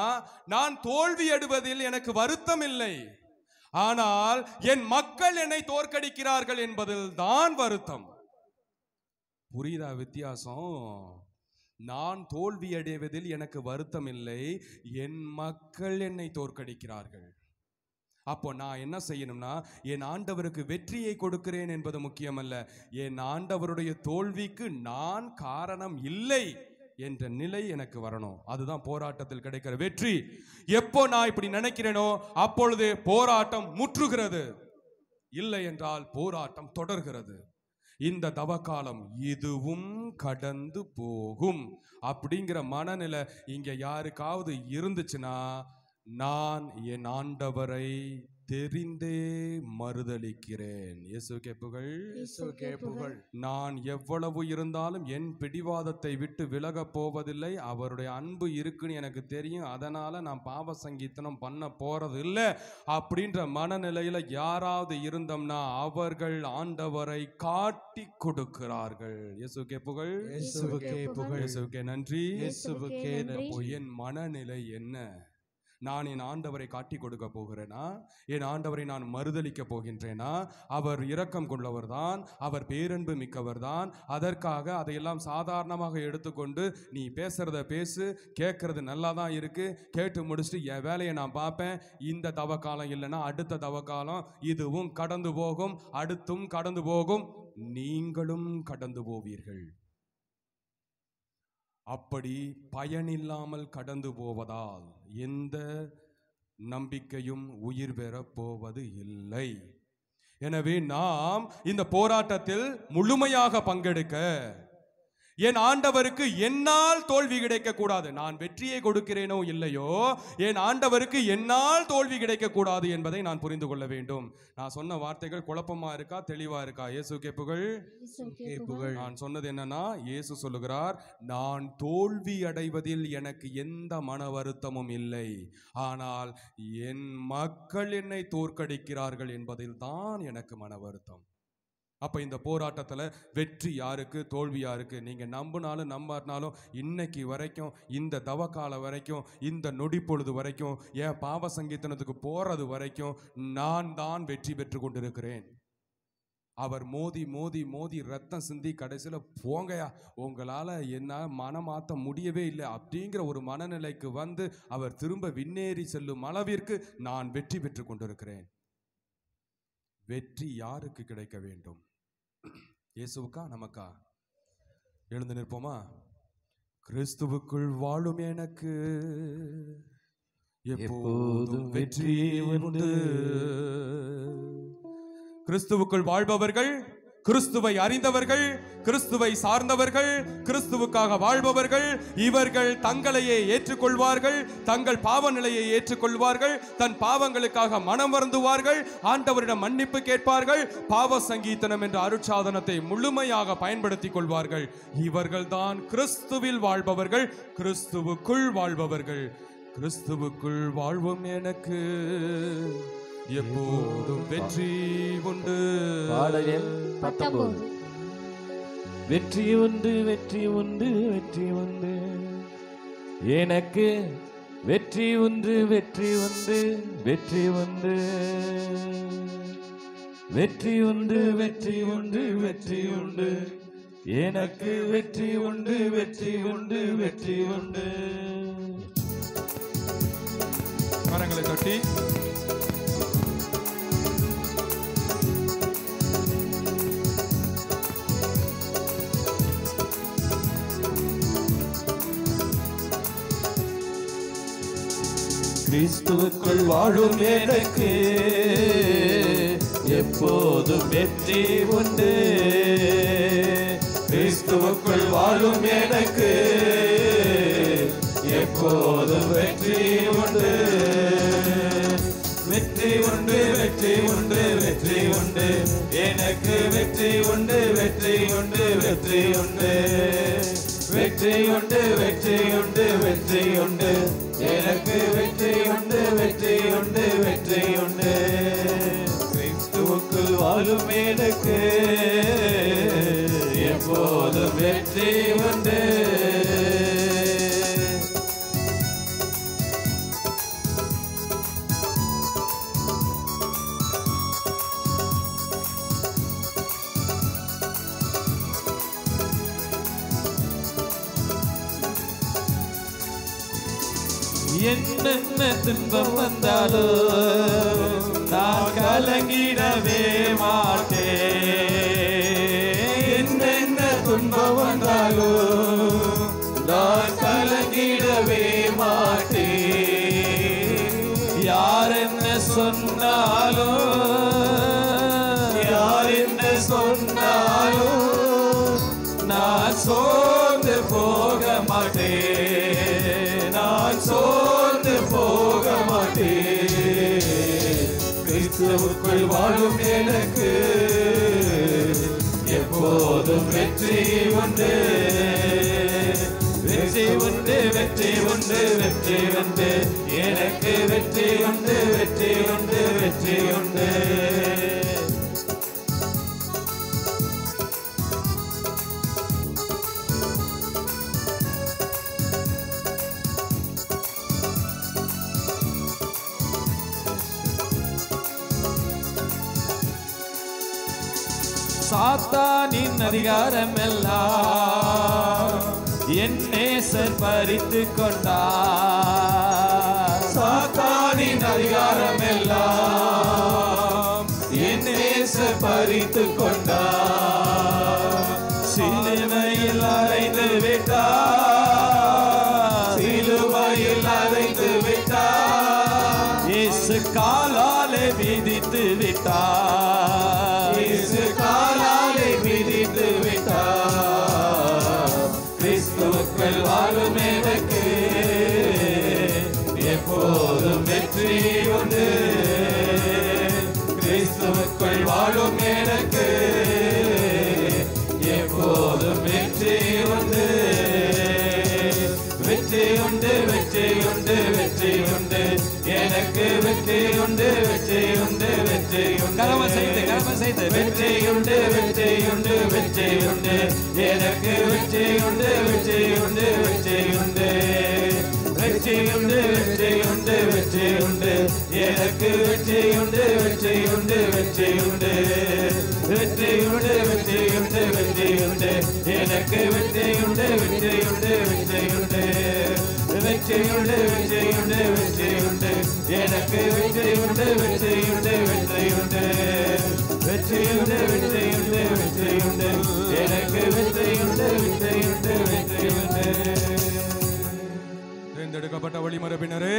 நான் தோல்வி எடுவதில் எனக்கு வருத்தம் இல்லை ஆனால் என் மக்கள் என்னை தோற்கடிக்கிறார்கள் என்பதில் தான் வருத்தம் புரியுதா வித்தியாசம் நான் தோல்வியடைவதில் எனக்கு வருத்தம் இல்லை என் மக்கள் என்னை தோற்கடிக்கிறார்கள் அப்போ நான் என்ன செய்யணும்னா என் ஆண்டவருக்கு வெற்றியை கொடுக்கிறேன் என்பது முக்கியமல்ல என் ஆண்டவருடைய தோல்விக்கு நான் காரணம் இல்லை என்ற நிலை எனக்கு வரணும் அதுதான் போராட்டத்தில் கிடைக்கிற வெற்றி எப்போ நான் இப்படி நினைக்கிறேனோ அப்பொழுது போராட்டம் முற்றுகிறது இல்லை என்றால் போராட்டம் தொடர்கிறது இந்த தவக்காலம் இதுவும் கடந்து போகும் அப்படிங்கிற மனநிலை இங்கே யாருக்காவது இருந்துச்சுன்னா நான் என் ஆண்டவரை தெரிந்தே மறுதளிக்கிறேன் இயேசு புகழ் இயேசுக்கே புகழ் நான் எவ்வளவு இருந்தாலும் என் பிடிவாதத்தை விட்டு விலக போவதில்லை அவருடைய அன்பு இருக்குன்னு எனக்கு தெரியும் அதனால நான் பாவ சங்கீதனம் பண்ண போறது இல்லை அப்படின்ற மனநிலையில யாராவது இருந்தோம்னா அவர்கள் ஆண்டவரை காட்டி கொடுக்கிறார்கள் இயேசு புகழ் இயேசுக்கே புகழ் இயேசுக்கே நன்றி இயேசுக்கே என் மனநிலை என்ன நான் என் ஆண்டவரை காட்டி கொடுக்க போகிறேனா என் ஆண்டவரை நான் மறுதளிக்க போகின்றேனா அவர் இரக்கம் கொண்டவர்தான் தான் அவர் பேரன்பு மிக்கவர் தான் அதற்காக அதையெல்லாம் சாதாரணமாக எடுத்துக்கொண்டு நீ பேசுகிறத பேசு கேட்குறது நல்லா தான் இருக்குது கேட்டு முடிச்சுட்டு என் வேலையை நான் பார்ப்பேன் இந்த தவக்காலம் இல்லைன்னா அடுத்த தவக்காலம் இதுவும் கடந்து போகும் அடுத்தும் கடந்து போகும் நீங்களும் கடந்து போவீர்கள் அப்படி பயனில்லாமல் கடந்து போவதால் எந்த நம்பிக்கையும் உயிர் பெறப் போவது இல்லை எனவே நாம் இந்த போராட்டத்தில் முழுமையாக பங்கெடுக்க என் ஆண்டவருக்கு என்னால் தோல்வி கிடைக்கக்கூடாது நான் வெற்றியை கொடுக்கிறேனோ இல்லையோ என் ஆண்டவருக்கு என்னால் தோல்வி கிடைக்கக்கூடாது என்பதை நான் புரிந்து கொள்ள வேண்டும் நான் சொன்ன வார்த்தைகள் குழப்பமா இருக்கா தெளிவா இருக்கா இயேசு கேப்புகள் கேப்புகள் நான் சொன்னது என்னன்னா இயேசு சொல்லுகிறார் நான் தோல்வி அடைவதில் எனக்கு எந்த மன வருத்தமும் இல்லை ஆனால் என் மக்கள் என்னை தோற்கடிக்கிறார்கள் என்பதில் தான் எனக்கு மன வருத்தம் அப்போ இந்த போராட்டத்தில் வெற்றி யாருக்கு தோல்வி யாருக்கு நீங்கள் நம்பினாலும் நம்பினாலும் இன்னைக்கு வரைக்கும் இந்த தவக்கால வரைக்கும் இந்த நொடி பொழுது வரைக்கும் என் பாவ சங்கீர்த்தனத்துக்கு போகிறது வரைக்கும் நான் தான் வெற்றி பெற்று கொண்டிருக்கிறேன் அவர் மோதி மோதி மோதி ரத்தம் சிந்தி கடைசியில் போங்கயா உங்களால் என்ன மனமாற்ற முடியவே இல்லை அப்படிங்கிற ஒரு மனநிலைக்கு வந்து அவர் திரும்ப விண்ணேறி செல்லும் அளவிற்கு நான் வெற்றி பெற்று கொண்டிருக்கிறேன் வெற்றி யாருக்கு கிடைக்க வேண்டும் இயேசுவுக்கா நமக்கா எழுந்து நிற்போமா கிறிஸ்துவுக்குள் வாழும் எனக்கு எப்போதும் வெற்றி உண்டு கிறிஸ்துவுக்குள் வாழ்பவர்கள் கிறிஸ்துவை அறிந்தவர்கள் கிறிஸ்துவை சார்ந்தவர்கள் கிறிஸ்துவுக்காக வாழ்பவர்கள் இவர்கள் தங்களையே ஏற்றுக்கொள்வார்கள் தங்கள் பாவ நிலையை ஏற்றுக்கொள்வார்கள் தன் பாவங்களுக்காக மனம் வருந்துவார்கள் ஆண்டவரிடம் மன்னிப்பு கேட்பார்கள் பாவ சங்கீதனம் என்ற அருட்சாதனத்தை முழுமையாக பயன்படுத்திக் கொள்வார்கள் இவர்கள்தான் கிறிஸ்துவில் வாழ்பவர்கள் கிறிஸ்துவுக்குள் வாழ்பவர்கள் கிறிஸ்துவுக்குள் வாழ்வும் எனக்கு எப்போதும் வெற்றி உண்டு பாடல் பத்தொன்பது வெற்றி உண்டு வெற்றி உண்டு வெற்றி உண்டு எனக்கு வெற்றி உண்டு வெற்றி உண்டு வெற்றி உண்டு வெற்றி உண்டு வெற்றி உண்டு வெற்றி உண்டு எனக்கு வெற்றி உண்டு வெற்றி உண்டு வெற்றி உண்டு மரங்களை தொட்டி கிறிஸ்துக்குள் வாழும் எனக்கு எப்போதும் வெற்றி உண்டு கிறிஸ்துவுக்குள் வாழும் எனக்கு எப்போதும் வெற்றி உண்டு வெற்றி உண்டு வெற்றி உண்டு வெற்றி உண்டு எனக்கு வெற்றி உண்டு வெற்றி உண்டு வெற்றி உண்டு வெற்றியுண்டு வெற்றியுண்டு வெற்றியுண்டு எனக்கு வெற்றியுண்டு வெற்றியுண்டு வெற்றியுண்டு கிறிஸ்துவுக்குள் வாழும் எனக்கு எப்போதும் வெற்றி உண்டு துன்பம் வந்தாலோ நான் கலங்கிடவே மாட்டேன் என்னென்ன துன்பம் வந்தாலோ நான் கலங்கிடவே மாட்டேன் யார் என்ன சொன்னாலோ நாளும் எனக்கு எப்போதும் வெற்றி உண்டு வெற்றி உண்டு வெற்றி உண்டு வெற்றி உண்டு எனக்கு வெற்றி உண்டு வெற்றி உண்டு வெற்றி உண்டு ஆத்தா நின் அதிகாரம் எல்லாம் என் நேசர் பறித்து கொண்டார் சாத்தானின் எல்லாம் என் நேசர் பறித்து கொண்டா எனக்கு வெற்றி உண்டு வெற்றி உண்டு வெற்றி உண்டு கடமை செய்து கடமை செய்து வெற்றி உண்டு வெற்றி உண்டு வெற்றி உண்டு எனக்கு வெற்றி உண்டு வெற்றி உண்டு வெற்றி உண்டு வெற்றி உண்டு வெற்றி உண்டு வெற்றி உண்டு எனக்கு வெற்றி உண்டு வெற்றி உண்டு வெற்றி உண்டு வெற்றி உண்டு வெற்றி உண்டு வெற்றி உண்டு எனக்கு வெற்றி உண்டு வெற்றி உண்டு வெற்றி உண்டு எனக்கு வெற்றியுண்டு வெற்றியுண்டு வெற்றியுண்டு வெற்றியுண்டு வெற்றியுண்டு வெற்றியுண்டு எனக்கு வெற்றியுண்டு தேர்ந்தெடுக்கப்பட்ட வழிமரபினரே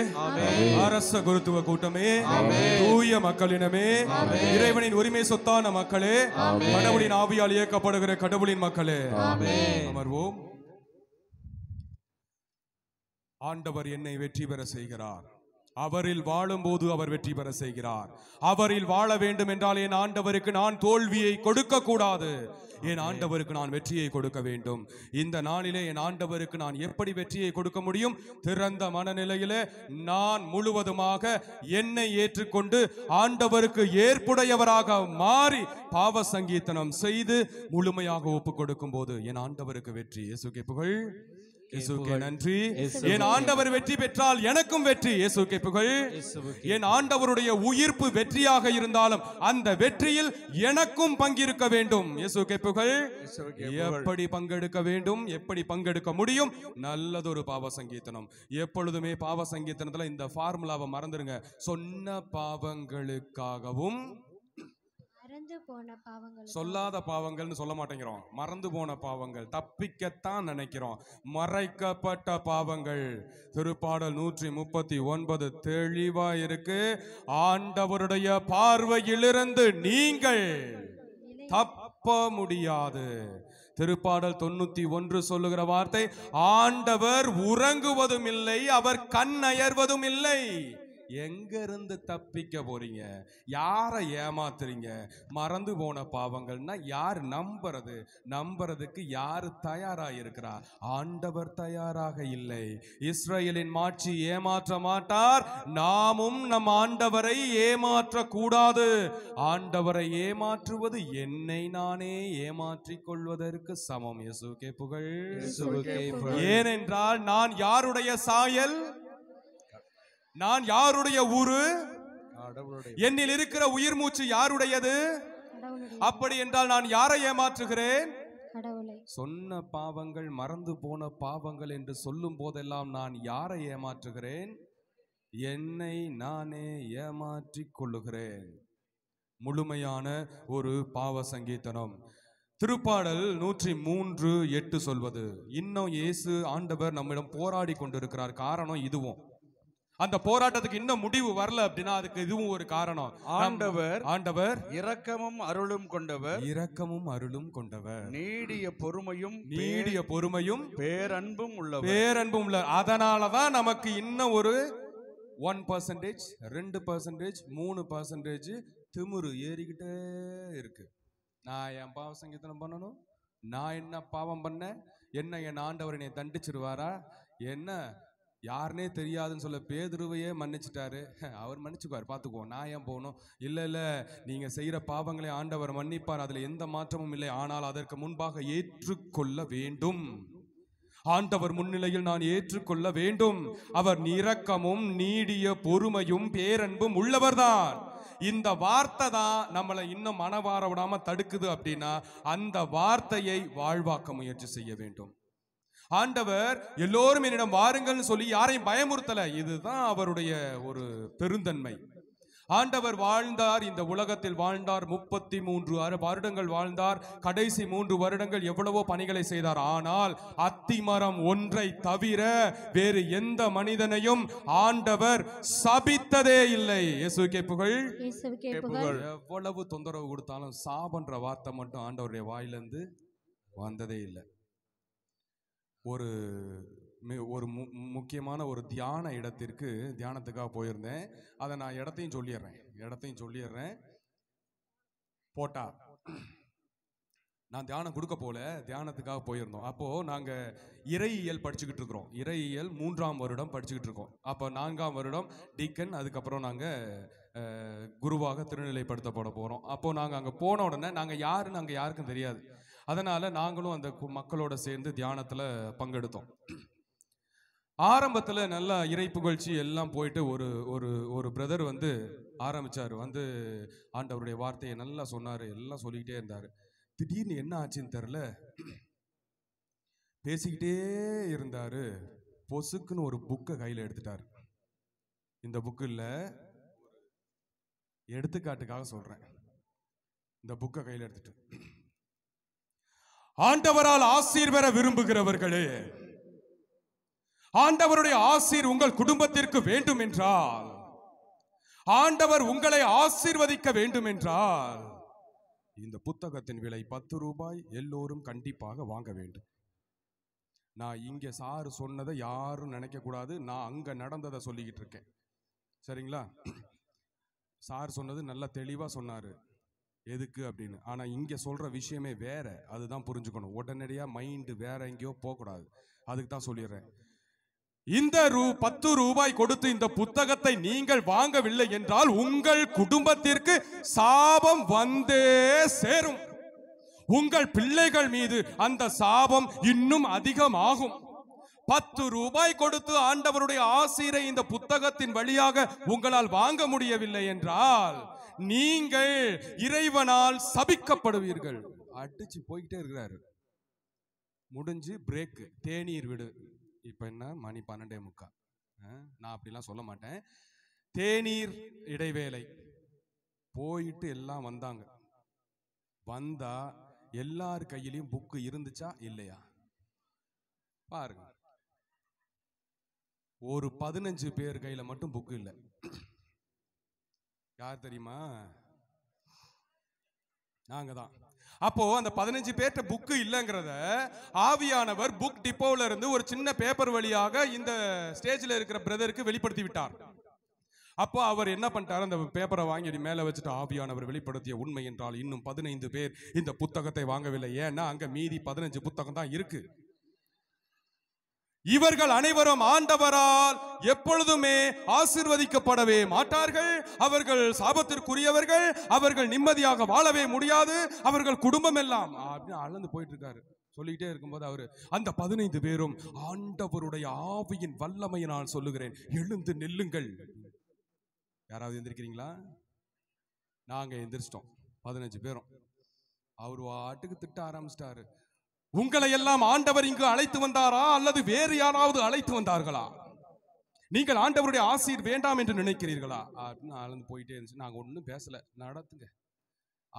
அரச குருத்துவ கூட்டமே தூய மக்களினமே இறைவனின் உரிமை சொத்தான மக்களே கடவுளின் ஆவியால் இயக்கப்படுகிற கடவுளின் மக்களே அமர்வோம் ஆண்டவர் என்னை வெற்றி பெற செய்கிறார் அவரில் வாழும்போது அவர் வெற்றி பெற செய்கிறார் அவரில் வாழ வேண்டும் என்றால் என் ஆண்டவருக்கு நான் தோல்வியை கொடுக்க கூடாது என் ஆண்டவருக்கு நான் வெற்றியை கொடுக்க வேண்டும் இந்த நாளிலே என் ஆண்டவருக்கு நான் எப்படி வெற்றியை கொடுக்க முடியும் திறந்த மனநிலையிலே நான் முழுவதுமாக என்னை ஏற்றுக்கொண்டு ஆண்டவருக்கு ஏற்புடையவராக மாறி பாவ சங்கீர்த்தனம் செய்து முழுமையாக ஒப்பு கொடுக்கும் போது என் ஆண்டவருக்கு வெற்றி இயேசுகே புகழ் நன்றி என் ஆண்டவர் வெற்றி பெற்றால் எனக்கும் வெற்றி இயேசுக்கே புகழ் என் ஆண்டவருடைய உயிர்ப்பு வெற்றியாக இருந்தாலும் அந்த வெற்றியில் எனக்கும் பங்கிருக்க வேண்டும் இயேசுக்கே புகழ் எப்படி பங்கெடுக்க வேண்டும் எப்படி பங்கெடுக்க முடியும் நல்லதொரு பாவ சங்கீதனம் எப்பொழுதுமே பாவ சங்கீதனத்துல இந்த ஃபார்முலாவை மறந்துருங்க சொன்ன பாவங்களுக்காகவும் மறந்து போன பாவங்கள் சொல்லாத பாவங்கள்னு சொல்ல மாட்டேங்கிறோம் மறந்து போன பாவங்கள் தப்பிக்கத்தான் நினைக்கிறோம் மறைக்கப்பட்ட பாவங்கள் திருப்பாடல் நூற்றி முப்பத்தி ஒன்பது தெளிவா இருக்கு ஆண்டவருடைய பார்வையிலிருந்து நீங்கள் தப்ப முடியாது திருப்பாடல் தொண்ணூத்தி ஒன்று சொல்லுகிற வார்த்தை ஆண்டவர் உறங்குவதும் இல்லை அவர் கண் அயர்வதும் இல்லை எங்க இருந்து தப்பிக்க போறீங்க யாரை ஏமாத்துறீங்க மறந்து போன பாவங்கள்னா யார் நம்புறது நம்புறதுக்கு யார் தயாரா இருக்கிறா ஆண்டவர் தயாராக இல்லை இஸ்ரேலின் மாட்சி ஏமாற்ற மாட்டார் நாமும் நம் ஆண்டவரை ஏமாற்றக்கூடாது ஆண்டவரை ஏமாற்றுவது என்னை நானே ஏமாற்றிக் கொள்வதற்கு சமம் இயேசுக்கே புகழ் ஏனென்றால் நான் யாருடைய சாயல் நான் யாருடைய ஊரு என்னில் இருக்கிற உயிர் மூச்சு யாருடையது அப்படி என்றால் நான் யாரை ஏமாற்றுகிறேன் சொன்ன பாவங்கள் மறந்து போன பாவங்கள் என்று சொல்லும் போதெல்லாம் நான் யாரை ஏமாற்றுகிறேன் என்னை நானே ஏமாற்றிக் கொள்ளுகிறேன் முழுமையான ஒரு பாவ சங்கீதனம் திருப்பாடல் நூற்றி மூன்று எட்டு சொல்வது இன்னும் இயேசு ஆண்டவர் நம்மிடம் போராடி கொண்டிருக்கிறார் காரணம் இதுவும் அந்த போராட்டத்துக்கு இன்னும் முடிவு வரல அப்படின்னா அதுக்கு இதுவும் ஒரு காரணம் ஆண்டவர் ஆண்டவர் இரக்கமும் அருளும் கொண்டவர் இரக்கமும் அருளும் கொண்டவர் நீடிய பொறுமையும் நீடிய பொறுமையும் பேரன்பும் உள்ள பேரன்பும் உள்ள அதனாலதான் நமக்கு இன்னும் ஒரு ஒன் பர்சன்டேஜ் ரெண்டு பர்சன்டேஜ் மூணு பர்சன்டேஜ் திமுரு ஏறிக்கிட்டே இருக்கு நான் என் பாவ சங்கீதனம் பண்ணணும் நான் என்ன பாவம் பண்ண என்ன என் ஆண்டவர் என்னை தண்டிச்சிருவாரா என்ன யாருனே தெரியாதுன்னு சொல்ல பேதுருவையே மன்னிச்சிட்டாரு அவர் மன்னிச்சுக்குவார் பார்த்துக்குவோம் நான் ஏன் போகணும் இல்லை இல்லை நீங்கள் செய்கிற பாவங்களை ஆண்டவர் மன்னிப்பார் அதில் எந்த மாற்றமும் இல்லை ஆனால் அதற்கு முன்பாக ஏற்றுக்கொள்ள வேண்டும் ஆண்டவர் முன்னிலையில் நான் ஏற்றுக்கொள்ள வேண்டும் அவர் நிரக்கமும் நீடிய பொறுமையும் பேரன்பும் உள்ளவர்தான் இந்த வார்த்தை தான் நம்மளை இன்னும் மனவார விடாம தடுக்குது அப்படின்னா அந்த வார்த்தையை வாழ்வாக்க முயற்சி செய்ய வேண்டும் ஆண்டவர் எல்லோரும் என்னிடம் வாருங்கள்னு சொல்லி யாரையும் பயமுறுத்தல இதுதான் அவருடைய ஒரு பெருந்தன்மை ஆண்டவர் வாழ்ந்தார் இந்த உலகத்தில் வாழ்ந்தார் முப்பத்தி மூன்று வருடங்கள் வாழ்ந்தார் கடைசி மூன்று வருடங்கள் எவ்வளவோ பணிகளை செய்தார் ஆனால் அத்திமரம் ஒன்றை தவிர வேறு எந்த மனிதனையும் ஆண்டவர் சபித்ததே இல்லை புகழ் எவ்வளவு தொந்தரவு கொடுத்தாலும் சாபன்ற வார்த்தை மட்டும் ஆண்டவருடைய வாயிலிருந்து வந்ததே இல்லை ஒரு ஒரு மு முக்கியமான ஒரு தியான இடத்திற்கு தியானத்துக்காக போயிருந்தேன் அதை நான் இடத்தையும் சொல்லிடுறேன் இடத்தையும் சொல்லிடுறேன் போட்டா நான் தியானம் கொடுக்க போல தியானத்துக்காக போயிருந்தோம் அப்போது நாங்கள் இறையியல் படிச்சுக்கிட்டு இருக்கிறோம் இறையியல் மூன்றாம் வருடம் படிச்சுக்கிட்டு இருக்கோம் அப்போ நான்காம் வருடம் டிக்கன் அதுக்கப்புறம் நாங்கள் குருவாக திருநிலைப்படுத்தப்பட போகிறோம் அப்போது நாங்கள் அங்கே போன உடனே நாங்கள் யாருன்னு அங்கே யாருக்கும் தெரியாது அதனால் நாங்களும் அந்த மக்களோட சேர்ந்து தியானத்தில் பங்கெடுத்தோம் ஆரம்பத்தில் நல்லா இறை புகழ்ச்சி எல்லாம் போயிட்டு ஒரு ஒரு ஒரு பிரதர் வந்து ஆரம்பித்தார் வந்து ஆண்டவருடைய வார்த்தையை நல்லா சொன்னார் எல்லாம் சொல்லிக்கிட்டே இருந்தார் திடீர்னு என்ன ஆச்சுன்னு தெரில பேசிக்கிட்டே இருந்தார் பொசுக்குன்னு ஒரு புக்கை கையில் எடுத்துட்டார் இந்த புக்கு இல்லை எடுத்துக்காட்டுக்காக சொல்கிறேன் இந்த புக்கை கையில் எடுத்துட்டு ஆண்டவரால் ஆசீர் பெற விரும்புகிறவர்களே ஆண்டவருடைய ஆசீர் உங்கள் குடும்பத்திற்கு வேண்டும் என்றால் ஆண்டவர் உங்களை ஆசீர்வதிக்க வேண்டும் என்றால் இந்த புத்தகத்தின் விலை பத்து ரூபாய் எல்லோரும் கண்டிப்பாக வாங்க வேண்டும் நான் இங்கே சாரு சொன்னதை யாரும் நினைக்கக்கூடாது நான் அங்கே நடந்ததை சொல்லிக்கிட்டு இருக்கேன் சரிங்களா சார் சொன்னது நல்லா தெளிவாக சொன்னார் எதுக்கு அப்படின்னு ஆனால் இங்கே சொல்கிற விஷயமே வேறு அதுதான் புரிஞ்சுக்கணும் உடனடியாக மைண்டு வேற எங்கேயோ போகக்கூடாது அதுக்கு தான் சொல்லிடுறேன் இந்த ரூ பத்து ரூபாய் கொடுத்து இந்த புத்தகத்தை நீங்கள் வாங்கவில்லை என்றால் உங்கள் குடும்பத்திற்கு சாபம் வந்தே சேரும் உங்கள் பிள்ளைகள் மீது அந்த சாபம் இன்னும் அதிகமாகும் பத்து ரூபாய் கொடுத்து ஆண்டவருடைய ஆசிரை இந்த புத்தகத்தின் வழியாக உங்களால் வாங்க முடியவில்லை என்றால் நீங்கள் இறைவனால் சபிக்கப்படுவீர்கள் அடிச்சு போய்கிட்டே இருக்கிறாரு முடிஞ்சு பிரேக்கு தேநீர் விடு இப்போ என்ன மணி பன்னெண்டே முக்கா நான் அப்படிலாம் சொல்ல மாட்டேன் தேநீர் இடைவேளை போயிட்டு எல்லாம் வந்தாங்க வந்தா எல்லார் கையிலையும் புக்கு இருந்துச்சா இல்லையா பாருங்க ஒரு பதினஞ்சு பேர் கையில் மட்டும் புக்கு இல்லை யார் தெரியுமா நாங்க தான் அப்போ அந்த பதினஞ்சு பேர்ட்ட புக்கு இல்லைங்கிறத ஆவியானவர் புக் டிப்போல இருந்து ஒரு சின்ன பேப்பர் வழியாக இந்த ஸ்டேஜில் இருக்கிற பிரதருக்கு வெளிப்படுத்தி விட்டார் அப்போ அவர் என்ன பண்ணிட்டார் அந்த பேப்பரை வாங்கி மேலே வச்சுட்டு ஆவியானவர் வெளிப்படுத்திய உண்மை என்றால் இன்னும் பதினைந்து பேர் இந்த புத்தகத்தை வாங்கவில்லை ஏன்னா அங்கே மீதி பதினஞ்சு புத்தகம் தான் இருக்குது இவர்கள் அனைவரும் ஆண்டவரால் எப்பொழுதுமே ஆசிர்வதிக்கப்படவே மாட்டார்கள் அவர்கள் சாபத்திற்குரியவர்கள் அவர்கள் நிம்மதியாக வாழவே முடியாது அவர்கள் குடும்பம் எல்லாம் அப்படின்னு அளந்து போயிட்டு இருக்காரு சொல்லிக்கிட்டே இருக்கும்போது அவர் அந்த பதினைந்து பேரும் ஆண்டவருடைய ஆவியின் வல்லமையை நான் சொல்லுகிறேன் எழுந்து நெல்லுங்கள் யாராவது எழுந்திருக்கிறீங்களா நாங்கள் எந்திரிச்சிட்டோம் பதினஞ்சு பேரும் அவர் வாட்டுக்கு திட்ட ஆரம்பிச்சிட்டாரு உங்களை எல்லாம் ஆண்டவர் இங்கு அழைத்து வந்தாரா அல்லது வேறு யாராவது அழைத்து வந்தார்களா நீங்கள் ஆண்டவருடைய ஆசீர் வேண்டாம் என்று நினைக்கிறீர்களா அப்படின்னு அளந்து போயிட்டே இருந்துச்சு நாங்கள் ஒன்றும் பேசலை நடத்துங்க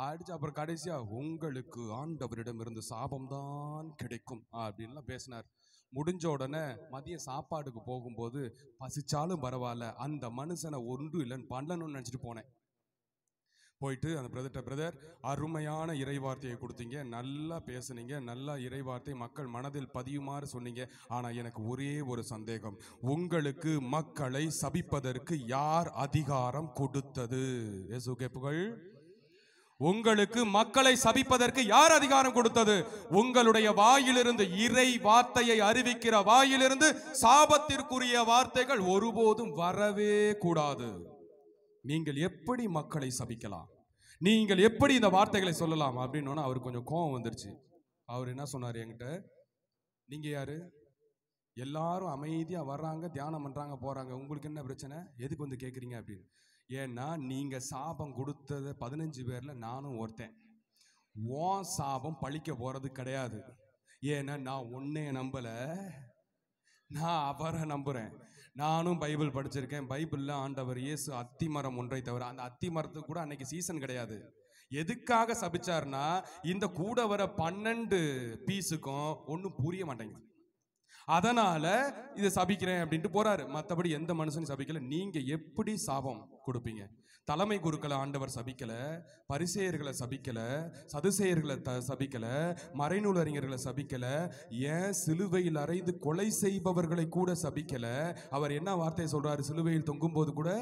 அடிச்சு அப்புறம் கடைசியா உங்களுக்கு ஆண்டவரிடம் இருந்து சாபம் தான் கிடைக்கும் அப்படின்லாம் பேசினார் முடிஞ்ச உடனே மதிய சாப்பாடுக்கு போகும்போது பசிச்சாலும் பரவாயில்ல அந்த மனுஷனை ஒன்றும் இல்லைன்னு பண்ணணும்னு நினச்சிட்டு போனேன் போயிட்டு அந்த பிரதர்கிட்ட பிரதர் அருமையான இறைவார்த்தையை கொடுத்தீங்க நல்லா பேசுனீங்க நல்லா இறைவார்த்தை மக்கள் மனதில் பதியுமாறு சொன்னீங்க ஆனால் எனக்கு ஒரே ஒரு சந்தேகம் உங்களுக்கு மக்களை சபிப்பதற்கு யார் அதிகாரம் கொடுத்தது ஏசுகே உங்களுக்கு மக்களை சபிப்பதற்கு யார் அதிகாரம் கொடுத்தது உங்களுடைய வாயிலிருந்து இறை வார்த்தையை அறிவிக்கிற வாயிலிருந்து சாபத்திற்குரிய வார்த்தைகள் ஒருபோதும் வரவே கூடாது நீங்கள் எப்படி மக்களை சபிக்கலாம் நீங்கள் எப்படி இந்த வார்த்தைகளை சொல்லலாம் அப்படின்னு அவர் கொஞ்சம் கோபம் வந்துருச்சு அவர் என்ன சொன்னார் என்கிட்ட நீங்கள் யார் எல்லாரும் அமைதியாக வர்றாங்க தியானம் பண்ணுறாங்க போகிறாங்க உங்களுக்கு என்ன பிரச்சனை எதுக்கு வந்து கேட்குறீங்க அப்படின்னு ஏன்னா நீங்கள் சாபம் கொடுத்தத பதினஞ்சு பேரில் நானும் ஒருத்தன் ஓன் சாபம் பழிக்க போகிறது கிடையாது ஏன்னா நான் ஒன்னே நம்பலை நான் அவரை நம்புகிறேன் நானும் பைபிள் படிச்சிருக்கேன் பைபிளில் ஆண்டவர் இயேசு மரம் ஒன்றை தவிர அந்த மரத்துக்கு கூட அன்னைக்கு சீசன் கிடையாது எதுக்காக சபிச்சார்னா இந்த கூட வர பன்னெண்டு பீஸுக்கும் ஒன்றும் புரிய மாட்டேங்குது அதனால இதை சபிக்கிறேன் அப்படின்ட்டு போறாரு மற்றபடி எந்த மனுஷனும் சபிக்கல நீங்க எப்படி சாபம் கொடுப்பீங்க தலைமை குருக்களை ஆண்டவர் சபிக்கலை பரிசெயர்களை சபிக்கலை சதுசெயர்களை த சபிக்கலை மறைநூலறிஞர்களை சபிக்கலை ஏன் சிலுவையில் அறைந்து கொலை செய்பவர்களை கூட சபிக்கலை அவர் என்ன வார்த்தையை சொல்கிறார் சிலுவையில் தொங்கும்போது கூட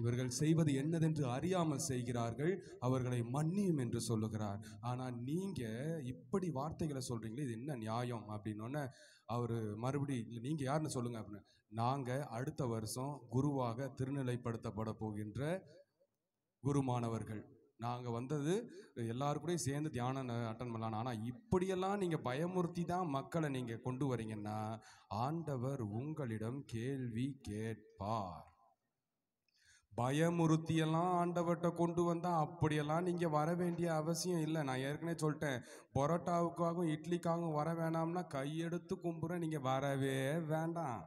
இவர்கள் செய்வது என்னதென்று அறியாமல் செய்கிறார்கள் அவர்களை மன்னியும் என்று சொல்லுகிறார் ஆனால் நீங்கள் இப்படி வார்த்தைகளை சொல்கிறீங்களே இது என்ன நியாயம் அப்படின்னோடனே அவர் மறுபடி இல்லை நீங்கள் யாருன்னு சொல்லுங்கள் அப்படின்னு நாங்கள் அடுத்த வருஷம் குருவாக திருநிலைப்படுத்தப்பட போகின்ற குருமானவர்கள் நாங்கள் வந்தது கூட சேர்ந்து தியானம் அட்டன் பண்ணலாம் ஆனால் இப்படியெல்லாம் நீங்கள் பயமுறுத்தி தான் மக்களை நீங்கள் கொண்டு வரீங்கன்னா ஆண்டவர் உங்களிடம் கேள்வி கேட்பார் பயமுறுத்தியெல்லாம் ஆண்டவர்கிட்ட கொண்டு வந்தால் அப்படியெல்லாம் நீங்கள் வர வேண்டிய அவசியம் இல்லை நான் ஏற்கனவே சொல்லிட்டேன் பொரோட்டாவுக்காகவும் இட்லிக்காகவும் வர வேணாம்னா கையெடுத்து கும்புற நீங்கள் வரவே வேண்டாம்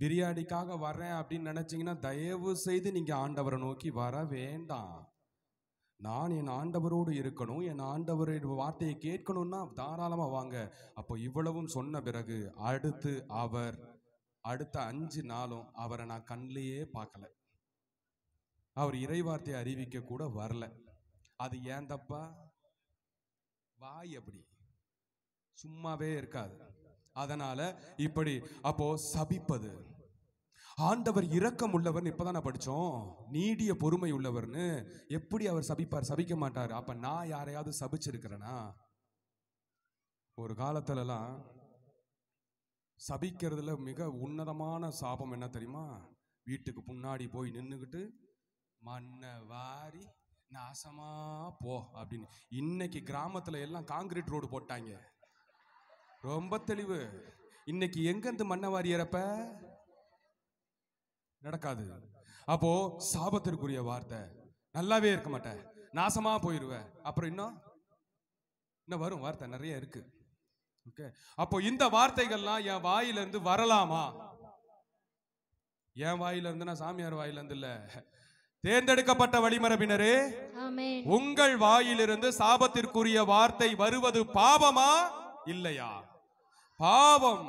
பிரியாணிக்காக வரேன் அப்படின்னு நினச்சிங்கன்னா தயவு செய்து நீங்கள் ஆண்டவரை நோக்கி வர வேண்டாம் நான் என் ஆண்டவரோடு இருக்கணும் என் ஆண்டவரோட வார்த்தையை கேட்கணும்னா தாராளமாக வாங்க அப்போ இவ்வளவும் சொன்ன பிறகு அடுத்து அவர் அடுத்த அஞ்சு நாளும் அவரை நான் கண்ணிலேயே பார்க்கல அவர் இறைவார்த்தையை அறிவிக்க கூட வரல அது ஏன் தப்பா வாய் அப்படி சும்மாவே இருக்காது அதனால இப்படி அப்போ சபிப்பது ஆண்டவர் இரக்கம் உள்ளவர்னு இப்பதான் படிச்சோம் படித்தோம் நீடிய பொறுமை உள்ளவர்னு எப்படி அவர் சபிப்பார் சபிக்க மாட்டார் அப்போ நான் யாரையாவது சபிச்சிருக்கிறேனா ஒரு காலத்துலலாம் சபிக்கிறதுல மிக உன்னதமான சாபம் என்ன தெரியுமா வீட்டுக்கு முன்னாடி போய் நின்றுக்கிட்டு மண்ணை வாரி நாசமாக போ அப்படின்னு இன்னைக்கு கிராமத்தில் எல்லாம் காங்கிரீட் ரோடு போட்டாங்க ரொம்ப தெளிவு இன்னைக்கு எங்க மண்ணை வாரி இறப்ப நடக்காது அப்போ சாபத்திற்குரிய வார்த்தை நல்லாவே இருக்க மாட்டேன் நாசமா போயிடுவேன் அப்புறம் இன்னும் இன்னும் வரும் வார்த்தை நிறைய இருக்கு ஓகே அப்போ இந்த வார்த்தைகள்லாம் என் வாயிலிருந்து வரலாமா என் இருந்து நான் சாமியார் வாயிலிருந்து இல்லை தேர்ந்தெடுக்கப்பட்ட வழிமரபினரே உங்கள் வாயிலிருந்து சாபத்திற்குரிய வார்த்தை வருவது பாவமா இல்லையா பாவம்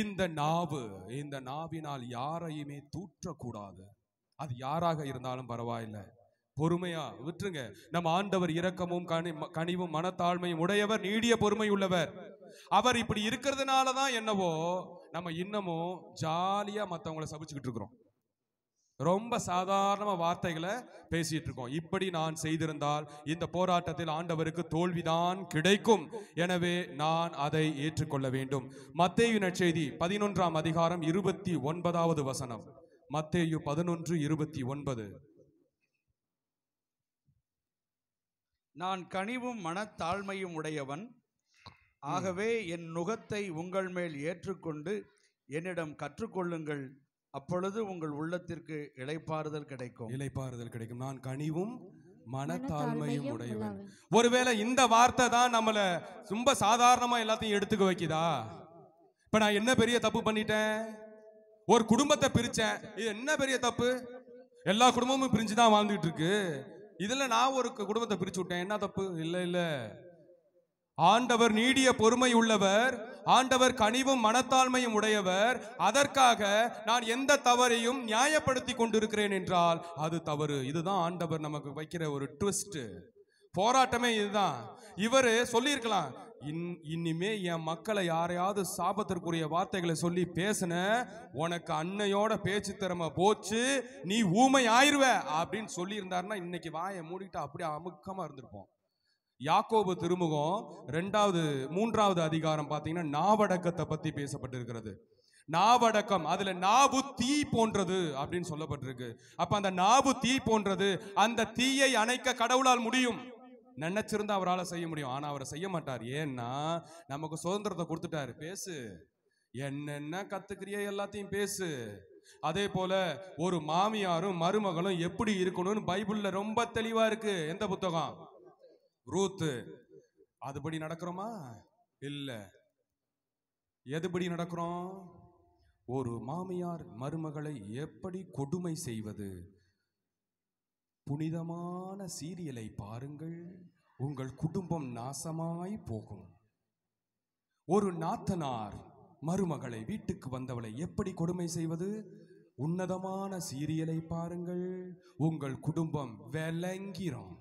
இந்த நாவு இந்த நாவினால் யாரையுமே தூற்றக்கூடாது அது யாராக இருந்தாலும் பரவாயில்லை பொறுமையா விட்டுருங்க நம்ம ஆண்டவர் இரக்கமும் கனி கனிவும் மனத்தாழ்மையும் உடையவர் நீடிய பொறுமை உள்ளவர் அவர் இப்படி இருக்கிறதுனால தான் என்னவோ நம்ம இன்னமும் ஜாலியா மற்றவங்களை சபிச்சுக்கிட்டு இருக்கிறோம் ரொம்ப சாதாரண வார்த்தைகளை பேசிட்டு இருக்கோம் இப்படி நான் செய்திருந்தால் இந்த போராட்டத்தில் ஆண்டவருக்கு தோல்விதான் கிடைக்கும் எனவே நான் அதை ஏற்றுக்கொள்ள வேண்டும் மத்தேயு நற்செய்தி பதினொன்றாம் அதிகாரம் இருபத்தி ஒன்பதாவது வசனம் மத்தேயு பதினொன்று இருபத்தி ஒன்பது நான் கனிவும் மனத்தாழ்மையும் உடையவன் ஆகவே என் நுகத்தை உங்கள் மேல் ஏற்றுக்கொண்டு என்னிடம் கற்றுக்கொள்ளுங்கள் அப்பொழுது உங்கள் உள்ளத்திற்கு இளைப்பாறுதல் கிடைக்கும் இளைப்பாறுதல் கிடைக்கும் நான் கனிவும் மனத்தாழ்மையும் உடையவன் ஒருவேளை இந்த வார்த்தை தான் நம்மளை ரொம்ப சாதாரணமா எல்லாத்தையும் எடுத்துக்க வைக்குதா இப்ப நான் என்ன பெரிய தப்பு பண்ணிட்டேன் ஒரு குடும்பத்தை பிரிச்சேன் இது என்ன பெரிய தப்பு எல்லா குடும்பமும் பிரிஞ்சு தான் வாழ்ந்துட்டு இருக்கு இதுல நான் ஒரு குடும்பத்தை பிரிச்சு விட்டேன் என்ன தப்பு இல்லை இல்லை ஆண்டவர் நீடிய பொறுமை உள்ளவர் ஆண்டவர் கனிவும் மனத்தாழ்மையும் உடையவர் அதற்காக நான் எந்த தவறையும் நியாயப்படுத்தி கொண்டிருக்கிறேன் என்றால் அது தவறு இதுதான் ஆண்டவர் நமக்கு வைக்கிற ஒரு ட்விஸ்ட் போராட்டமே இதுதான் இவர் சொல்லியிருக்கலாம் இன் இனிமே என் மக்களை யாரையாவது சாபத்திற்குரிய வார்த்தைகளை சொல்லி பேசின உனக்கு அன்னையோட பேச்சு திறமை போச்சு நீ ஊமை ஆயிருவ அப்படின்னு சொல்லியிருந்தாருன்னா இன்னைக்கு வாயை மூடிட்டு அப்படியே அமுக்கமாக இருந்திருப்போம் யாக்கோபு திருமுகம் ரெண்டாவது மூன்றாவது அதிகாரம் பார்த்தீங்கன்னா நாவடக்கத்தை பற்றி பேசப்பட்டிருக்கிறது நாவடக்கம் அதுல நாவு தீ போன்றது அப்படின்னு சொல்லப்பட்டிருக்கு அப்ப அந்த நாவு தீ போன்றது அந்த தீயை அணைக்க கடவுளால் முடியும் நினைச்சிருந்தா அவரால் செய்ய முடியும் ஆனா அவரை செய்ய மாட்டார் ஏன்னா நமக்கு சுதந்திரத்தை கொடுத்துட்டாரு பேசு என்னென்ன கத்துக்கிறிய எல்லாத்தையும் பேசு அதே போல ஒரு மாமியாரும் மருமகளும் எப்படி இருக்கணும்னு பைபிள்ல ரொம்ப தெளிவா இருக்கு எந்த புத்தகம் ரூத்து அதுபடி நடக்கிறோமா இல்லை எதுபடி நடக்கிறோம் ஒரு மாமியார் மருமகளை எப்படி கொடுமை செய்வது புனிதமான சீரியலை பாருங்கள் உங்கள் குடும்பம் நாசமாய் போகும் ஒரு நாத்தனார் மருமகளை வீட்டுக்கு வந்தவளை எப்படி கொடுமை செய்வது உன்னதமான சீரியலை பாருங்கள் உங்கள் குடும்பம் விளங்கிரும்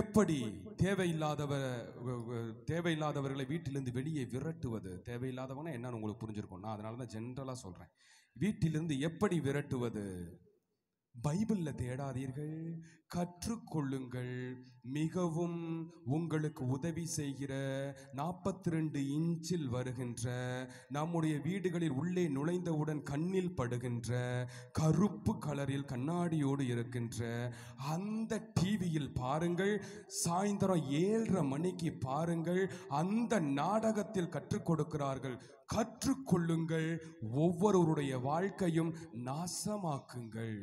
எப்படி தேவையில்லாதவரை தேவையில்லாதவர்களை வீட்டிலிருந்து வெளியே விரட்டுவது தேவையில்லாதவங்கன்னா என்னன்னு உங்களுக்கு புரிஞ்சிருக்கும் நான் அதனால தான் ஜென்ரலாக சொல்கிறேன் வீட்டிலிருந்து எப்படி விரட்டுவது பைபிளில் தேடாதீர்கள் கற்றுக்கொள்ளுங்கள் மிகவும் உங்களுக்கு உதவி செய்கிற நாற்பத்தி ரெண்டு இன்ச்சில் வருகின்ற நம்முடைய வீடுகளில் உள்ளே நுழைந்தவுடன் கண்ணில் படுகின்ற கருப்பு கலரில் கண்ணாடியோடு இருக்கின்ற அந்த டிவியில் பாருங்கள் சாயந்தரம் ஏழரை மணிக்கு பாருங்கள் அந்த நாடகத்தில் கற்றுக் கொடுக்கிறார்கள் கற்றுக்கொள்ளுங்கள் ஒவ்வொருவருடைய வாழ்க்கையும் நாசமாக்குங்கள்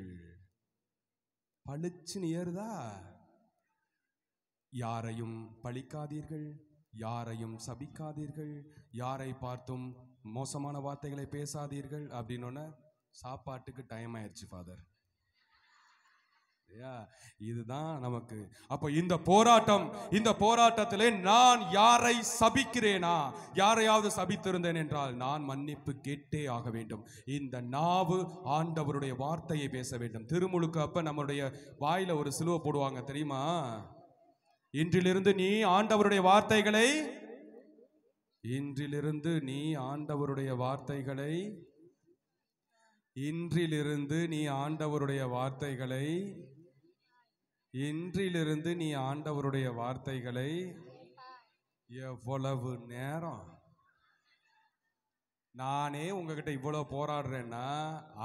பளிச்சுன்னு ஏறுதா யாரையும் பழிக்காதீர்கள் யாரையும் சபிக்காதீர்கள் யாரை பார்த்தும் மோசமான வார்த்தைகளை பேசாதீர்கள் அப்படின்னு சாப்பாட்டுக்கு டைம் ஆயிடுச்சு ஃபாதர் இதுதான் நமக்கு அப்ப இந்த போராட்டம் இந்த போராட்டத்திலே நான் யாரை சபிக்கிறேனா யாரையாவது சபித்திருந்தேன் என்றால் நான் மன்னிப்பு கேட்டே ஆக வேண்டும் இந்த நாவு ஆண்டவருடைய வார்த்தையை பேச வேண்டும் திருமுழுக்கு அப்ப நம்மளுடைய வாயில ஒரு சிலுவை போடுவாங்க தெரியுமா இன்றிலிருந்து நீ ஆண்டவருடைய வார்த்தைகளை இன்றிலிருந்து நீ ஆண்டவருடைய வார்த்தைகளை இன்றிலிருந்து நீ ஆண்டவருடைய வார்த்தைகளை இன்றிலிருந்து நீ ஆண்டவருடைய வார்த்தைகளை எவ்வளவு நேரம் நானே உங்ககிட்ட இவ்வளோ போராடுறேன்னா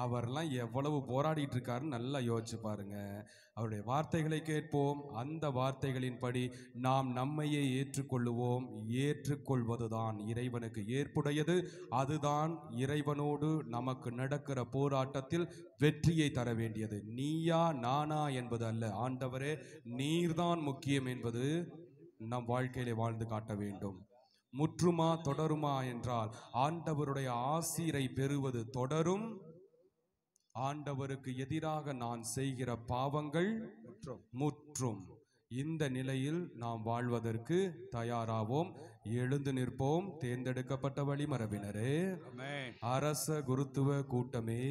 அவர்லாம் எவ்வளவு போராடிட்டு இருக்காருன்னு நல்லா யோசிச்சு பாருங்க அவருடைய வார்த்தைகளை கேட்போம் அந்த வார்த்தைகளின்படி நாம் நம்மையே ஏற்றுக்கொள்ளுவோம் ஏற்றுக்கொள்வதுதான் இறைவனுக்கு ஏற்புடையது அதுதான் இறைவனோடு நமக்கு நடக்கிற போராட்டத்தில் வெற்றியை தர வேண்டியது நீயா நானா என்பது அல்ல ஆண்டவரே நீர்தான் முக்கியம் என்பது நம் வாழ்க்கையிலே வாழ்ந்து காட்ட வேண்டும் முற்றுமா தொடருமா என்றால் ஆண்டவருடைய ஆசீரை பெறுவது தொடரும் ஆண்டவருக்கு எதிராக நான் செய்கிற பாவங்கள் முற்றும் இந்த நிலையில் நாம் வாழ்வதற்கு தயாராவோம் எழுந்து நிற்போம் தேர்ந்தெடுக்கப்பட்ட வழிமரபினரே அரச குருத்துவ கூட்டமே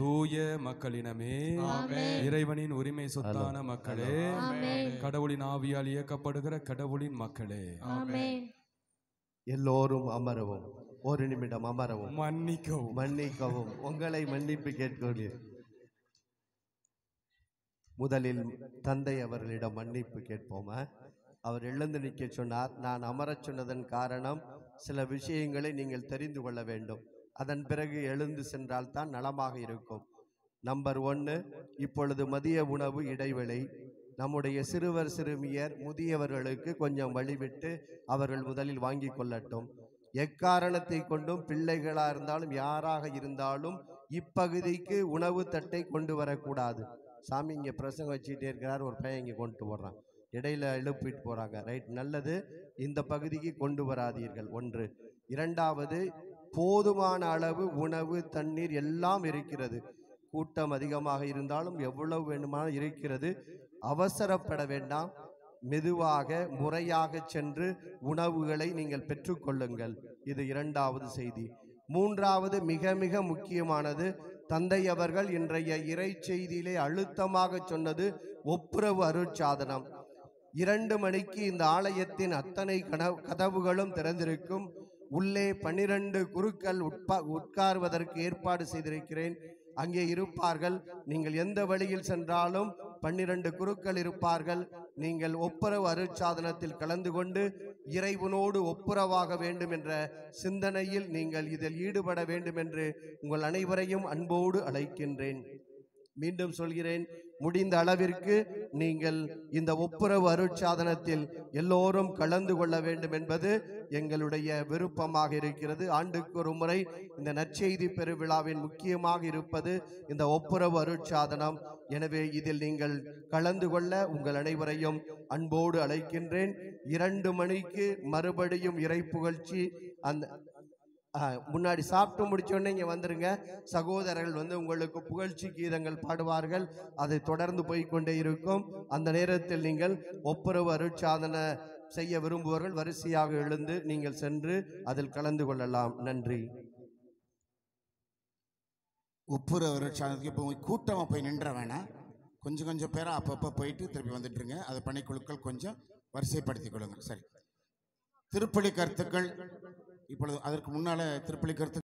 தூய மக்களினமே இறைவனின் உரிமை சொத்தான மக்களே கடவுளின் ஆவியால் இயக்கப்படுகிற கடவுளின் மக்களே எல்லோரும் அமரவும் ஒரு நிமிடம் அமரவும் மன்னிக்கவும் மன்னிக்கவும் உங்களை மன்னிப்பு கேட்கிறேன் முதலில் தந்தை அவர்களிடம் மன்னிப்பு கேட்போமா அவர் எழுந்து நிற்க சொன்னார் நான் அமரச் சொன்னதன் காரணம் சில விஷயங்களை நீங்கள் தெரிந்து கொள்ள வேண்டும் அதன் பிறகு எழுந்து சென்றால் தான் நலமாக இருக்கும் நம்பர் ஒன்று இப்பொழுது மதிய உணவு இடைவெளி நம்முடைய சிறுவர் சிறுமியர் முதியவர்களுக்கு கொஞ்சம் வழிவிட்டு அவர்கள் முதலில் வாங்கி கொள்ளட்டும் எக்காரணத்தை கொண்டும் பிள்ளைகளாக இருந்தாலும் யாராக இருந்தாலும் இப்பகுதிக்கு உணவு தட்டை கொண்டு வரக்கூடாது சாமி இங்கே பிரசங்கம் வச்சுக்கிட்டே இருக்கிறார் ஒரு பையன் இங்கே கொண்டு போடுறான் இடையில எழுப்பிட்டு போகிறாங்க ரைட் நல்லது இந்த பகுதிக்கு கொண்டு வராதீர்கள் ஒன்று இரண்டாவது போதுமான அளவு உணவு தண்ணீர் எல்லாம் இருக்கிறது கூட்டம் அதிகமாக இருந்தாலும் எவ்வளவு வேண்டுமானாலும் இருக்கிறது அவசரப்பட வேண்டாம் மெதுவாக முறையாக சென்று உணவுகளை நீங்கள் பெற்றுக்கொள்ளுங்கள் இது இரண்டாவது செய்தி மூன்றாவது மிக மிக முக்கியமானது தந்தை அவர்கள் இன்றைய இறை செய்தியிலே அழுத்தமாக சொன்னது ஒப்புரவு அருட்சாதனம் இரண்டு மணிக்கு இந்த ஆலயத்தின் அத்தனை கனவு கதவுகளும் திறந்திருக்கும் உள்ளே பனிரெண்டு குருக்கள் உட்பா உட்கார்வதற்கு ஏற்பாடு செய்திருக்கிறேன் அங்கே இருப்பார்கள் நீங்கள் எந்த வழியில் சென்றாலும் பன்னிரண்டு குருக்கள் இருப்பார்கள் நீங்கள் ஒப்புரவு அருட்சாதனத்தில் கலந்து கொண்டு இறைவனோடு ஒப்புரவாக வேண்டும் என்ற சிந்தனையில் நீங்கள் இதில் ஈடுபட வேண்டும் என்று உங்கள் அனைவரையும் அன்போடு அழைக்கின்றேன் மீண்டும் சொல்கிறேன் முடிந்த அளவிற்கு நீங்கள் இந்த ஒப்புரவு அருட்சாதனத்தில் எல்லோரும் கலந்து கொள்ள வேண்டும் என்பது எங்களுடைய விருப்பமாக இருக்கிறது ஆண்டுக்கு ஒரு முறை இந்த நற்செய்தி பெருவிழாவின் முக்கியமாக இருப்பது இந்த ஒப்புரவு அருட்சாதனம் எனவே இதில் நீங்கள் கலந்து கொள்ள உங்கள் அனைவரையும் அன்போடு அழைக்கின்றேன் இரண்டு மணிக்கு மறுபடியும் இறை புகழ்ச்சி அந்த முன்னாடி சாப்பிட்டு முடிச்சோடனே இங்கே வந்துருங்க சகோதரர்கள் வந்து உங்களுக்கு புகழ்ச்சி கீதங்கள் பாடுவார்கள் அதை தொடர்ந்து போய்கொண்டே இருக்கும் அந்த நேரத்தில் நீங்கள் ஒப்புரவு அருட்சாதனை செய்ய விரும்புவர்கள் வரிசையாக எழுந்து நீங்கள் சென்று அதில் கலந்து கொள்ளலாம் நன்றி ஒப்புரவு அருட்சாதனத்துக்கு இப்போ கூட்டமாக போய் நின்ற வேணாம் கொஞ்சம் கொஞ்சம் பேராக அப்பப்போ போயிட்டு திருப்பி வந்துட்டுருங்க அதை பணிக்குழுக்கள் கொஞ்சம் வரிசைப்படுத்திக் கொள்ளுங்கள் சரி திருப்பலி கருத்துக்கள் இப்பொழுது அதற்கு முன்னால் கருத்து